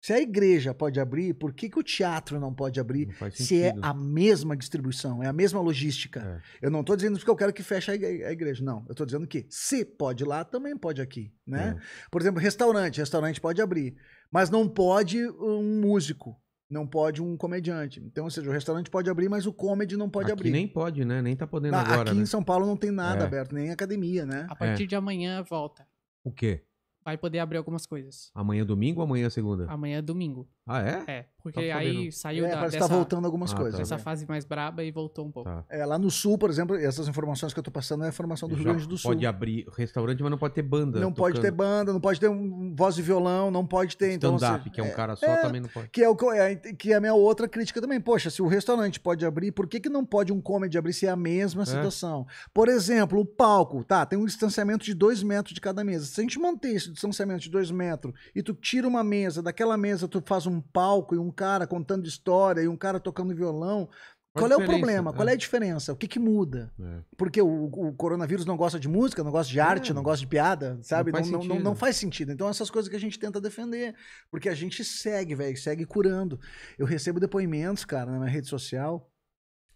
Se a igreja pode abrir, por que, que o teatro não pode abrir não se é a mesma distribuição, é a mesma logística? É. Eu não estou dizendo que eu quero que feche a igreja, não. Eu estou dizendo que se pode lá, também pode aqui. Né? É. Por exemplo, restaurante. Restaurante pode abrir, mas não pode um músico não pode um comediante. Então, ou seja, o restaurante pode abrir, mas o comedy não pode aqui abrir. Nem pode, né? Nem tá podendo Na, agora. Aqui né? em São Paulo não tem nada é. aberto, nem academia, né? A partir é. de amanhã volta. O quê? vai poder abrir algumas coisas. Amanhã é domingo ou amanhã é segunda? Amanhã é domingo. Ah, é? É, porque aí saiu é, da, parece tá dessa, tá voltando algumas ah, coisas. Tá. Essa fase mais braba e voltou um pouco. Tá. É, lá no sul, por exemplo, essas informações que eu tô passando é a formação do Já Rio Grande do Sul. Pode abrir restaurante, mas não pode ter banda. Não tocando. pode ter banda, não pode ter um voz de violão, não pode ter. Então, Stand-up, então, que é um é, cara só, é, também não pode. Que é, o, é, que é a minha outra crítica também. Poxa, se o restaurante pode abrir, por que, que não pode um comedy abrir se é a mesma é. situação? Por exemplo, o palco, tá? Tem um distanciamento de dois metros de cada mesa. Se a gente manter esse distanciamento de dois metros e tu tira uma mesa, daquela mesa tu faz um um palco e um cara contando história e um cara tocando violão. Qual, Qual é o problema? É. Qual é a diferença? O que, que muda? É. Porque o, o, coronavírus não gosta de música, não gosta de é. arte, é. não gosta de piada, sabe? Não faz, não, não, não faz, sentido. Então, essas coisas que a gente tenta defender. Porque a gente segue, velho, segue curando. Eu recebo depoimentos, cara, na minha rede social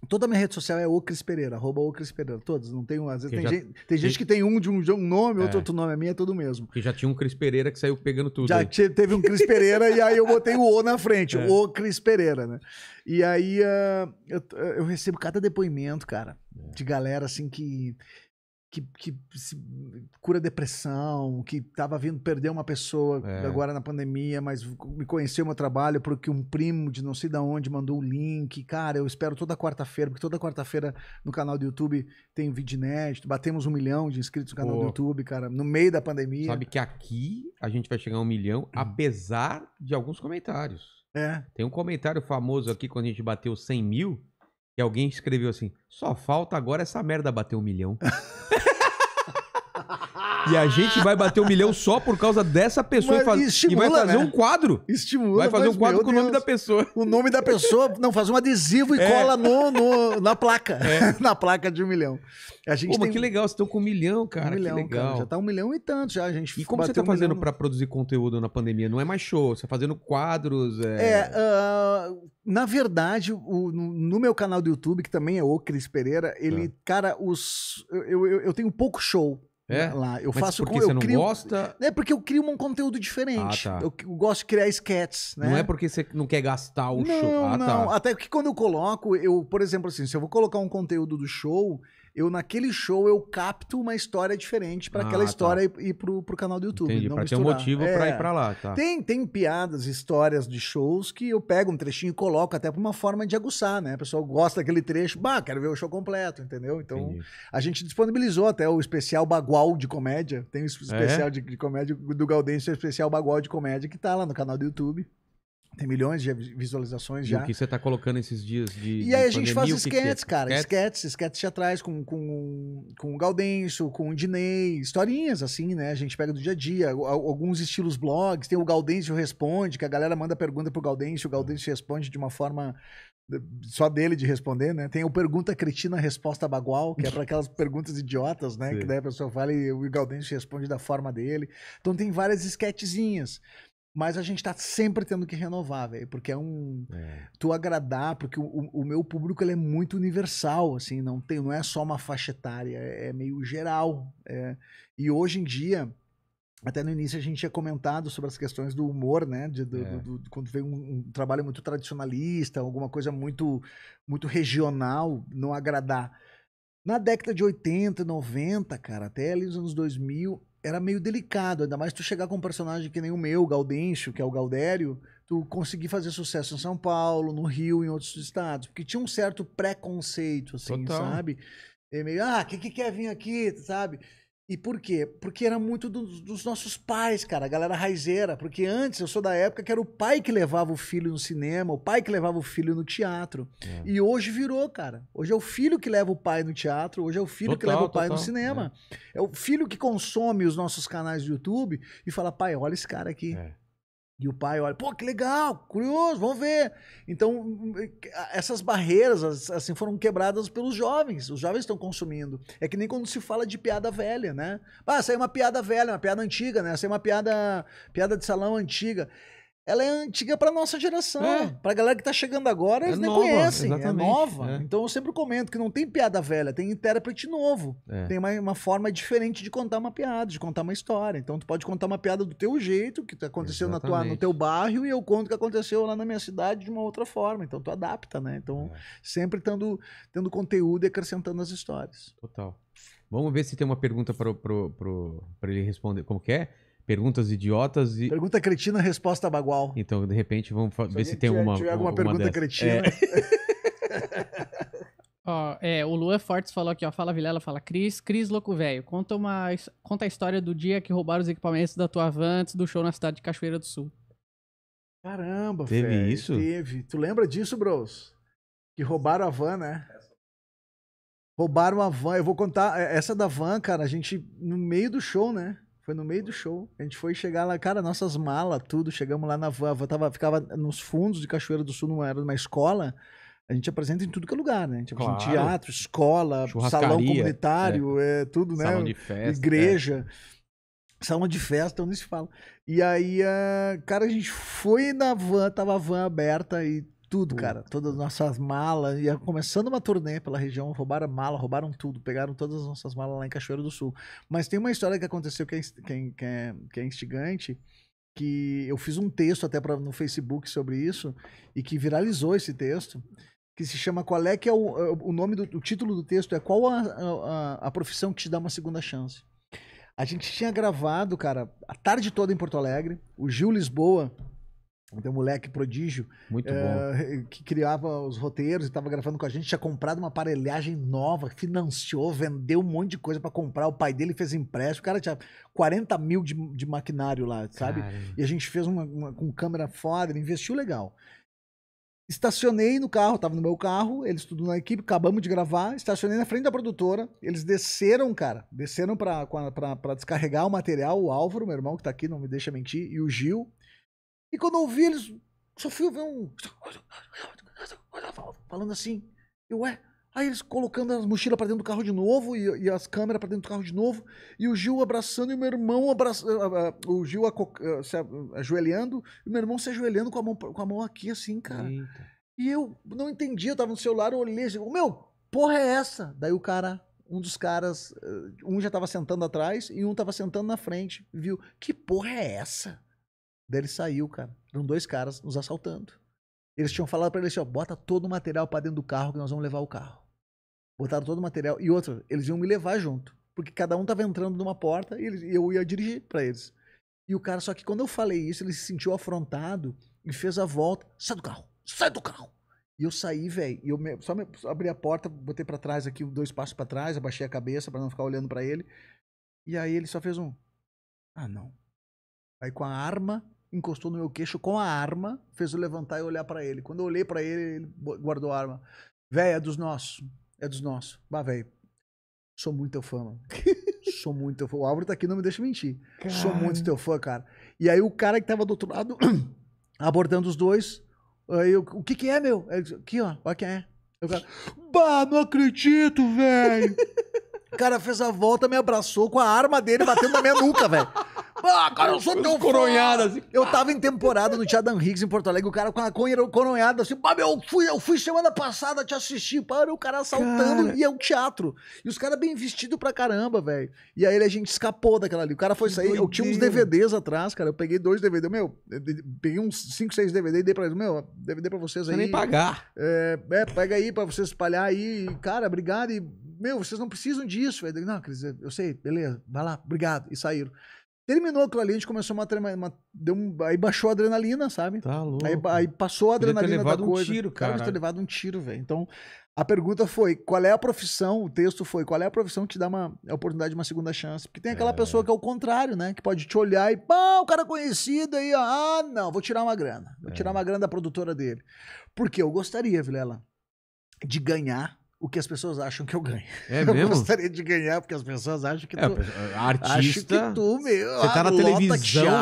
Toda a minha rede social é o Cris Pereira, arroba o Cris Pereira. Todos, não tem um. Às vezes tem, já, gente, tem que... gente, que tem um de um, de um nome, é. outro, outro nome, a minha é tudo mesmo. Que já tinha um Cris Pereira que saiu pegando tudo. Já teve um Cris Pereira e aí eu botei o O na frente, <laughs> é. o Cris Pereira, né? E aí uh, eu, eu recebo cada depoimento, cara, é. de galera assim que que, que cura depressão, que estava vindo perder uma pessoa é. agora na pandemia, mas me conheceu meu trabalho porque um primo de não sei de onde mandou o link. Cara, eu espero toda quarta-feira, porque toda quarta-feira no canal do YouTube tem vídeo inédito. Batemos um milhão de inscritos no canal Pô. do YouTube, cara, no meio da pandemia. Sabe que aqui a gente vai chegar a um milhão, hum. apesar de alguns comentários. É. Tem um comentário famoso aqui quando a gente bateu 100 mil e alguém escreveu assim: só falta agora essa merda bater um milhão. <laughs> E a gente vai bater um milhão só por causa dessa pessoa. Mas, faz... estimula, e vai fazer né? um quadro. Estimula. Vai fazer um quadro com Deus. o nome da pessoa. O nome da pessoa. Não, faz um adesivo e é. cola no, no, na placa. É. <laughs> na placa de um milhão. A gente Pô, tem... mas que legal, você tá com um milhão, cara. Um milhão, que legal. Cara, já tá um milhão e tanto já. A gente e como você tá um fazendo milhão... para produzir conteúdo na pandemia? Não é mais show, você tá fazendo quadros. É, é uh, na verdade, o, no meu canal do YouTube, que também é o Cris Pereira, ele, ah. cara, os. Eu, eu, eu tenho pouco show. É? Lá. Eu Mas faço porque com, eu você não crio, gosta? É porque eu crio um conteúdo diferente. Ah, tá. eu, eu, gosto de criar sketches, né? Não é porque você não quer gastar o não, show. Ah, tá. não, tá. até que quando eu coloco, eu, por exemplo, assim, se eu vou colocar um conteúdo do show, eu naquele show eu capto uma história diferente para ah, aquela tá. história ir, e, e pro, pro canal do YouTube. Entendi, não pra misturar. ter um motivo é, pra ir pra lá, tá? Tem, tem piadas, histórias de shows que eu pego um trechinho e coloco até pra uma forma de aguçar, né? A pessoal gosta daquele trecho, bah, quero ver o show completo, entendeu? Então Entendi. a gente disponibilizou até o especial Bagual de comédia, tem o é? especial é? de, de, comédia do Gaudêncio, o especial Bagual de comédia que tá lá no canal do YouTube. Tem milhões de visualizações e já. o que você está colocando esses dias de. E aí a gente faz é? esquetes, é? cara. Esquetes, esquetes atrás com, com, com o Gaudenso, com o Dinei, historinhas assim, né? A gente pega do dia a dia. Alguns estilos blogs. Tem o Gaudêncio Responde, que a galera manda pergunta pro Gaudêncio, o Gaudêncio responde de uma forma eh, só dele de responder, né? Tem o Pergunta Cretina Resposta Bagual, que é para aquelas <laughs> perguntas idiotas, né? Sim. Que daí a pessoa fala e o Gaudêncio responde da forma dele. Então tem várias esquetezinhas. Mas a gente tá sempre tendo que renovar, velho. Porque é um. É. Tu agradar, porque o, o, meu público ele é muito universal, assim, não, tem, não é só uma faixa etária, é, é meio geral. É. E hoje em dia. Até no início a gente tinha comentado sobre as questões do humor, né? De, do, é. do, do, quando vem um, um, trabalho muito tradicionalista, alguma coisa muito, muito regional, não agradar. Na década de 80, 90, cara, até ali nos anos 2000, era meio delicado, ainda mais tu chegar com um personagem que nem o meu, Gaudêncio, que é o Gaudério, tu conseguir fazer sucesso em São Paulo, no Rio, em outros estados, porque tinha um certo preconceito, assim, Total. sabe? E é meio, ah, o que, que quer vir aqui, sabe? E por quê? Porque era muito do, dos nossos pais, cara, a galera raizeira. Porque antes, eu sou da época que era o pai que levava o filho no cinema, o pai que levava o filho no teatro. É. E hoje virou, cara. Hoje é o filho que leva o pai no teatro, hoje é o filho total, que leva o pai total. no cinema. É. é. o filho que consome os nossos canais do YouTube e fala, pai, olha esse cara aqui. É. E o pai olha, pô, que legal, curioso, vamos ver. Então, essas barreiras, assim, foram quebradas pelos jovens. Os jovens estão consumindo. É que nem quando se fala de piada velha, né? Ah, saiu uma piada velha, uma piada antiga, né? Saiu uma piada, piada de salão antiga ela é antiga para nossa geração. É. Para a galera que está chegando agora, é eles nova, nem conhecem. É exatamente. É nova. É. Então eu sempre comento que não tem piada velha, tem intérprete novo. É. Tem uma, uma, forma diferente de contar uma piada, de contar uma história. Então tu pode contar uma piada do teu jeito, que tá aconteceu na tua, no teu bairro, e eu conto o que aconteceu lá na minha cidade de uma outra forma. Então tu adapta, né? Então é. sempre tendo, tendo conteúdo e acrescentando as histórias. Total. Vamos ver se tem uma pergunta para ele responder. Como que é? perguntas idiotas e. Pergunta cretina, resposta bagual. Então, de repente, vamos se ver se tem tiver, uma. Se tiver alguma pergunta dessa. cretina. É. <laughs> ó, é, o Luan Fortes falou aqui, ó. Fala Vilela, fala Cris. Cris, louco velho, conta, uma, conta a história do dia que roubaram os equipamentos da tua van antes do show na cidade de Cachoeira do Sul. Caramba, Teve véio, isso? Teve. Tu lembra disso, bros? Que roubaram a van, né? Roubaram a van. Eu vou contar. É, essa da van, cara, a gente, no meio do show, né? Foi no meio do show. A gente foi chegar lá, cara, nossas malas, tudo. Chegamos lá na van. A van tava, ficava nos fundos de Cachoeira do Sul, não era uma escola. A gente apresenta em tudo que é lugar, né? A gente claro. teatro, escola, salão comunitário, é. é. tudo, né? Salão de festa. Igreja. É. Salão de festa, onde se fala. E aí, ah, cara, a gente foi na van, tava a van aberta e tudo, cara. Todas as nossas malas. E começando uma turnê pela região, roubaram mala, roubaram tudo. Pegaram todas as nossas malas lá em Cachoeira do Sul. Mas tem uma história que aconteceu é que é, que é, que é instigante. Que eu fiz um texto até pra, no Facebook sobre isso. E que viralizou esse texto. Que se chama Qual é que é, é o, o nome do o título do texto? É Qual a, a, a profissão que te dá uma segunda chance? A gente tinha gravado, cara, a tarde toda em Porto Alegre. O Gil Lisboa tem um moleque prodígio. Muito é, bom. Que criava os roteiros e estava gravando com a gente. Tinha comprado uma aparelhagem nova, financiou, vendeu um monte de coisa para comprar. O pai dele fez empréstimo. O cara tinha 40 mil de, de maquinário lá, sabe? Cara. E a gente fez uma, uma com câmera foda, ele investiu legal. Estacionei no carro, estava no meu carro, eles tudo na equipe, acabamos de gravar. Estacionei na frente da produtora. Eles desceram, cara. Desceram para descarregar o material. O Álvaro, meu irmão, que está aqui, não me deixa mentir, e o Gil e quando eu ouvi eles, só fui ver um. Falando assim. eu ué. Aí eles colocando as mochilas para dentro do carro de novo e, e as câmeras para dentro do carro de novo. E o Gil abraçando e o meu irmão abraçando. O Gil se ajoelhando e o meu irmão se ajoelhando com a mão, com a mão aqui, assim, cara. Eita. E eu não entendi, eu tava no celular, eu olhei assim, meu, porra é essa? Daí o cara, um dos caras, eh, um já tava sentando atrás e um tava sentando na frente, viu? Que porra é essa? Daí ele saiu, cara. Eram dois caras nos assaltando. Eles tinham falado para ele assim, ó, bota todo o material para dentro do carro que nós vamos levar o carro. Botaram todo o material. E outra, eles iam me levar junto. Porque cada um tava entrando numa porta e eu ia dirigir para eles. E o cara, só que quando eu falei isso, ele se sentiu afrontado e fez a volta. Sai do carro! Sai do carro! E eu saí, velho. E eu me, só, me, só abri a porta, botei para trás aqui, dois passos para trás, abaixei a cabeça para não ficar olhando para ele. E aí ele só fez um. Ah, não. Aí com a arma encostou no meu queixo com a arma, fez eu levantar e olhar para ele. Quando eu olhei para ele, ele guardou a arma. Véi, é dos nossos. É dos nossos. Bah, véi. Sou muito teu fã, mano. <laughs> Sou muito teu fã. O Álvaro tá aqui, não me deixa mentir. Cara. Sou muito teu fã, cara. E aí o cara que tava do outro lado, <clears throat> abordando os dois, aí eu, o que que é, meu? Ele disse, aqui, ó, olha quem é. Eu, cara, bah, não acredito, velho. <laughs> O cara fez a volta, me abraçou com a arma dele batendo na minha nuca, velho. Ah, cara, eu sou tão coronhada assim. Eu tava em temporada no Tia Dan Higgs em Porto Alegre, o cara com a coronhada assim, meu, eu fui, eu fui semana passada te assistir, pá, o cara assaltando cara. e é um teatro. E os caras bem vestidos pra caramba, velho. E aí a gente escapou daquela ali. O cara foi sair, eu tinha uns DVDs atrás, cara, eu peguei dois DVDs, meu, peguei uns 5, 6 DVDs e dei pra eles, meu, DVD pra vocês aí. Pra nem pagar. É, é, pega aí pra vocês espalhar aí, cara, obrigado e, meu, vocês não precisam disso, velho. Não, dizer eu sei, beleza, vai lá, obrigado. E saíram. Terminou aquilo ali, a gente começou uma, uma deu um, aí baixou a adrenalina, sabe? Tá louco. Aí, aí passou a adrenalina da coisa. Um tiro, cara. cara ter levado um tiro, velho. Então, a pergunta foi: qual é a profissão? O texto foi: qual é a profissão que te dá uma a oportunidade de uma segunda chance? Porque tem aquela é. pessoa que é o contrário, né? Que pode te olhar e, pá, o cara conhecido aí, ó, ah, não, vou tirar uma grana. Vou é. tirar uma grana da produtora dele. Porque eu gostaria, Vilela, de ganhar o que as pessoas acham que eu ganho. É <laughs> mesmo? Eu gostaria de ganhar porque as pessoas acham que é, tu... Artista... Acho que tu, meu... Você tá na televisão.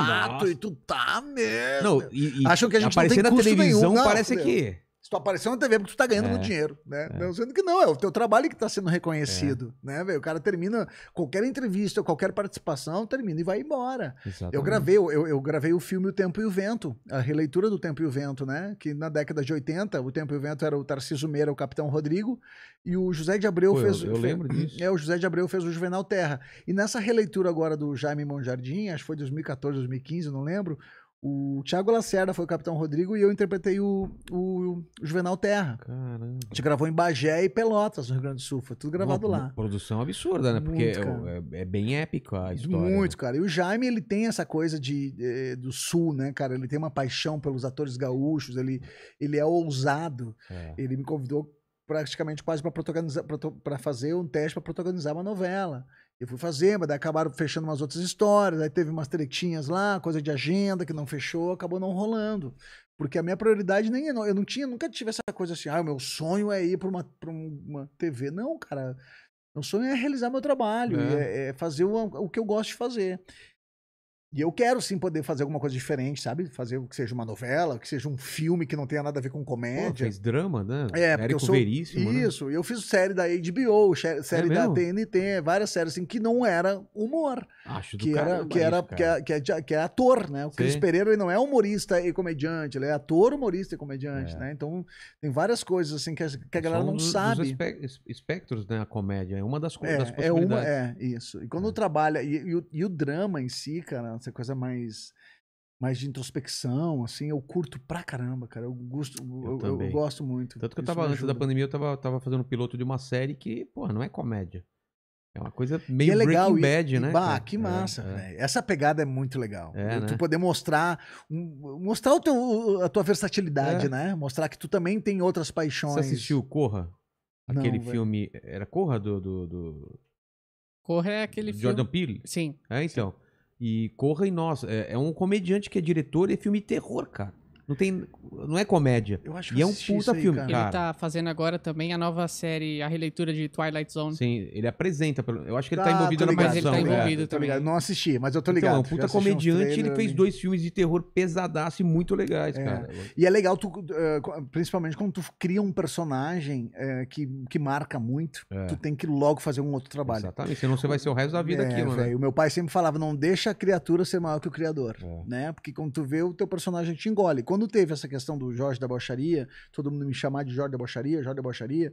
chato e tu tá mesmo. Não, e, e acham que a gente não tem na televisão nenhum, não, parece meu. que só apareceu na TV porque tu tá ganhando é, muito dinheiro, né? É. Não, sendo que não, é o teu trabalho que tá sendo reconhecido, é. né, velho? O cara termina qualquer entrevista, qualquer participação, termina e vai embora. Exatamente. Eu gravei, eu, eu gravei o filme O Tempo e o Vento, a releitura do Tempo e o Vento, né? Que na década de 80, O Tempo e o Vento era o Tarcísio Meira, o Capitão Rodrigo, e o José de Abreu Pô, fez... Eu, eu lembro disso. É, o José de Abreu fez o Juvenal Terra. E nessa releitura agora do Jaime Monjardim, acho que foi 2014, 2015, não lembro, o Thiago Lacerda foi o Capitão Rodrigo e eu interpretei o, o Juvenal Terra. Caramba. A gente gravou em Bagé e Pelotas, no Rio Grande do Sul. Foi tudo gravado Uma lá. Produção absurda, né? Porque Muito, é, é, é, bem épico a história. Né? Muito, cara. E o Jaime, ele tem essa coisa de, é, do sul, né, cara? Ele tem uma paixão pelos atores gaúchos, ele, ele é ousado. É. Ele me convidou praticamente quase para protagonizar, para fazer um teste para protagonizar uma novela. Eu fui fazer, mas daí acabaram fechando umas outras histórias, aí teve umas tretinhas lá, coisa de agenda que não fechou, acabou não rolando. Porque a minha prioridade nem é, eu não tinha, nunca tive essa coisa assim, ah, o meu sonho é ir para uma, pra uma TV. Não, cara, meu sonho é realizar meu trabalho, é, é, é fazer o, o que eu gosto de fazer. E eu quero sim poder fazer alguma coisa diferente, sabe? Fazer que seja uma novela, que seja um filme que não tenha nada a ver com comédia. Pô, fez drama, né? É, porque eu sou... Veríssimo. Né? Isso, né? eu fiz série da HBO, série é da TNT, várias séries assim, que não era humor. Acho que do era, que era isso, cara. Que, é, que, é, que é ator, né? O Cris Pereira ele não é humorista e comediante, ele é ator, humorista e comediante, é. né? Então tem várias coisas assim que a, que a galera São não dos, sabe. Dos espectros né a comédia, é uma das, é, das possibilidades. É, uma, é isso. E quando é. trabalha, e, e, o, e o drama em si, cara essa coisa mais mais de introspecção, assim, eu curto pra caramba, cara. Eu gosto, eu, eu, eu gosto muito. Tanto que eu tava antes da pandemia, eu tava, tava fazendo um piloto de uma série que, pô, não é comédia. É uma coisa meio é legal, Breaking Bad, e, né? Bah, cara? que é, massa, é, É. Essa pegada é muito legal. É, né? tu poder mostrar, um, mostrar o teu, a tua versatilidade, é. né? Mostrar que tu também tem outras paixões. Você assistiu Corra? Aquele não, filme. Era Corra do, do, do... Corra é aquele Jordan filme. Jordan Peele? Sim. É, então. Sim. E corra em nós. É, é um comediante que é diretor e é filme terror, cara. Não tem. Não é comédia. Eu acho que e é um puta aí, filme, cara. Ele tá fazendo agora também a nova série, a releitura de Twilight Zone. Sim, ele apresenta. Eu acho que ele tá, tá envolvido na ligado, Mas ele né? tá envolvido também. Não assisti, mas eu tô ligado. Então, é um puta comediante. ele fez dois filmes de terror pesadaço e muito legais, é. cara. E é legal, tu, eh, principalmente quando tu cria um personagem eh, que, que marca muito, é. tu tem que logo fazer um outro trabalho. Exatamente, senão você vai ser o resto da vida é, aquilo, véio, né? O meu pai sempre falava, não deixa a criatura ser maior que o criador, é. né? Porque quando tu vê, o teu personagem te engole. Quando quando teve essa questão do Jorge da Bocharia, todo mundo me chamar de Jorge da Bocharia, Jorge da Bocharia,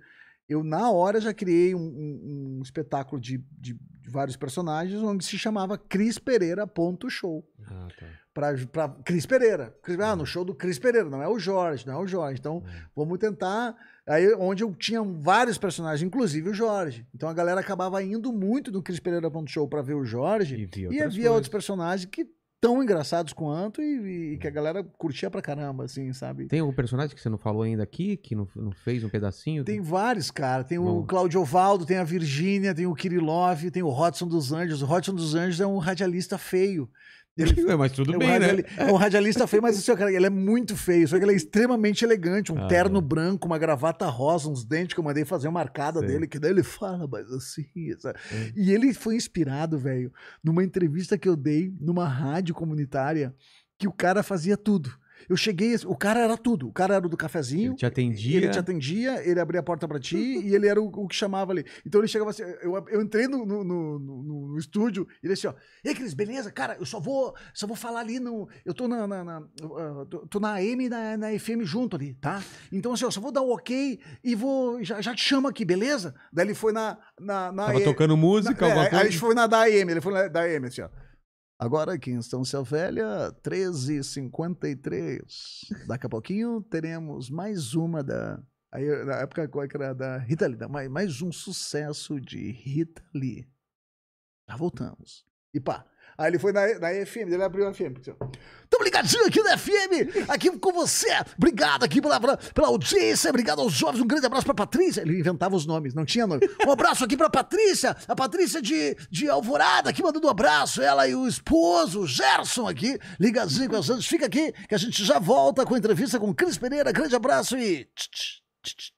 eu na hora já criei um, um, um espetáculo de, de, de, vários personagens onde se chamava Cris Pereira ponto show. Ah, tá. Pra, pra Cris Pereira. ah, no uhum. show do Cris Pereira, não é o Jorge, não é o Jorge. Então, é. vamos tentar. Aí, onde eu tinha vários personagens, inclusive o Jorge. Então a galera acabava indo muito do Cris Pereira ponto show pra ver o Jorge e havia outros personagens que tão engraçados quanto e, e, que a galera curtia pra caramba, assim, sabe? Tem algum personagem que você não falou ainda aqui, que não, não fez um pedacinho? Tem vários, cara. Tem Bom. o Claudio Valdo, tem a Virgínia, tem o Kirilov, tem o Rodson dos Anjos. O Rodson dos Anjos é um radialista feio. Ele... É, mas tudo é um bem, né? radiali... né? É um radialista feio, mas assim, cara, ele é muito feio. Só é que ele é extremamente elegante. Um ah, terno branco, uma gravata rosa, uns dentes que eu mandei fazer uma marcada dele, que daí ele fala, mas assim. E ele foi inspirado, velho, numa entrevista que eu dei numa rádio comunitária que o cara fazia tudo. Eu cheguei, o cara era tudo. O cara era do cafezinho. Ele te atendia. Ele te atendia, ele abria a porta para ti e ele era o, o, que chamava ali. Então ele chegava assim, eu, eu entrei no, no, no, no, no estúdio e ele assim, ó, ei, Cris, beleza? Cara, eu só vou, só vou falar ali no, eu tô na, na, na uh, tô, tô, na AM e na, na FM junto ali, tá? Então assim, ó, só vou dar o um ok e vou, já, já te chamo aqui, beleza? Daí ele foi na... na, na Tava tocando música, na, alguma é, coisa? Aí ele foi na da AM, ele foi na da AM, assim, ó. Agora aqui em Estância Velha, 13h53. Daqui a pouquinho teremos mais uma da. Aí, na época, qual é era da Rita Lee? mais, mais um sucesso de Rita Lee. Já voltamos. E pá! Aí ele foi na, na FM, ele abriu a FM. Assim, Tamo ligadinho aqui na FM, aqui com você. Obrigado aqui pela, pela, pela, audiência, obrigado aos jovens. Um grande abraço pra Patrícia. Ele inventava os nomes, não tinha nome. Um abraço aqui pra Patrícia, a Patrícia de, de Alvorada, aqui mandando um abraço. Ela e o esposo, o Gerson, aqui, ligadinho com a gente. Fica aqui que a gente já volta com a entrevista com Cris Pereira. Grande abraço e. Tch, tch, tch,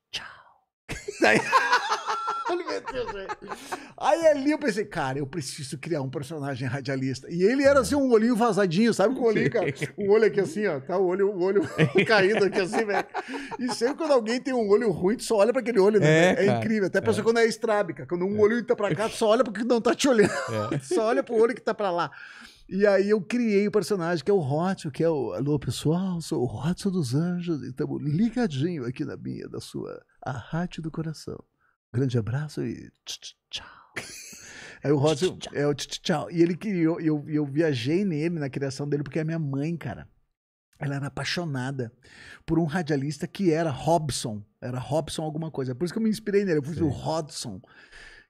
Daí... <laughs> Aí ali eu pensei, cara, eu preciso criar um personagem radialista. E ele era assim, um olhinho vazadinho, sabe? Com o olhinho, cara, olho aqui assim, ó, tá o olho, o olho <laughs> caindo aqui assim, velho. E sempre quando alguém tem um olho ruim, tu só olha pra aquele olho, né? É, é incrível. Até é. pessoa quando é estrábica, quando um é. olho tá pra cá, tu só olha porque não tá te olhando. É. <laughs> Só olha pro olho que tá pra lá. E aí eu criei o personagem que é o Rótio, que é o. Alô, pessoal, sou o Rótio dos Anjos e estamos ligadinho aqui na minha, da sua a Rádio do Coração. Grande abraço e tchau. Aí o Rossi é o tchau. E ele criou, eu, eu viajei nele, na criação dele, porque a é minha mãe, cara, ela era apaixonada por um radialista que era Robson. Era Robson alguma coisa. É por isso que eu me inspirei nele. Eu fui o Rodson,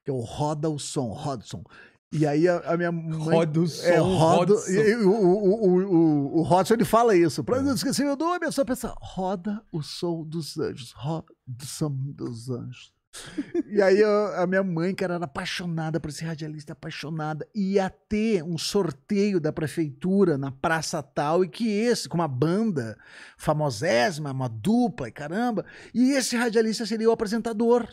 que é o Roda o Som, Rodson. E aí a, a minha mãe. Rodson. É, rodo, Rodson. E, o, o, o, o, o Rodson ele fala isso. Pra é. não esquecer meu nome, é só pensar roda o som dos anjos. Roda do som dos Anjos. E aí eu, a minha mãe, que era apaixonada por esse radialista, apaixonada, ia ter um sorteio da prefeitura na praça tal, e que esse, com uma banda famosésima, uma dupla, e caramba, e esse radialista seria o apresentador.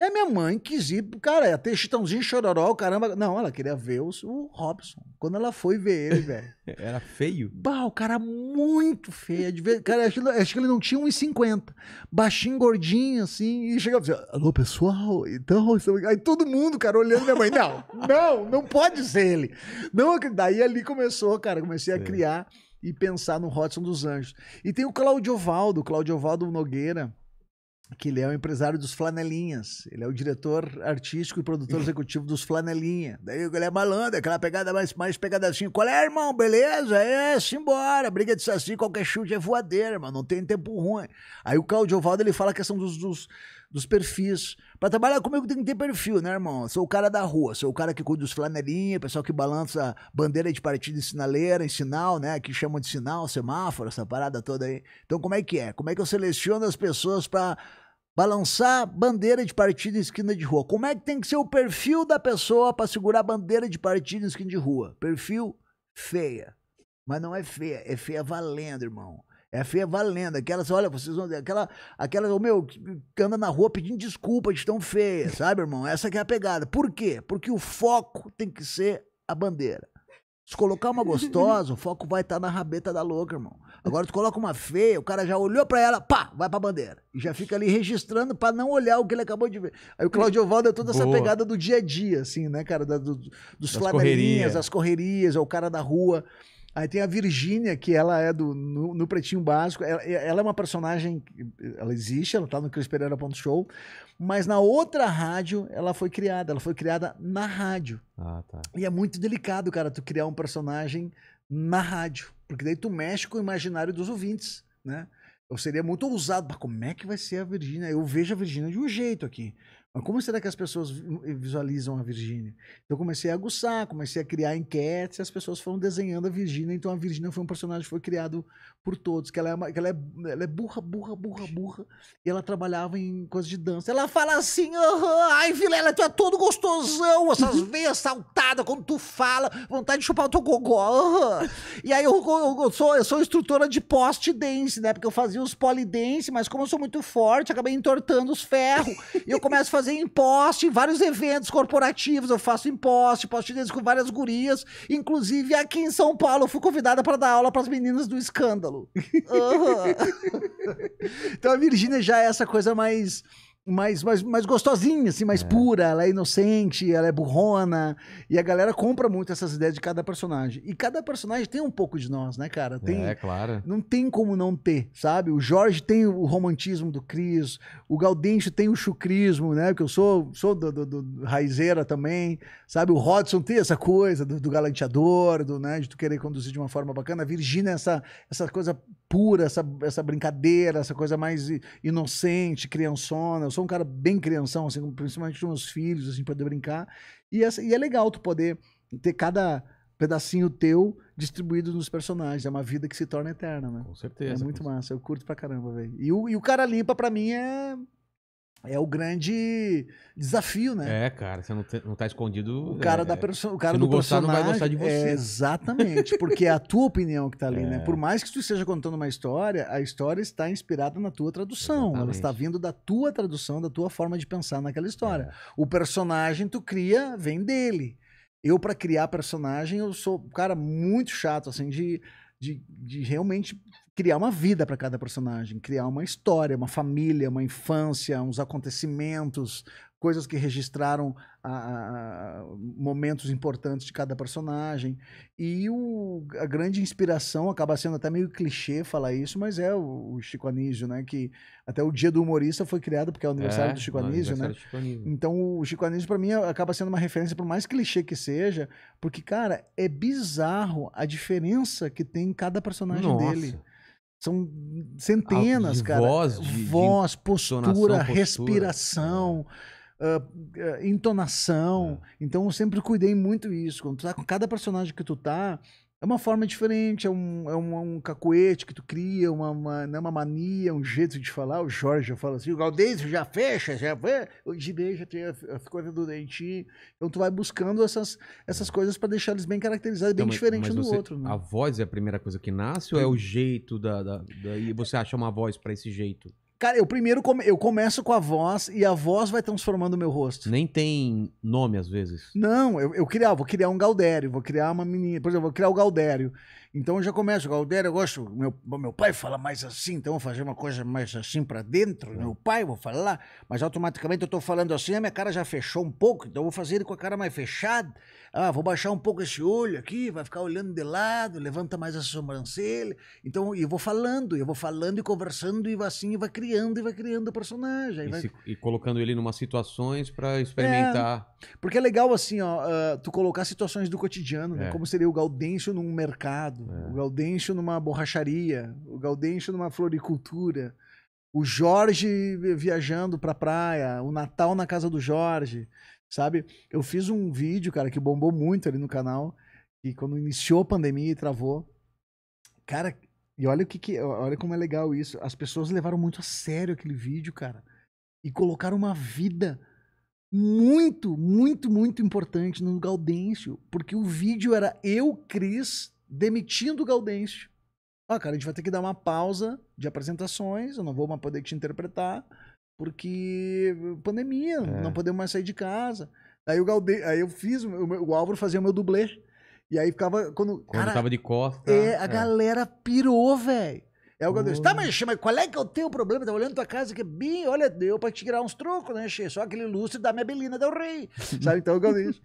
E é minha mãe quis ir, cara, ia é ter Chitãozinho Chororó, caramba. Não, ela queria ver o, o Robson. Quando ela foi ver ele, velho. <laughs> Era feio? Bah, o cara muito feio. De ver, cara, acho, acho que ele não tinha uns 50. Baixinho, gordinho, assim. E chegava assim, alô, pessoal? Então, aí todo mundo, cara, olhando minha mãe. Não, não, não pode ser ele. Não, daí ali começou, cara. Comecei a é. criar e pensar no Robson dos Anjos. E tem o Claudiovaldo, Claudiovaldo Nogueira que ele é o empresário dos Flanelinhas. Ele é o diretor artístico e produtor <laughs> executivo dos Flanelinha. Daí ele é malandro, é aquela pegada mais, mais pegada assim. Qual é, irmão? Beleza? É, simbora. Briga de saci, qualquer chute é voadeira, mano. Não tem tempo ruim. Aí o Claudio Valdo, ele fala a questão dos, dos dos perfis. Para trabalhar comigo tem que ter perfil, né, irmão? sou o cara da rua, sou o cara que cuida dos flanelinhas, pessoal que balança bandeira de partido em sinaleira, em sinal, né? Que chamam de sinal, semáforo, essa parada toda aí. Então, como é que é? Como é que eu seleciono as pessoas para balançar bandeira de partido em esquina de rua? Como é que tem que ser o perfil da pessoa para segurar bandeira de partido em esquina de rua? Perfil feia. Mas não é feia, é feia valendo, irmão. É feia valendo. Aquelas, olha, vocês vão. Aquela, aquela, o meu, que anda na rua pedindo desculpa de tão feia, sabe, irmão? Essa que é a pegada. Por quê? Porque o foco tem que ser a bandeira. Se colocar uma gostosa, o foco vai estar tá na rabeta da louca, irmão. Agora tu coloca uma feia, o cara já olhou para ela, pá, vai pra bandeira. E já fica ali registrando para não olhar o que ele acabou de ver. Aí o Claudio Valdo é toda Boa. essa pegada do dia a dia, assim, né, cara? Da, do, dos das flanelinhas, correria. das correrias, é o cara da rua. Aí tem a Virgínia, que ela é do no, no Pretinho Básico. Ela, ela, é uma personagem, ela existe, ela tá no Cris Pereira Ponto Show, mas na outra rádio ela foi criada. Ela foi criada na rádio. Ah, tá. E é muito delicado, cara, tu criar um personagem na rádio, porque daí tu mexe com o imaginário dos ouvintes, né? Eu então seria muito ousado, mas como é que vai ser a Virgínia? Eu vejo a Virgínia de um jeito aqui. Mas como será que as pessoas hum, visualizam a Virgínia? Então eu comecei a aguçar, comecei a criar enquetes, as pessoas foram desenhando a Virgínia, então a Virgínia foi um personagem que foi criado por todos, que ela é, uma, que ela é, ela é burra, burra, burra, burra. E ela trabalhava em coisas de dança. Ela fala assim: oh, ai, Vilela, tu é todo gostosão, essas uhum. veias saltadas quando tu fala, vontade de chupar o teu gogó. Oh. E aí eu, eu, eu, sou, eu sou instrutora de post dance, né? Porque eu fazia os polidense, mas como eu sou muito forte, acabei entortando os ferros. e eu começo a fazer imposte em vários eventos corporativos. Eu faço imposte, post dance com várias gurias. Inclusive aqui em São Paulo, eu fui convidada para dar aula para as meninas do escândalo. <laughs> então a Virgínia já é essa coisa mais mais, mais, mais gostosinha, assim, mais é. pura, ela é inocente, ela é burrona. E a galera compra muito essas ideias de cada personagem. E cada personagem tem um pouco de nós, né, cara? Tem, é, claro. Não tem como não ter, sabe? O Jorge tem o romantismo do Cris, o Gaudêncio tem o chucrismo, né? Porque eu sou, sou do, do, do raizeira também, sabe? O Rodson tem essa coisa do, do galanteador, do, né? De tu querer conduzir de uma forma bacana. A Virgínia, é essa, essa coisa pura, essa, essa brincadeira, essa coisa mais inocente, criançona. Eu sou um cara bem crianção, assim, principalmente com meus filhos, assim, poder brincar. E, essa, e é legal tu poder ter cada pedacinho teu distribuído nos personagens. É uma vida que se torna eterna, né? Com certeza. É muito massa. Eu curto pra caramba, velho. E o, e o cara limpa pra mim é é o grande desafio, né? É, cara, você não, te, não tá escondido. O cara é, da é. pessoa, o cara se não do gostar, não vai gostar de você. É, exatamente, porque é a tua opinião que tá ali, né? é. né? Por mais que tu esteja contando uma história, a história está inspirada na tua tradução, exatamente. ela está vindo da tua tradução, da tua forma de pensar naquela história. É. O personagem tu cria, vem dele. Eu para criar personagem, eu sou, um cara, muito chato assim de de, de realmente criar uma vida para cada personagem, criar uma história, uma família, uma infância, uns acontecimentos, coisas que registraram a, a, momentos importantes de cada personagem. E o, a grande inspiração acaba sendo até meio clichê falar isso, mas é o, o Chico Anísio, né? Que até o Dia do Humorista foi criado porque é o aniversário é, do é Chico Anísio, né? Chico Anísio. Então o Chico Anísio, para mim, acaba sendo uma referência, por mais clichê que seja, porque, cara, é bizarro a diferença que tem em cada personagem Nossa. dele. São centenas, cara. Voz, de, voz de postura, postura, respiração. uh, entonação. É. Então eu sempre cuidei muito isso. Quando tu tá com cada personagem que tu tá, é uma forma diferente, é um, é um, é um que tu cria, uma, uma, não é uma mania, um jeito de falar. O Jorge já fala assim, o Galdês já fecha, já vai. O Gidei já tem, ficou do dentinho. Então tu vai buscando essas, essas coisas para deixar eles bem caracterizados, bem então, diferentes do outro. Né? A voz é a primeira coisa que nasce ou é o jeito da, da, da e você acha uma voz para esse jeito? Cara, eu primeiro come, eu começo com a voz e a voz vai transformando o meu rosto. Nem tem nome às vezes. Não, eu, eu criar, vou criar um Galdério, vou criar uma menina. Por exemplo, vou criar o Galdério. Então eu já começo, Galdério, eu gosto, meu, meu pai fala mais assim, então vou fazer uma coisa mais assim para dentro, meu pai, vou falar, mas automaticamente eu estou falando assim, a minha cara já fechou um pouco, então eu vou fazer ele com a cara mais fechada. Ah, vou baixar um pouco esse olho aqui, vai ficar olhando de lado, levanta mais a sobrancelha. Então eu vou falando, eu vou falando e conversando e vai assim, e vai criando e vai criando o personagem. E, vai... se, e colocando ele em umas situações para experimentar. É, porque é legal assim, ó, uh, tu colocar situações do cotidiano, né, é. né? como seria o Gaudêncio num mercado. É. O Gaudêncio numa borracharia, o Gaudêncio numa floricultura, o Jorge viajando pra praia, o Natal na casa do Jorge, sabe? Eu fiz um vídeo, cara, que bombou muito ali no canal, e quando iniciou a pandemia e travou, cara, e olha o que, que olha como é legal isso. As pessoas levaram muito a sério aquele vídeo, cara, e colocaram uma vida muito, muito, muito importante no Gaudêncio, porque o vídeo era eu, Cris, demitindo o Gaudêncio. ó cara, a gente vai ter que dar uma pausa de apresentações, eu não vou mais poder te interpretar, porque pandemia, é. não podemos mais sair de casa. Aí, o Galde, aí eu fiz, o, meu, o Álvaro fazia o meu dublê. E aí ficava. Quando, quando cara, tava de costa. É, é. a é. galera pirou, velho. É o Galdêncio. Tá, mas, mas qual é que é o teu problema? Tá olhando tua casa que é bem, olha, deu pra tirar uns trocos, né, Xê? Só aquele lustre da minha Belina Del Rei. <laughs> Sabe? Então o Galdêncio.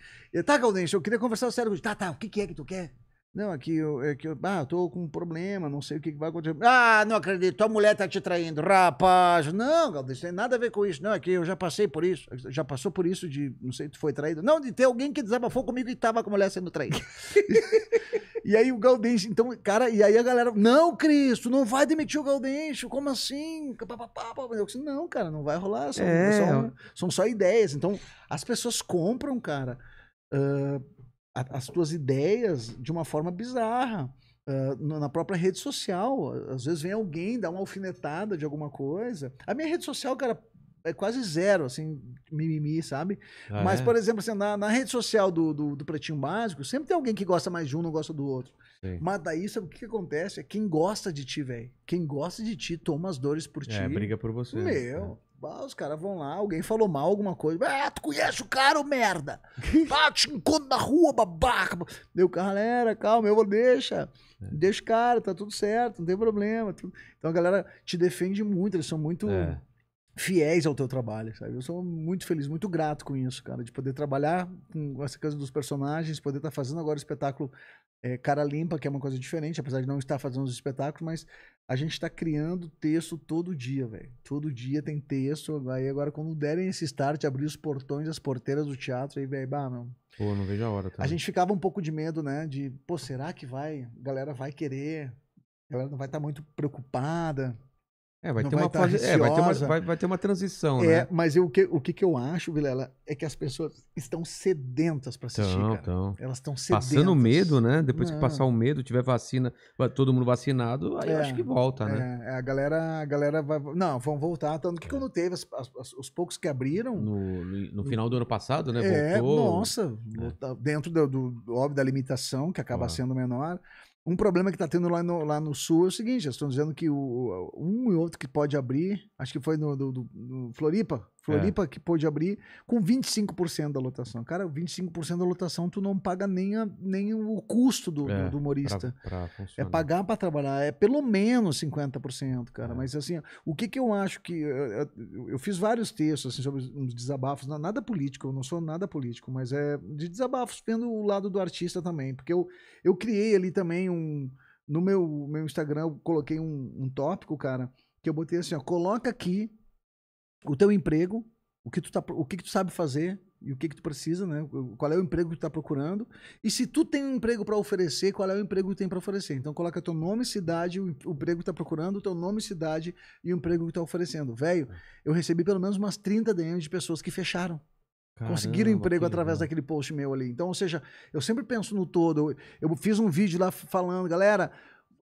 tá, Galdêncio, eu queria conversar sério Tá, tá, o que, que é que tu quer? Não, aqui é eu, é que eu, ah, eu tô com um problema, não sei o que vai acontecer. Ah, não acredito, tua mulher tá te traindo. Rapaz, não, Galdês, tem nada a ver com isso. Não, é que eu já passei por isso. Já passou por isso de, não sei, tu foi traído. Não, de ter alguém que desabafou comigo e tava com a mulher sendo traída. <laughs> e aí o Galdês, então, cara, e aí a galera, não, Cristo, não vai demitir o Galdês, como assim? Eu disse, não, cara, não vai rolar, são, é. são, são só ideias. Então, as pessoas compram, cara. Uh, as tuas ideias de uma forma bizarra. Uh, na própria rede social. Às vezes vem alguém, dá uma alfinetada de alguma coisa. A minha rede social, cara, é quase zero, assim, mimimi, sabe? Ah, Mas, é? por exemplo, assim, na, na rede social do, do, do, Pretinho Básico, sempre tem alguém que gosta mais de um, não gosta do outro. Sim. Mas daí, sabe o que, que acontece? É quem gosta de ti, velho. Quem gosta de ti toma as dores por é, ti. É, briga por você. Meu. Né? Ah, os caras vão lá, alguém falou mal alguma coisa. Ah, tu conhece o cara, ô merda! <laughs> Ah, te encontro na rua, babaca! Deu, galera, calma, eu vou, deixa. É. Deixa o cara, tá tudo certo, não tem problema. Então a galera te defende muito, eles são muito é. fiéis ao teu trabalho, sabe? Eu sou muito feliz, muito grato com isso, cara, de poder trabalhar com essa coisa dos personagens, poder estar tá fazendo agora o espetáculo é, cara limpa, que é uma coisa diferente, apesar de não estar fazendo os espetáculos, mas a gente está criando texto todo dia, velho. Todo dia tem texto. Aí agora, quando derem esse start, abrir os portões, as porteiras do teatro, aí, velho, bah, meu. Pô, não vejo a hora. tá? A gente ficava um pouco de medo, né? De, pô, será que vai? A galera vai querer? A galera não vai estar tá muito preocupada. É, vai, ter, vai, uma tá fase, é, vai ter uma vai, vai ter uma transição, é, né? Mas eu, o, que, o que, que eu acho, Vilela, é que as pessoas estão sedentas para assistir, tão, Elas estão sedentas. Passando medo, né? Depois Não. que passar o medo, tiver vacina, todo mundo vacinado, aí é, eu acho que volta, né? É, a galera, a galera vai... Não, vão voltar. Tanto que é. quando teve as, as, as, os poucos que abriram... No, no final do ano passado, né? É, Voltou. É, nossa. Dentro do, do, óbvio, da limitação, que acaba sendo menor... Um problema que está tendo lá no, lá no sul é o seguinte: eles estão dizendo que o, um e outro que pode abrir, acho que foi no, do, do, no Floripa, Floripa é. que pôde abrir com 25% da lotação. Cara, 25% da lotação tu não paga nem, a, nem o custo do, é, do, humorista. Pra, é pra é pagar para trabalhar, é pelo menos 50%, cara. É. Mas assim, o que que eu acho que... Eu, eh, eu, eh, eu fiz vários textos assim, sobre uns desabafos, nada político, eu não sou nada político, mas é de desabafos vendo o lado do artista também, porque eu, eu criei ali também um... No meu, meu Instagram eu coloquei um, um tópico, cara, que eu botei assim, ó, coloca aqui o teu emprego, o que tu, tá, o que, que tu sabe fazer e o que, que tu precisa, né? Qual é o emprego que tu tá procurando. E se tu tem um emprego para oferecer, qual é o emprego que tu tem para oferecer. Então coloca teu nome, cidade, o emprego que tu tá procurando, teu nome, cidade e o emprego que tu tá oferecendo. Velho, eu recebi pelo menos umas 30 DMs de pessoas que fecharam. Caramba, conseguiram emprego através legal. daquele post meu ali. Então, ou seja, eu sempre penso no todo. Eu, eu fiz um vídeo lá falando, galera,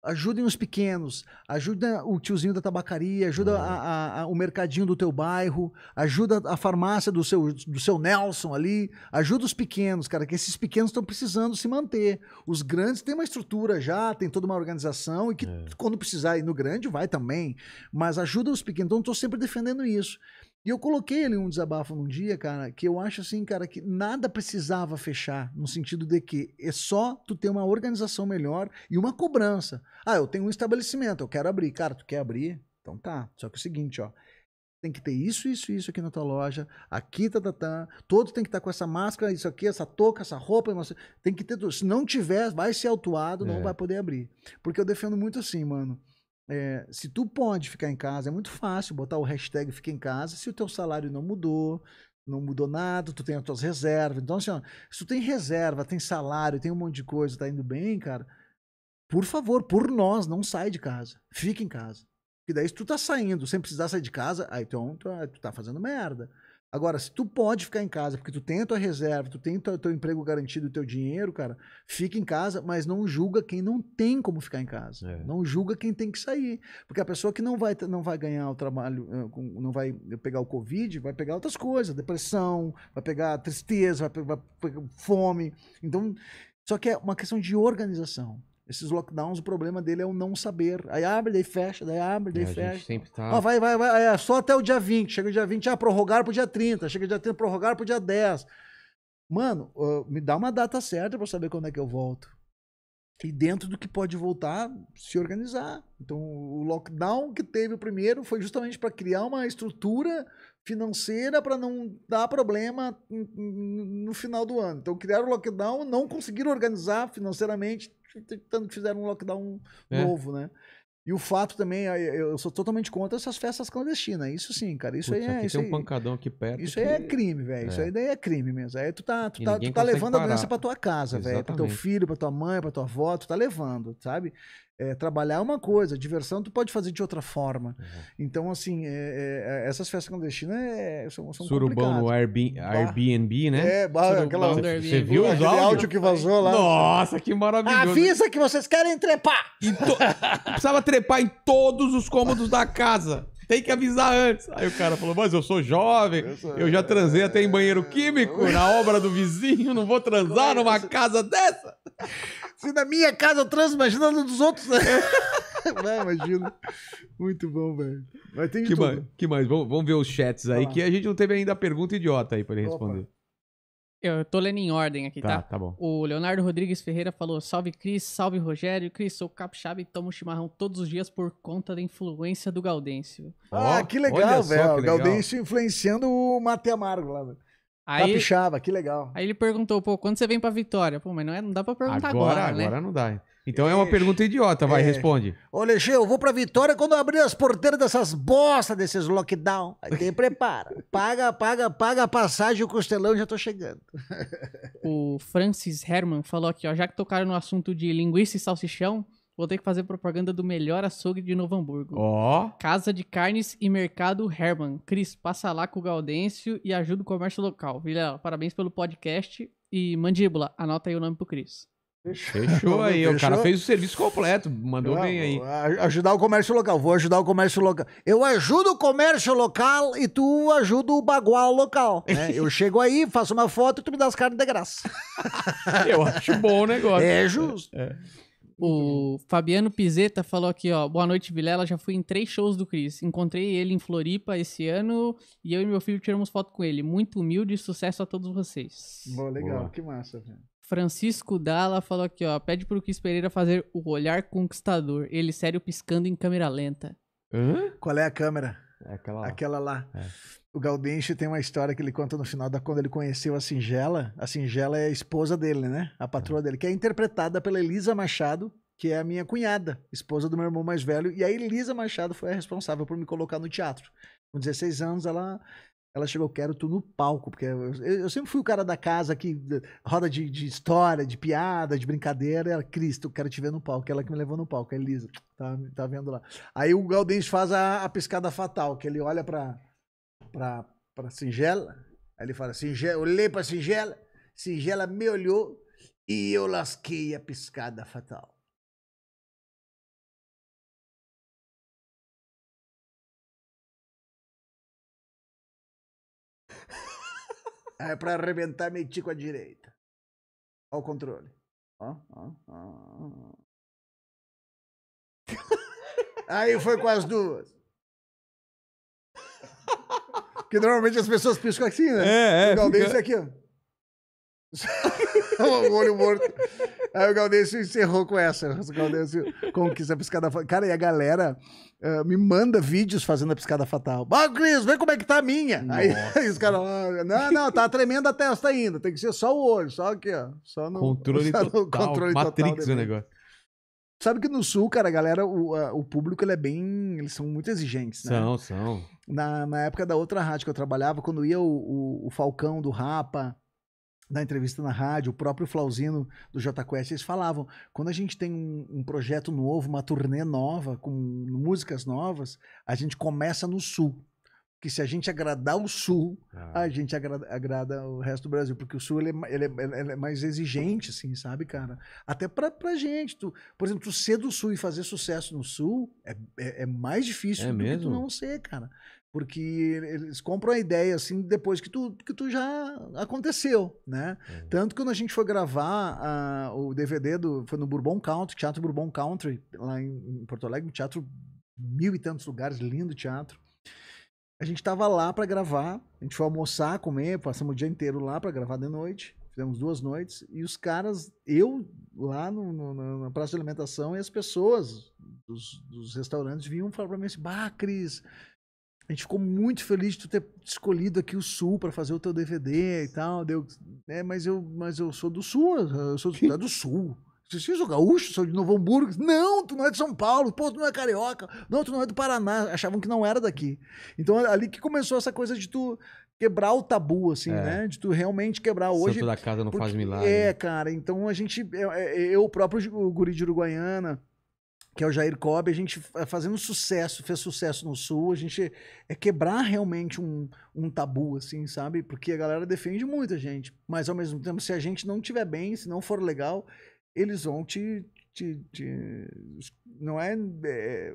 Ajudem os pequenos, ajuda o tiozinho da tabacaria, ajuda a, a, a, o mercadinho do teu bairro, ajuda a farmácia do seu, do seu Nelson ali, ajuda os pequenos, cara, que esses pequenos estão precisando se manter. Os grandes têm uma estrutura já, tem toda uma organização e que é. quando precisar ir no grande vai também, mas ajuda os pequenos. Então, estou sempre defendendo isso. E eu coloquei ali um desabafo num dia, cara, que eu acho assim, cara, que nada precisava fechar, no sentido de que é só tu ter uma organização melhor e uma cobrança. Ah, eu tenho um estabelecimento, eu quero abrir. Cara, tu quer abrir? Então tá. Só que é o seguinte, ó. Tem que ter isso, isso, isso aqui na tua loja. Aqui, tá, tá, tá. Todo tem que estar tá com essa máscara, isso aqui, essa touca, essa roupa. Tem que ter tudo. Se não tiver, vai ser autuado, não é. vai poder abrir. Porque eu defendo muito assim, mano. É, se tu pode ficar em casa, é muito fácil botar o hashtag fica em casa se o teu salário não mudou, não mudou nada, tu tem as tuas reservas. Então, assim, ó, se tu tem reserva, tem salário, tem um monte de coisa, tá indo bem, cara, por favor, por nós, não sai de casa. Fica em casa. e daí, se tu tá saindo sem precisar sair de casa, aí então tu, é é, tu tá fazendo merda. Agora, se tu pode ficar em casa, porque tu tem a tua reserva, tu tem o teu, teu, emprego garantido, o teu dinheiro, cara, fica em casa, mas não julga quem não tem como ficar em casa. É. Não julga quem tem que sair. Porque a pessoa que não vai, não vai ganhar o trabalho, eh, não vai pegar o Covid, vai pegar outras coisas, depressão, vai pegar tristeza, vai pegar fome. Então, só que é uma questão de organização. Esses lockdowns, o problema dele é o não saber. Aí abre, daí fecha, daí abre, daí é, fecha. A gente sempre tá... Ah, vai, vai, vai. É só até o dia 20. Chega o dia 20, ah, prorrogar pro dia 30. Chega o dia 30, prorrogar pro dia 10. Mano, uh, me dá uma data certa para saber quando é que eu volto. E dentro do que pode voltar, se organizar. Então, o lockdown que teve o primeiro foi justamente para criar uma estrutura financeira para não dar problema no final do ano. Então, criaram o lockdown, não conseguiram organizar financeiramente, tanto que fizeram um lockdown é. novo, né? E o fato também, eu sou totalmente contra essas festas clandestinas. Isso sim, cara. Isso aí é. Isso tem um pancadão aqui perto. Isso que... aí é crime, velho. É. Isso aí daí é crime mesmo. Aí tu tá, tu tá, tu tá levando parar. a doença pra tua casa, velho. Pra teu filho, pra tua mãe, pra tua avó, tu tá levando, sabe? É, trabalhar é uma coisa, diversão tu pode fazer de outra forma. Uhum. Então, assim, é, é, é essas festas clandestinas é, são, são Surubão no Airbnb, Airbnb, né? É, bah, aquela, você, você viu aquele áudio? áudio que vazou lá? Nossa, que maravilhoso. Avisa que vocês querem trepar! To... <laughs> Precisava trepar em todos os cômodos da casa tem que avisar antes. Aí o cara falou, mas eu sou jovem, eu, sou... eu já transei até em banheiro químico, na obra do vizinho, não vou transar numa casa dessa. Se na minha casa eu transo, imagina no dos outros, né? Vai, <laughs> imagina. Muito bom, velho. Mas tem de que tudo. Mais, que mais? Vamos, vamos ver os chats aí, que a gente não teve ainda a pergunta idiota aí pra ele responder. Opa. Eu tô lendo em ordem aqui, tá? Tá, tá bom. O Leonardo Rodrigues Ferreira falou: salve Cris, salve Rogério. Cris, sou capixaba e tomo chimarrão todos os dias por conta da influência do Gaudêncio. Ah, que legal, velho. O Gaudêncio influenciando o Mate Amargo lá, velho. Aí, capixaba, que legal. Aí ele perguntou: pô, quando você vem pra Vitória? Pô, mas não, é, não dá pra perguntar agora, agora né? Agora não dá. Então Ixi. é uma pergunta idiota, vai, é. responde. Ô, Lexê, eu vou pra Vitória quando abrir as porteiras dessas bosta desses lockdown. Aí tem prepara. Paga, paga, paga a passagem, o costelão já tô chegando. <laughs> O Francis Herman falou aqui, ó, já que tocaram no assunto de linguiça e salsichão, vou ter que fazer propaganda do melhor açougue de Novo Hamburgo. Ó. Oh. Casa de Carnes e Mercado Herman. Cris, passa lá com o Gaudêncio e ajuda o comércio local. Vilela, parabéns pelo podcast. E Mandíbula, anota aí o nome pro Cris. Fechou, Fechou aí, Fechou. o cara fez o serviço completo, mandou tá bem aí. Ajudar o comércio local, vou ajudar o comércio local. Eu ajudo o comércio local e tu ajuda o bagual local. Né? <laughs> Eu chego aí, faço uma foto e tu me dá as carnes de graça. <laughs> Eu acho bom o negócio. É justo. É. O Fabiano Pizeta falou aqui, ó. Boa noite, Vilela. Já fui em três shows do Cris. Encontrei ele em Floripa esse ano e eu e meu filho tiramos foto com ele. Muito humilde e sucesso a todos vocês. Boa, legal. Boa. Que massa, velho. Francisco Dalla falou aqui, ó. Pede pro Cris Pereira fazer o olhar conquistador. Ele sério piscando em câmera lenta. Hã? Qual é a câmera? É aquela lá. Aquela lá. É. O Gaudêncio tem uma história que ele conta no final da quando ele conheceu a Singela. A Singela é a esposa dele, né? A patroa é. dele, que é interpretada pela Elisa Machado, que é a minha cunhada, esposa do meu irmão mais velho. E a Elisa Machado foi a responsável por me colocar no teatro. Com 16 anos, ela ela chegou, eu quero tu no palco, porque eu, eu sempre fui o cara da casa que roda de, de, história, de piada, de brincadeira. Ela, Cristo, eu quero te ver no palco. Ela que me levou no palco, a Elisa, tá, tá vendo lá. Aí o Galdês faz a, a, pescada fatal, que ele olha pra, pra, pra Singela, aí ele fala, Singela, olhei pra Singela, Singela me olhou e eu lasquei a pescada fatal. É pra arrebentar, meti com a direita. Olha o controle. Ó, ó, ó. Aí foi com as duas. que normalmente as pessoas piscam assim, né? É, é. Fica... É aqui, ó. <laughs> o olho morto. Aí o Gaudêncio encerrou com essa. Né? O Gaudêncio conquista a piscada fatal. Cara, e a galera uh, me manda vídeos fazendo a piscada fatal. Ah, Cris, vê como é que tá a minha. Aí, aí, os caras, não, não, tá tremendo a testa ainda. Tem que ser só o olho, só aqui, ó. Só no, controle, <laughs> só no total, controle total. Matrix o negócio. Sabe que no sul, cara, a galera, o, a, o público, ele é bem. Eles são muito exigentes, né? São, são. Na, na época da outra rádio que eu trabalhava, quando ia o, o, o Falcão do Rapa, na entrevista na rádio, o próprio Flauzino do JQuest, eles falavam, quando a gente tem um, um, projeto novo, uma turnê nova, com músicas novas, a gente começa no sul. Porque se a gente agradar o sul, ah. a gente agrada, agrada, o resto do Brasil. Porque o sul é ele é, ele é, ele é mais exigente, assim, sabe, cara? Até pra, pra gente. Tu, por exemplo, tu ser do sul e fazer sucesso no sul é, é, é mais difícil é do mesmo? que tu não ser, cara. Porque eles compram a ideia, assim, depois que tu, que tu já aconteceu, né? Uhum. Tanto que quando a gente foi gravar o DVD do... Foi no Bourbon Country, Teatro Bourbon Country, lá em, em Porto Alegre, um teatro mil e tantos lugares, lindo teatro. A gente tava lá para gravar, a gente foi almoçar, comer, passamos o dia inteiro lá para gravar de noite. Fizemos duas noites e os caras, eu lá no, no, na praça de alimentação e as pessoas dos, dos restaurantes vinham falar para mim assim: Bah, Cris, a gente ficou muito feliz de tu ter escolhido aqui o Sul para fazer o teu DVD e tal. Deu, né? mas, eu, mas eu sou do Sul, eu sou do, é do Sul. Vocês são gaúcho, sou de Novo Hamburgo. Não, tu não é de São Paulo, pô, tu não é carioca. Não, tu não é do Paraná. Achavam que não era daqui. Então ali que começou essa coisa de tu quebrar o tabu, assim, é. né? De tu realmente quebrar Santo hoje. Santo da casa não porque, faz milagre. É, cara. Então a gente. Eu, é, é, eu próprio, o guri de Uruguaiana, que é o Jair Cobb, a gente fazendo sucesso, fez sucesso no Sul, a gente é quebrar realmente um, um tabu, assim, sabe? Porque a galera defende muito a gente, mas ao mesmo tempo, se a gente não tiver bem, se não for legal, eles vão te, te, te, não é, é,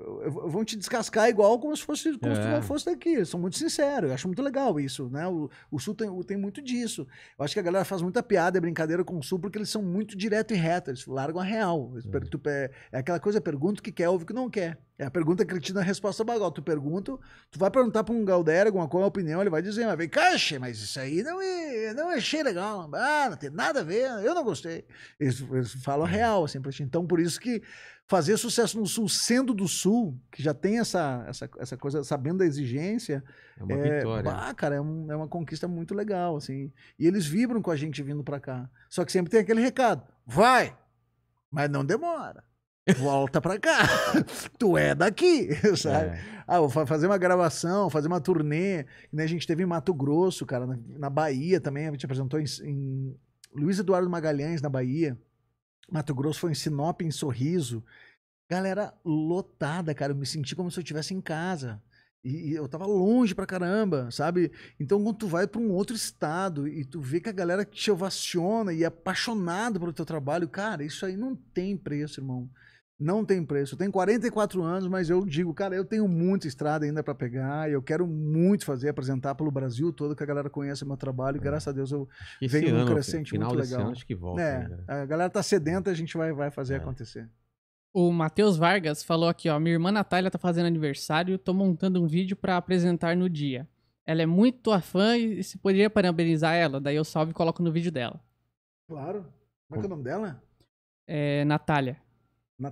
vão te descascar igual como se fosse como é. se não fosse daqui são muito sinceros eu acho muito legal isso né o, o sul tem, tem, muito disso eu acho que a galera faz muita piada e brincadeira com o sul porque eles são muito direto e reto eles largam a real é. Tu, é, é, aquela coisa pergunta que quer ouve que não quer é a pergunta dá a resposta bagual. Tu pergunta, tu vai perguntar pra um Galdério alguma coisa, uma opinião, ele vai dizer, mas vem, caixa, mas isso aí não, é, não achei é legal, ah, não tem nada a ver, eu não gostei. Eles, eles falam uhum. real, assim, pra ti. Então, por isso que fazer sucesso no Sul, sendo do Sul, que já tem essa, essa, essa coisa, sabendo da exigência. É uma é, vitória. Ah, cara, é, um, é, uma conquista muito legal, assim. E eles vibram com a gente vindo pra cá. Só que sempre tem aquele recado: vai! Mas não demora. Volta pra cá. <laughs> tu é daqui, <laughs> sabe? É. Ah, vou fazer uma gravação, fazer uma turnê. Né? A gente teve em Mato Grosso, cara, na, Bahia também. A gente apresentou em, em Luiz Eduardo Magalhães, na Bahia. Mato Grosso foi em Sinop, em Sorriso. Galera lotada, cara. Eu me senti como se eu estivesse em casa. E, e, eu tava longe pra caramba, sabe? Então, quando tu vai pra um outro estado e tu vê que a galera te ovaciona e é apaixonado pelo teu trabalho, cara, isso aí não tem preço, irmão não tem preço. Eu tenho 44 anos, mas eu digo, cara, eu tenho muita estrada ainda para pegar. e Eu quero muito fazer, apresentar pelo Brasil todo, que a galera conheça meu trabalho. É. Graças a Deus eu Esse venho ano, num crescente final muito legal. Ano, acho que volta, é, né? A galera tá sedenta, a gente vai, vai fazer é. acontecer. O Matheus Vargas falou aqui, ó, minha irmã Natália tá fazendo aniversário, tô montando um vídeo para apresentar no dia. Ela é muito tua fã e se poderia parabenizar ela, daí eu salvo e coloco no vídeo dela. Claro. Como é que é o nome dela? É Natália.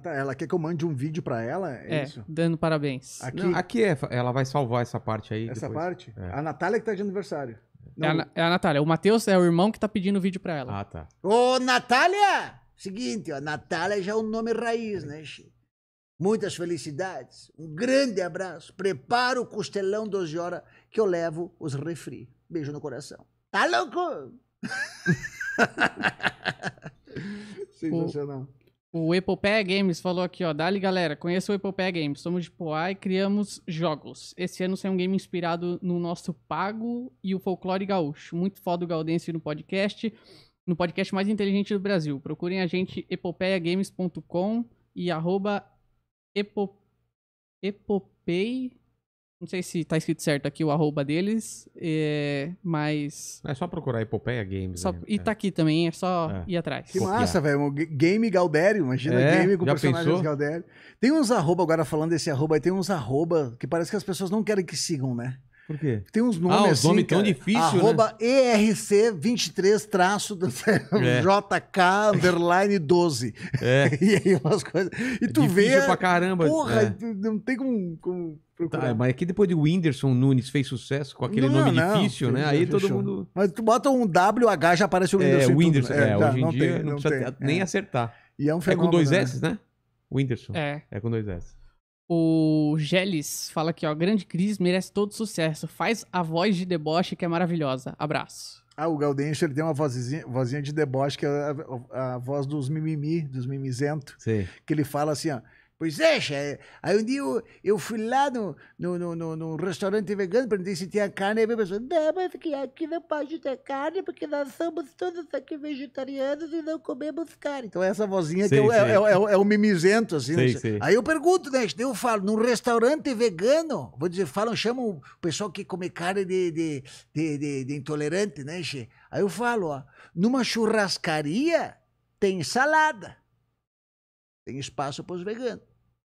Ela quer que eu mande um vídeo para ela? É, é isso? dando parabéns. Aqui, Não, aqui é, ela vai salvar essa parte aí. Essa depois. parte? É. A Natália que tá de aniversário. É Não, é, a, é a Natália. O Matheus é o irmão que tá pedindo o vídeo pra ela. Ah, tá. Ô, Natália! Seguinte, ó, Natália já é o nome raiz, né, Chico? Muitas felicidades, um grande abraço. Prepara o costelão 12 horas que eu levo os refri. Beijo no coração. Tá louco? <laughs> <laughs> Sensacional. O Epopeia Games falou aqui, ó. Dali, galera, conheça o Epopeia Games. Somos de Poá e criamos jogos. Esse ano saiu um game inspirado no nosso pago e o folclore gaúcho. Muito foda o Gaudense no podcast. No podcast mais inteligente do Brasil. Procurem a gente epopeiagames.com e arroba epopei não sei se tá escrito certo aqui o arroba deles, é, mas. É só procurar Epopeia Games. Só, né? E tá é. aqui também, é só é. ir atrás. Que Copiar. massa, velho. Game Galdério, imagina é, game com personagens pensou? Galdério. Tem uns arroba, agora falando desse arroba, tem uns arroba que parece que as pessoas não querem que sigam, né? Por quê? Tem uns ah, nomes ah, assim, nome tão difícil, né? Arroba né? ERC23 traço <laughs> é. JK underline 12. É. e aí umas coisas. E é tu é vê. Pra caramba. Porra, é. não tem como, como Tá, mas aqui depois de Whindersson Nunes fez sucesso com aquele não, nome não, difícil, não, né? Aí todo fechou. mundo. Mas tu bota um WH já aparece o é, Whindersson. É, Whindersson, é, é, tá, hoje em dia tem, não, precisa tem, nem é. acertar. E é um fenômeno. É com dois né? S, né? né? Whindersson. É. É com dois S. O Gelis fala aqui, ó. Grande Cris merece todo sucesso. Faz a voz de deboche que é maravilhosa. Abraço. Ah, o Gaudencho, ele tem uma vozinha, vozinha de deboche, que é a, a, a voz dos mimimi, dos mimizento. Sim. Que ele fala assim, ó. Pois é, chefe. Aí um dia eu, eu fui lá no, no, no, no, no restaurante vegano, perguntei se tinha carne, aí a pessoa, não, mas aqui, aqui não pode ter carne, porque nós somos todos aqui vegetarianos e não comemos carne. Então essa vozinha que é, é, é, é, o mimizento, assim. Aí eu pergunto, né, eu falo, num restaurante vegano, vou dizer, falam, chamam o pessoal que come carne de, de, de, de, de intolerante, né, che? Aí eu falo, ó, numa churrascaria tem salada. Tem espaço para os veganos.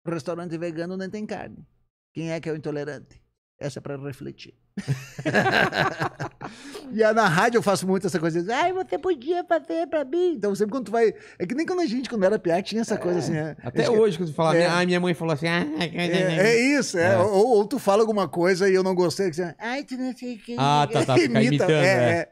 Restaurante vegano nem tem carne. Quem é que é o intolerante? Essa é para refletir. <laughs> e na rádio eu faço muito essa coisa. Ai, você podia fazer pra mim. Então, sempre quando tu vai. É que nem quando a gente, quando era piada, tinha essa coisa é, assim. É, até hoje, quando tu fala, é. ah, minha mãe falou assim. Ah, ah, ah, é, ah é, isso, é. Ou, ou, tu fala alguma coisa e eu não gostei. Que assim, Ai, tu não sei o que. Ah, tá, tá. <laughs> Imita. imitando,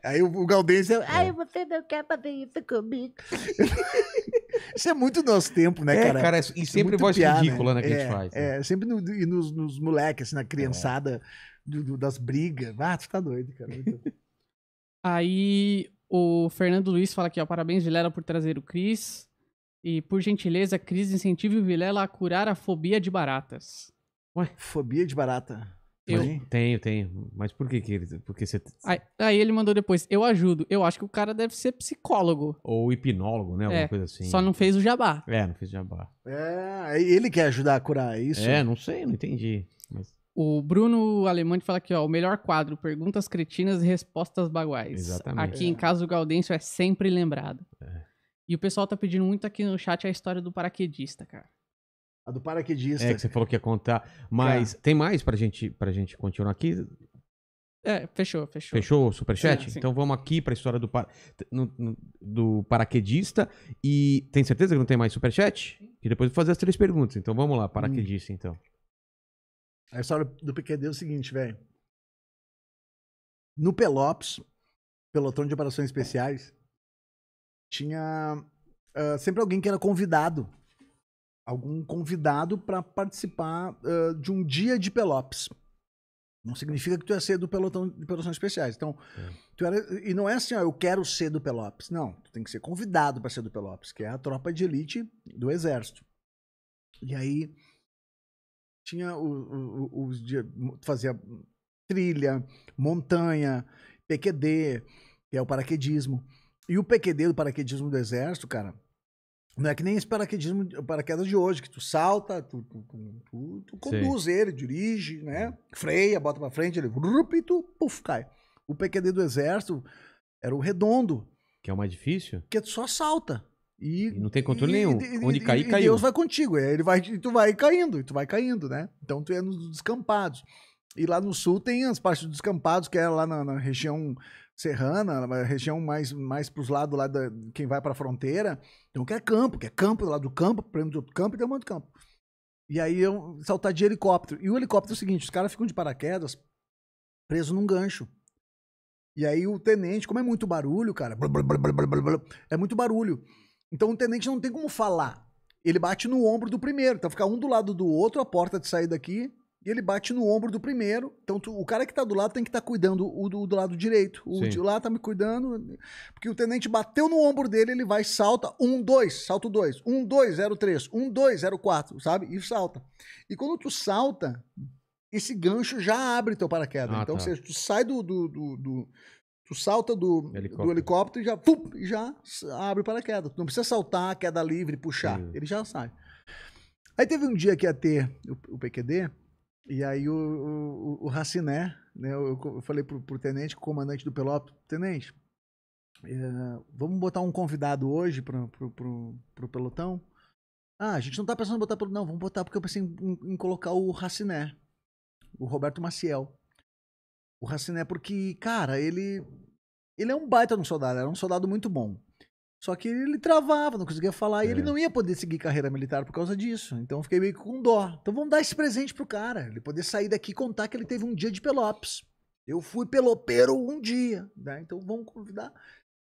Aí o, o Galdense. Ai, você não quer fazer isso comigo. <laughs> Isso é muito nosso tempo, né, cara? É, cara, e é sempre é voz ridícula, né, que a gente é, faz. É, né? É, sempre no, e nos, nos moleques, assim, na criançada do, do, das brigas. Ah, tu tá doido, cara. <laughs> Aí o Fernando Luiz fala aqui, ó, parabéns, Vilela, por trazer o Cris. E, por gentileza, Cris, incentive o Vilela a curar a fobia de baratas. Ué? Fobia de barata. Eu... tenho, tenho. Mas por que que ele... Porque você... Aí, aí, ele mandou depois, eu ajudo. Eu acho que o cara deve ser psicólogo. Ou hipnólogo, né? Alguma é, coisa assim. Só não fez o jabá. É, não fez o jabá. É, ele quer ajudar a curar é isso. É, não sei, não entendi. Mas... O Bruno Alemante fala aqui, ó, o melhor quadro, perguntas cretinas e respostas baguais. Exatamente. Aqui é. em casa o Gaudêncio é sempre lembrado. É. E o pessoal tá pedindo muito aqui no chat a história do paraquedista, cara. A do paraquedista. É, que você falou que ia contar. Mas é. tem mais pra gente, pra gente continuar aqui? É, fechou, fechou. Fechou o superchat? Sim, sim. Então vamos aqui pra história do, par... no, no, do paraquedista. E tem certeza que não tem mais superchat? E depois eu vou fazer as três perguntas. Então vamos lá, paraquedista, hum. então. A história do PQD é o seguinte, velho. No Pelops, pelotão de operações especiais, tinha uh, sempre alguém que era convidado algum convidado para participar uh, de um dia de Pelops. Não significa que tu ia ser do pelotão de produções especiais. Então, é. tu era, e não é assim, ó, eu quero ser do Pelops. Não, tu tem que ser convidado para ser do Pelops, que é a tropa de elite do exército. E aí tinha os dias fazia trilha, montanha, PQD, que é o paraquedismo. E o PQD do paraquedismo do exército, cara, não é que nem esse paraquedismo, paraquedas de hoje, que tu salta, tu, tu, tu, tu conduz Sim. ele, dirige, né? Freia, bota pra frente, ele e tu puf, cai. O PQD do Exército era o redondo. Que é o mais difícil? Que é tu só salta. E, e não tem controle e, nenhum. E, Onde cair, caiu. E Deus vai contigo. Ele vai, e tu vai caindo, e tu vai caindo, né? Então tu é nos descampados. E lá no sul tem as partes dos descampados, que é lá na, na região serrana, a região mais, mais para os lados lá da, quem vai para a fronteira. Então quer é campo, quer é campo do lado do campo, prêmio do outro campo e tem um monte de campo. E aí eu saltar de helicóptero. E o helicóptero é o seguinte: os caras ficam de paraquedas preso num gancho. E aí o tenente, como é muito barulho, cara, blá, blá, blá, é muito barulho. Então o tenente não tem como falar. Ele bate no ombro do primeiro. Então fica um do lado do outro, a porta de saída aqui ele bate no ombro do primeiro. Então, tu, o cara que tá do lado tem que estar tá cuidando o do, do, lado direito. O de lá tá me cuidando. Porque o tenente bateu no ombro dele, ele vai, salta. Um, dois, salto dois. Um, dois, zero, três. Um, dois, zero, quatro, sabe? E salta. E quando tu salta, esse gancho já abre teu paraquedas. Ah, então, tá. ou seja, tu sai do, do, do, do Tu salta do helicóptero, do helicóptero e já, pum, já abre o paraquedas. Tu não precisa saltar, queda livre, puxar. Sim. Ele já sai. Aí teve um dia que ia ter o, o PQD, e aí o, o, o Raciné, né, eu, eu falei pro, pro tenente, comandante do Pelopo, tenente, é, vamos botar um convidado hoje pro, pro, pro, pro pelotão? Ah, a gente não tá pensando em botar pelo. Não, vamos botar porque eu pensei em, em, em colocar o Raciné, o Roberto Maciel. O Raciné, porque, cara, ele. Ele é um baita de um soldado, era um soldado muito bom. Só que ele travava, não conseguia falar é. e ele não ia poder seguir carreira militar por causa disso. Então eu fiquei meio com dó. Então vamos dar esse presente pro cara, ele poder sair daqui e contar que ele teve um dia de Pelops. Eu fui pelopeiro um dia, né? Então vamos convidar.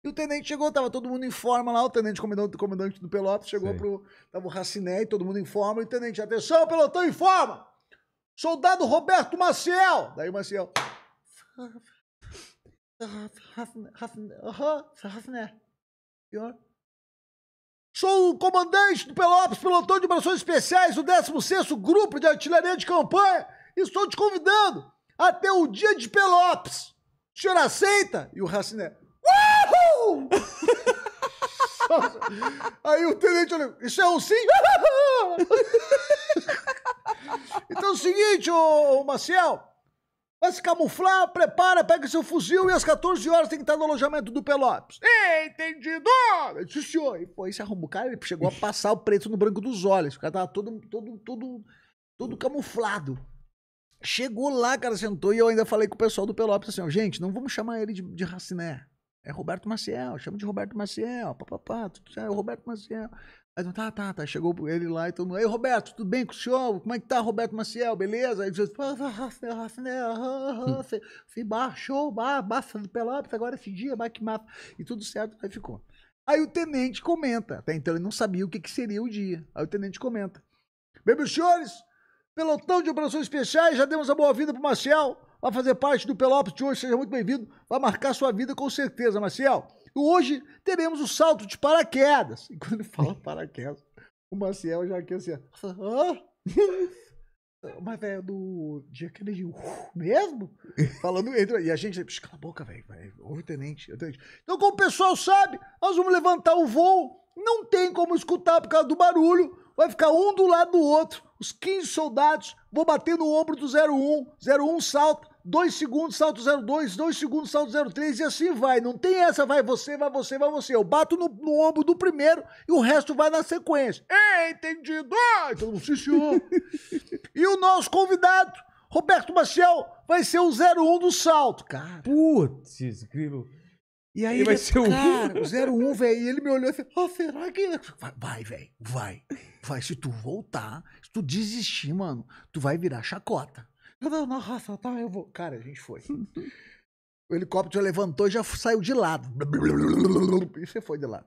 E o tenente chegou, tava todo mundo em forma lá, o tenente comandante, comandante do Pelops chegou Sim. pro. Tava o Raciné, todo mundo em forma, e o tenente, atenção, pelotão em forma! Soldado Roberto Maciel! Daí o Maciel. Raciné. Pior. Sou o comandante do Pelopes, pelotão de operações especiais, o 16 Grupo de Artilharia de Campanha, e estou te convidando até o dia de Pelopes. O senhor aceita? E o Raciné, uhul! <laughs> Aí o tenente olhou, isso é um sim? <laughs> então é o seguinte, ô, ô Maciel, Vai se camuflar, prepara, pega seu fuzil e às 14 horas tem que estar no alojamento do Pelopes. entendido! Disse senhor. E pô, isso arrumou o cara, ele chegou a passar o preto no branco dos olhos. O cara tava todo, todo, todo, todo camuflado. Chegou lá, cara, sentou e eu ainda falei com o pessoal do Pelopes assim, ó, gente, não vamos chamar ele de, de Raciné. É Roberto Maciel, chama de Roberto Maciel, papapá, tudo certo, é Roberto Maciel. Aí tá, tá, tá. Chegou ele lá e todo mundo. Aí, Roberto, tudo bem com o senhor? Como é que tá, Roberto Maciel? Beleza? Aí diz, se baixou, basta do Pelotas agora esse dia, vai que mata. E tudo certo, aí ficou. Aí o tenente comenta. Até então ele não sabia o que, que seria o dia. Aí o tenente comenta. Bem, meus senhores, pelotão de operações especiais, já demos a boa vida pro Maciel. Vai fazer parte do Pelotas de hoje, seja muito bem-vindo. Vai marcar sua vida com certeza, Maciel. Hoje teremos o salto de paraquedas. <laughs> E quando fala paraquedas, o Maciel já aqui assim, ah? <laughs> Mas, velho, do dia que ele mesmo? Falando, entra, e a gente, cala a boca, velho, ouve o tenente, o tenente. Então, como o pessoal sabe, nós vamos levantar o voo, não tem como escutar por causa do barulho, vai ficar um do lado do outro, os 15 soldados, vou bater no ombro do 01, 01 salta, dois segundos, salto 02, dois segundos, salto 03 e assim vai. Não tem essa, vai você, vai você, vai você. Eu bato no, no ombro do primeiro e o resto vai na sequência. Ei, entendido! então não se senhor. <laughs> e o nosso convidado, Roberto Maciel, vai ser o 01 do salto, cara. Putz, incrível. E aí, ele vai ele, ser o cara, um... 01, velho. E ele me olhou e falou: oh, será que. Vai, vai velho, vai. Vai. Se tu voltar, se tu desistir, mano, tu vai virar chacota nossa, tá, eu vou. Cara, a gente foi. o helicóptero levantou e já saiu de lado. E você foi de lado.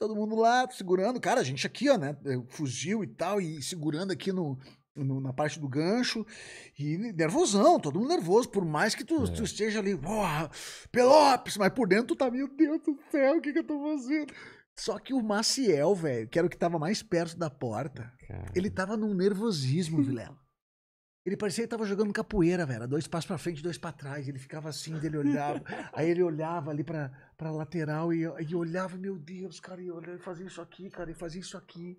Todo mundo lá segurando. Cara, a gente aqui, ó, né? É, fuzil e tal, e segurando aqui no, no, na parte do gancho e nervosão, todo mundo nervoso, por mais que tu, é. tu esteja ali, porra, Pelopes, mas por dentro tu tá, meu Deus do céu, o que que eu tô fazendo? Só que o Maciel, velho, que era o que tava mais perto da porta, ele tava num nervosismo, Vilela. Ele parecia que tava jogando capoeira, velho. Dois passos para frente, dois para trás. Ele ficava assim, ele olhava. <laughs> aí ele olhava ali para pra lateral e, e olhava, meu Deus, cara, e olhava, ele fazia isso aqui, cara, ele fazia isso aqui.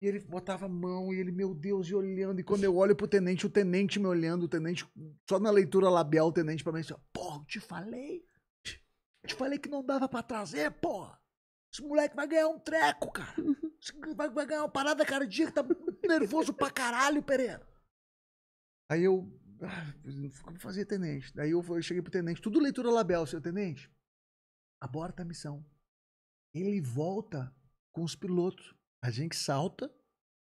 E ele botava a mão e ele, meu Deus, e olhando. E quando eu olho pro tenente, o tenente me olhando, o tenente, só na leitura labial, o tenente para mim assim, pô, te falei? Te falei que não dava para trazer, pô. Esse moleque vai ganhar um treco, cara. <laughs> Vai, vai ganhar uma parada cardíaca, tá nervoso pra caralho, Pereira. Aí eu ah, vou fazer tenente. Daí eu, eu cheguei pro tenente, tudo leitura label, seu tenente. Aborta a missão. Ele volta com os pilotos. A gente salta,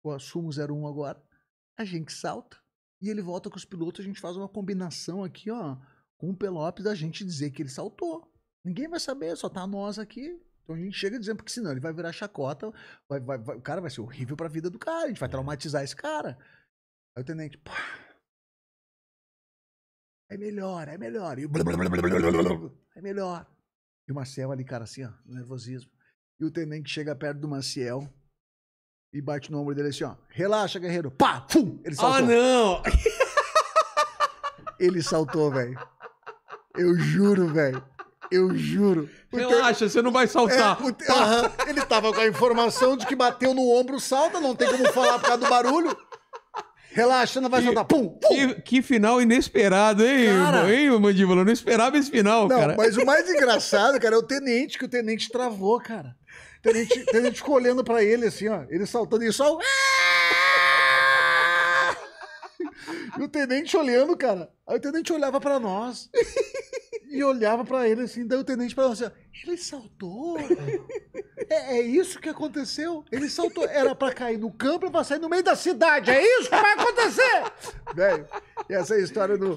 eu assumo 01 agora, a gente salta e ele volta com os pilotos, a gente faz uma combinação aqui, ó, com o Pelopes da gente dizer que ele saltou. Ninguém vai saber, só tá nós aqui. Então a gente chega dizendo, porque senão ele vai virar chacota, vai, vai, vai, o cara vai ser horrível pra vida do cara, a gente vai traumatizar esse cara. Aí o tenente, pá, é melhor, é melhor. E blá, blá, blá, é melhor. E o Maciel ali, cara, assim, ó, nervosismo. E o tenente chega perto do Maciel e bate no ombro dele assim, ó. Relaxa, guerreiro. Pá! fum. Ele ah, saltou. Ah, não! <laughs> Ele saltou, velho. Eu juro, velho. Eu juro. Relaxa, ten... você não vai saltar. É, uhum. Ele tava com a informação de que bateu no ombro, salta, não tem como falar por causa do barulho. Relaxa, não vai jantar. Pum, pum. Que, que, final inesperado, hein, cara... hein, Mandíbula? Eu não esperava esse final, não, cara. Mas o mais <laughs> engraçado, cara, é o tenente, que o tenente travou, cara. O tenente, tenente ficou olhando pra ele, assim, ó. Ele saltando e só... Ah! E o tenente olhando, cara. Aí o tenente olhava pra nós e olhava pra ele assim, daí o tenente falava assim, ele saltou? É, é isso que aconteceu? Ele saltou, era pra cair no campo e pra sair no meio da cidade, é isso que vai acontecer? Velho, e essa é história do, do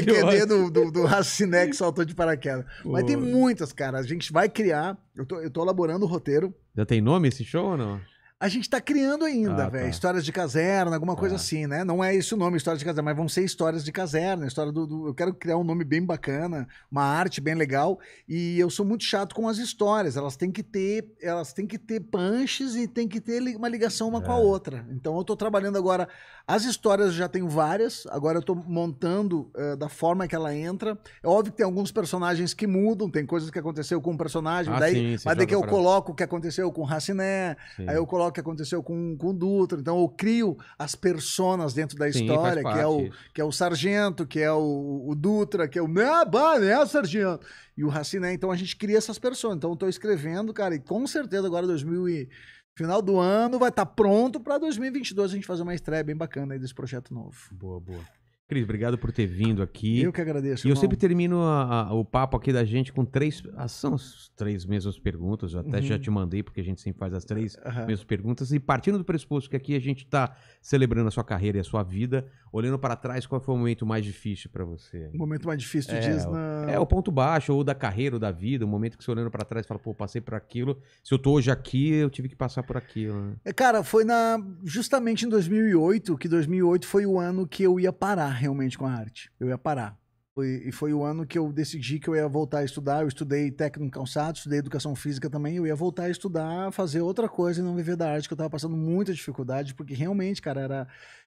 PQD, do, do, do Raciné que saltou de paraquedas. Mas tem muitas, cara, a gente vai criar, eu tô, eu tô elaborando o roteiro. Já tem nome esse show ou não? a gente tá criando ainda, ah, velho. Tá. Histórias de caserna, alguma coisa é. assim, né? Não é esse o nome, histórias de caserna, mas vão ser histórias de caserna, história do, do, Eu quero criar um nome bem bacana, uma arte bem legal. E eu sou muito chato com as histórias. Elas têm que ter, elas têm que ter punches e tem que ter uma ligação uma é. com a é. outra. Então eu tô trabalhando agora. As histórias já tenho várias, agora eu tô montando uh, da forma que ela entra. É óbvio que tem alguns personagens que mudam, tem coisas que aconteceu com um personagem, ah, daí, sim, mas que eu pra... coloco o que aconteceu com o Raciné, aí eu coloco logo que aconteceu com, com o Dutra. Então eu crio as personas dentro da Sim, história, que é, o, que é o sargento, que é o, o Dutra, que é o. Ah, bah, né, sargento? E o Raciné. Né? Então a gente cria essas pessoas. Então eu tô escrevendo, cara, e com certeza agora 2000 e... Final do ano vai estar tá pronto para 2022 a gente fazer uma estreia bem bacana aí desse projeto novo. Boa, boa. Cris, obrigado por ter vindo aqui. Eu que agradeço. E irmão. eu sempre termino a, a, o papo aqui da gente com três. Ah, são as três mesmas perguntas. Eu até uhum. já te mandei, porque a gente sempre faz as três uhum. mesmas perguntas. E partindo do pressuposto que aqui a gente está celebrando a sua carreira e a sua vida, olhando para trás, qual foi o momento mais difícil para você? O momento mais difícil, é, diz, na... É o ponto baixo, ou da carreira, ou da vida, o momento que você olhando para trás fala, pô, passei por aquilo. Se eu tô hoje aqui, eu tive que passar por aquilo. Né? É, Cara, foi na justamente em 2008, que 2008 foi o ano que eu ia parar realmente com a arte. Eu ia parar. Foi, e foi o ano que eu decidi que eu ia voltar a estudar. Eu estudei técnico calçado, estudei educação física também. Eu ia voltar a estudar, fazer outra coisa e não viver da arte, que eu tava passando muita dificuldade, porque realmente, cara, era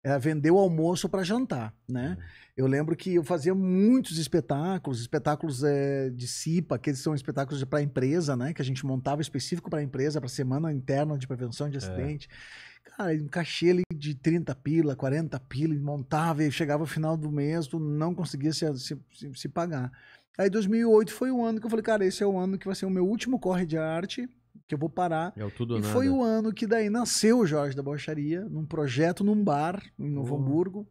era vender o almoço para jantar, né? Uhum. Eu lembro que eu fazia muitos espetáculos, espetáculos é, de CIPA, que são espetáculos para empresa, né? Que a gente montava específico para a empresa, para semana interna de prevenção de é. acidente. É. Cara, encaixei ele de 30 pila, 40 pila, montava e chegava no final do mês, tu não conseguia se, se, se, pagar. Aí 2008 foi o ano que eu falei, cara, esse é o ano que vai ser o meu último corre de arte, que eu vou parar. É o tudo e nada. foi o ano que daí nasceu o Jorge da Borracharia, num projeto num bar em Novo oh. Hamburgo.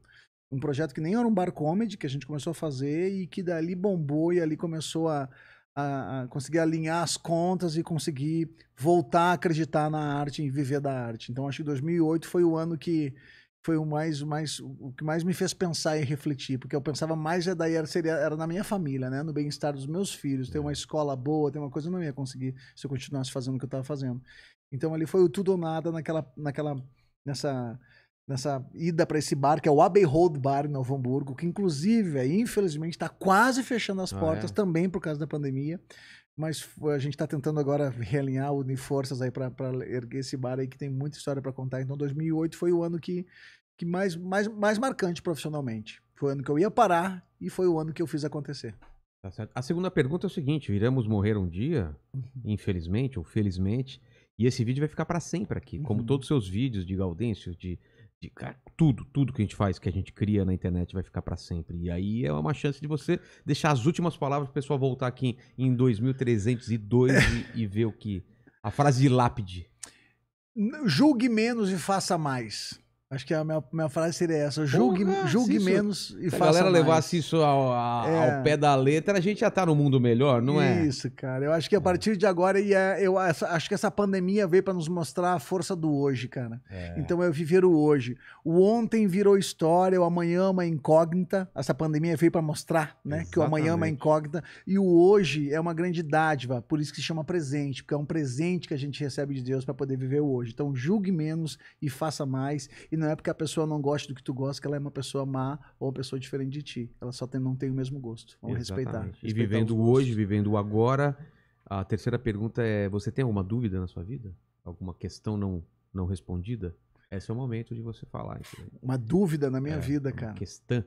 Um projeto que nem era um bar comedy, que a gente começou a fazer e que dali bombou e ali começou a a, a conseguir alinhar as contas e conseguir voltar a acreditar na arte e viver da arte. Então acho que 2008 foi o ano que foi o mais, o mais o que mais me fez pensar e refletir, porque eu pensava mais é daí era, seria, era na minha família, né, no bem-estar dos meus filhos, ter uma uhum. escola boa, ter uma coisa eu não ia conseguir se eu continuasse fazendo o que eu estava fazendo. Então ali foi o tudo ou nada naquela naquela nessa nessa ida para esse bar, que é o Abbey Road Bar em Novo Hamburgo, que inclusive, é, infelizmente, está quase fechando as ah, portas é? também por causa da pandemia. Mas a gente está tentando agora realinhar, unir forças aí para erguer esse bar aí que tem muita história para contar. Então, 2008 foi o ano que, que mais, mais, mais marcante profissionalmente. Foi o ano que eu ia parar e foi o ano que eu fiz acontecer. Tá certo. A segunda pergunta é o seguinte: iremos morrer um dia, uhum. infelizmente ou felizmente, e esse vídeo vai ficar para sempre aqui, como uhum. todos os seus vídeos de Gaudêncio, de de cara, tudo, tudo que a gente faz, que a gente cria na internet vai ficar para sempre. E aí é uma chance de você deixar as últimas palavras pro pessoal voltar aqui em 2302 e, e ver o que a frase de lápide. Julgue menos e faça mais. Acho que a minha, minha frase seria essa: julgue, Porra, julgue isso, menos e faça mais. Se a galera levasse isso ao, a, é. ao, pé da letra, a gente já tá no mundo melhor, não é? Isso, cara. Eu acho que a partir de agora, e é, eu acho que essa pandemia veio para nos mostrar a força do hoje, cara. É. Então eu é viver o hoje. O ontem virou história, o amanhã é uma incógnita. Essa pandemia veio para mostrar, né? Exatamente. Que o amanhã é uma incógnita. E o hoje é uma grande dádiva, por isso que se chama presente, porque é um presente que a gente recebe de Deus para poder viver o hoje. Então julgue menos e faça mais. E e não é porque a pessoa não gosta do que tu gosta que ela é uma pessoa má ou uma pessoa diferente de ti. Ela só tem, não tem o mesmo gosto. Vamos respeitar, respeitar. E vivendo hoje, vivendo agora. A terceira pergunta é: você tem alguma dúvida na sua vida? Alguma questão não, não respondida? Esse é o momento de você falar. Entendeu? Uma dúvida na minha é, vida, cara. Questão.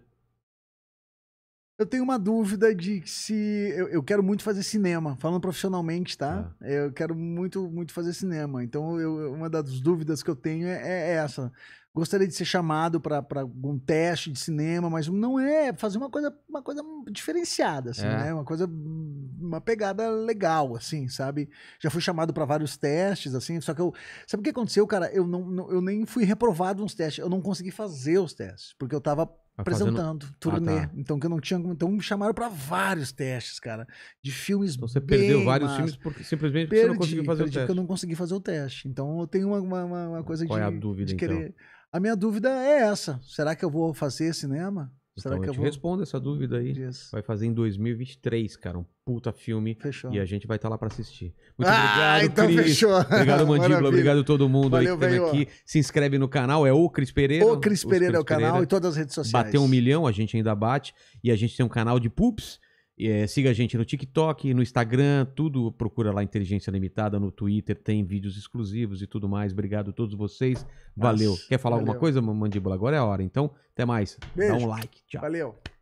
Eu tenho uma dúvida de se. Eu, eu, quero muito fazer cinema, falando profissionalmente, tá? tá? Eu quero muito, muito fazer cinema. Então, eu, uma das dúvidas que eu tenho é, é, essa gostaria de ser chamado para algum teste de cinema, mas não é fazer uma coisa, uma coisa diferenciada, assim, é. né? Uma coisa, uma pegada legal, assim, sabe? Já fui chamado para vários testes, assim, só que eu, sabe o que aconteceu, cara? Eu não, não, eu nem fui reprovado nos testes, eu não consegui fazer os testes porque eu tava apresentando fazendo... turnê. Ah, tá. Então que eu não tinha, então me chamaram para vários testes, cara, de filmes. Então você perdeu vários filmes porque simplesmente perdi, porque você não conseguiu fazer o teste. Porque eu não consegui fazer o teste. Então eu tenho uma, uma, uma coisa Qual de é a dúvida, de querer então? A minha dúvida é essa. Será que eu vou fazer cinema? Será então, que eu, eu te vou... respondo essa dúvida aí. Vai fazer em 2023, cara. Um puta filme. Fechou. E a gente vai estar tá lá para assistir. Muito ah, obrigado, então Cris. Fechou. <laughs> Obrigado, Mandíbula. Maravilha. Obrigado todo mundo Valeu, aí que veio. aqui. Se inscreve no canal. É o Cris Pereira. O Cris Pereira Cris é o Pereira. canal e todas as redes sociais. Bateu um milhão, a gente ainda bate. E a gente tem um canal de pups é, siga a gente no TikTok, no Instagram, tudo. Procura lá Inteligência Limitada, no Twitter tem vídeos exclusivos e tudo mais. Obrigado a todos vocês. Valeu. Quer falar valeu. alguma coisa, Mandíbula? Agora é a hora. Então, até mais. Beijo. Dá um like. Tchau. Valeu.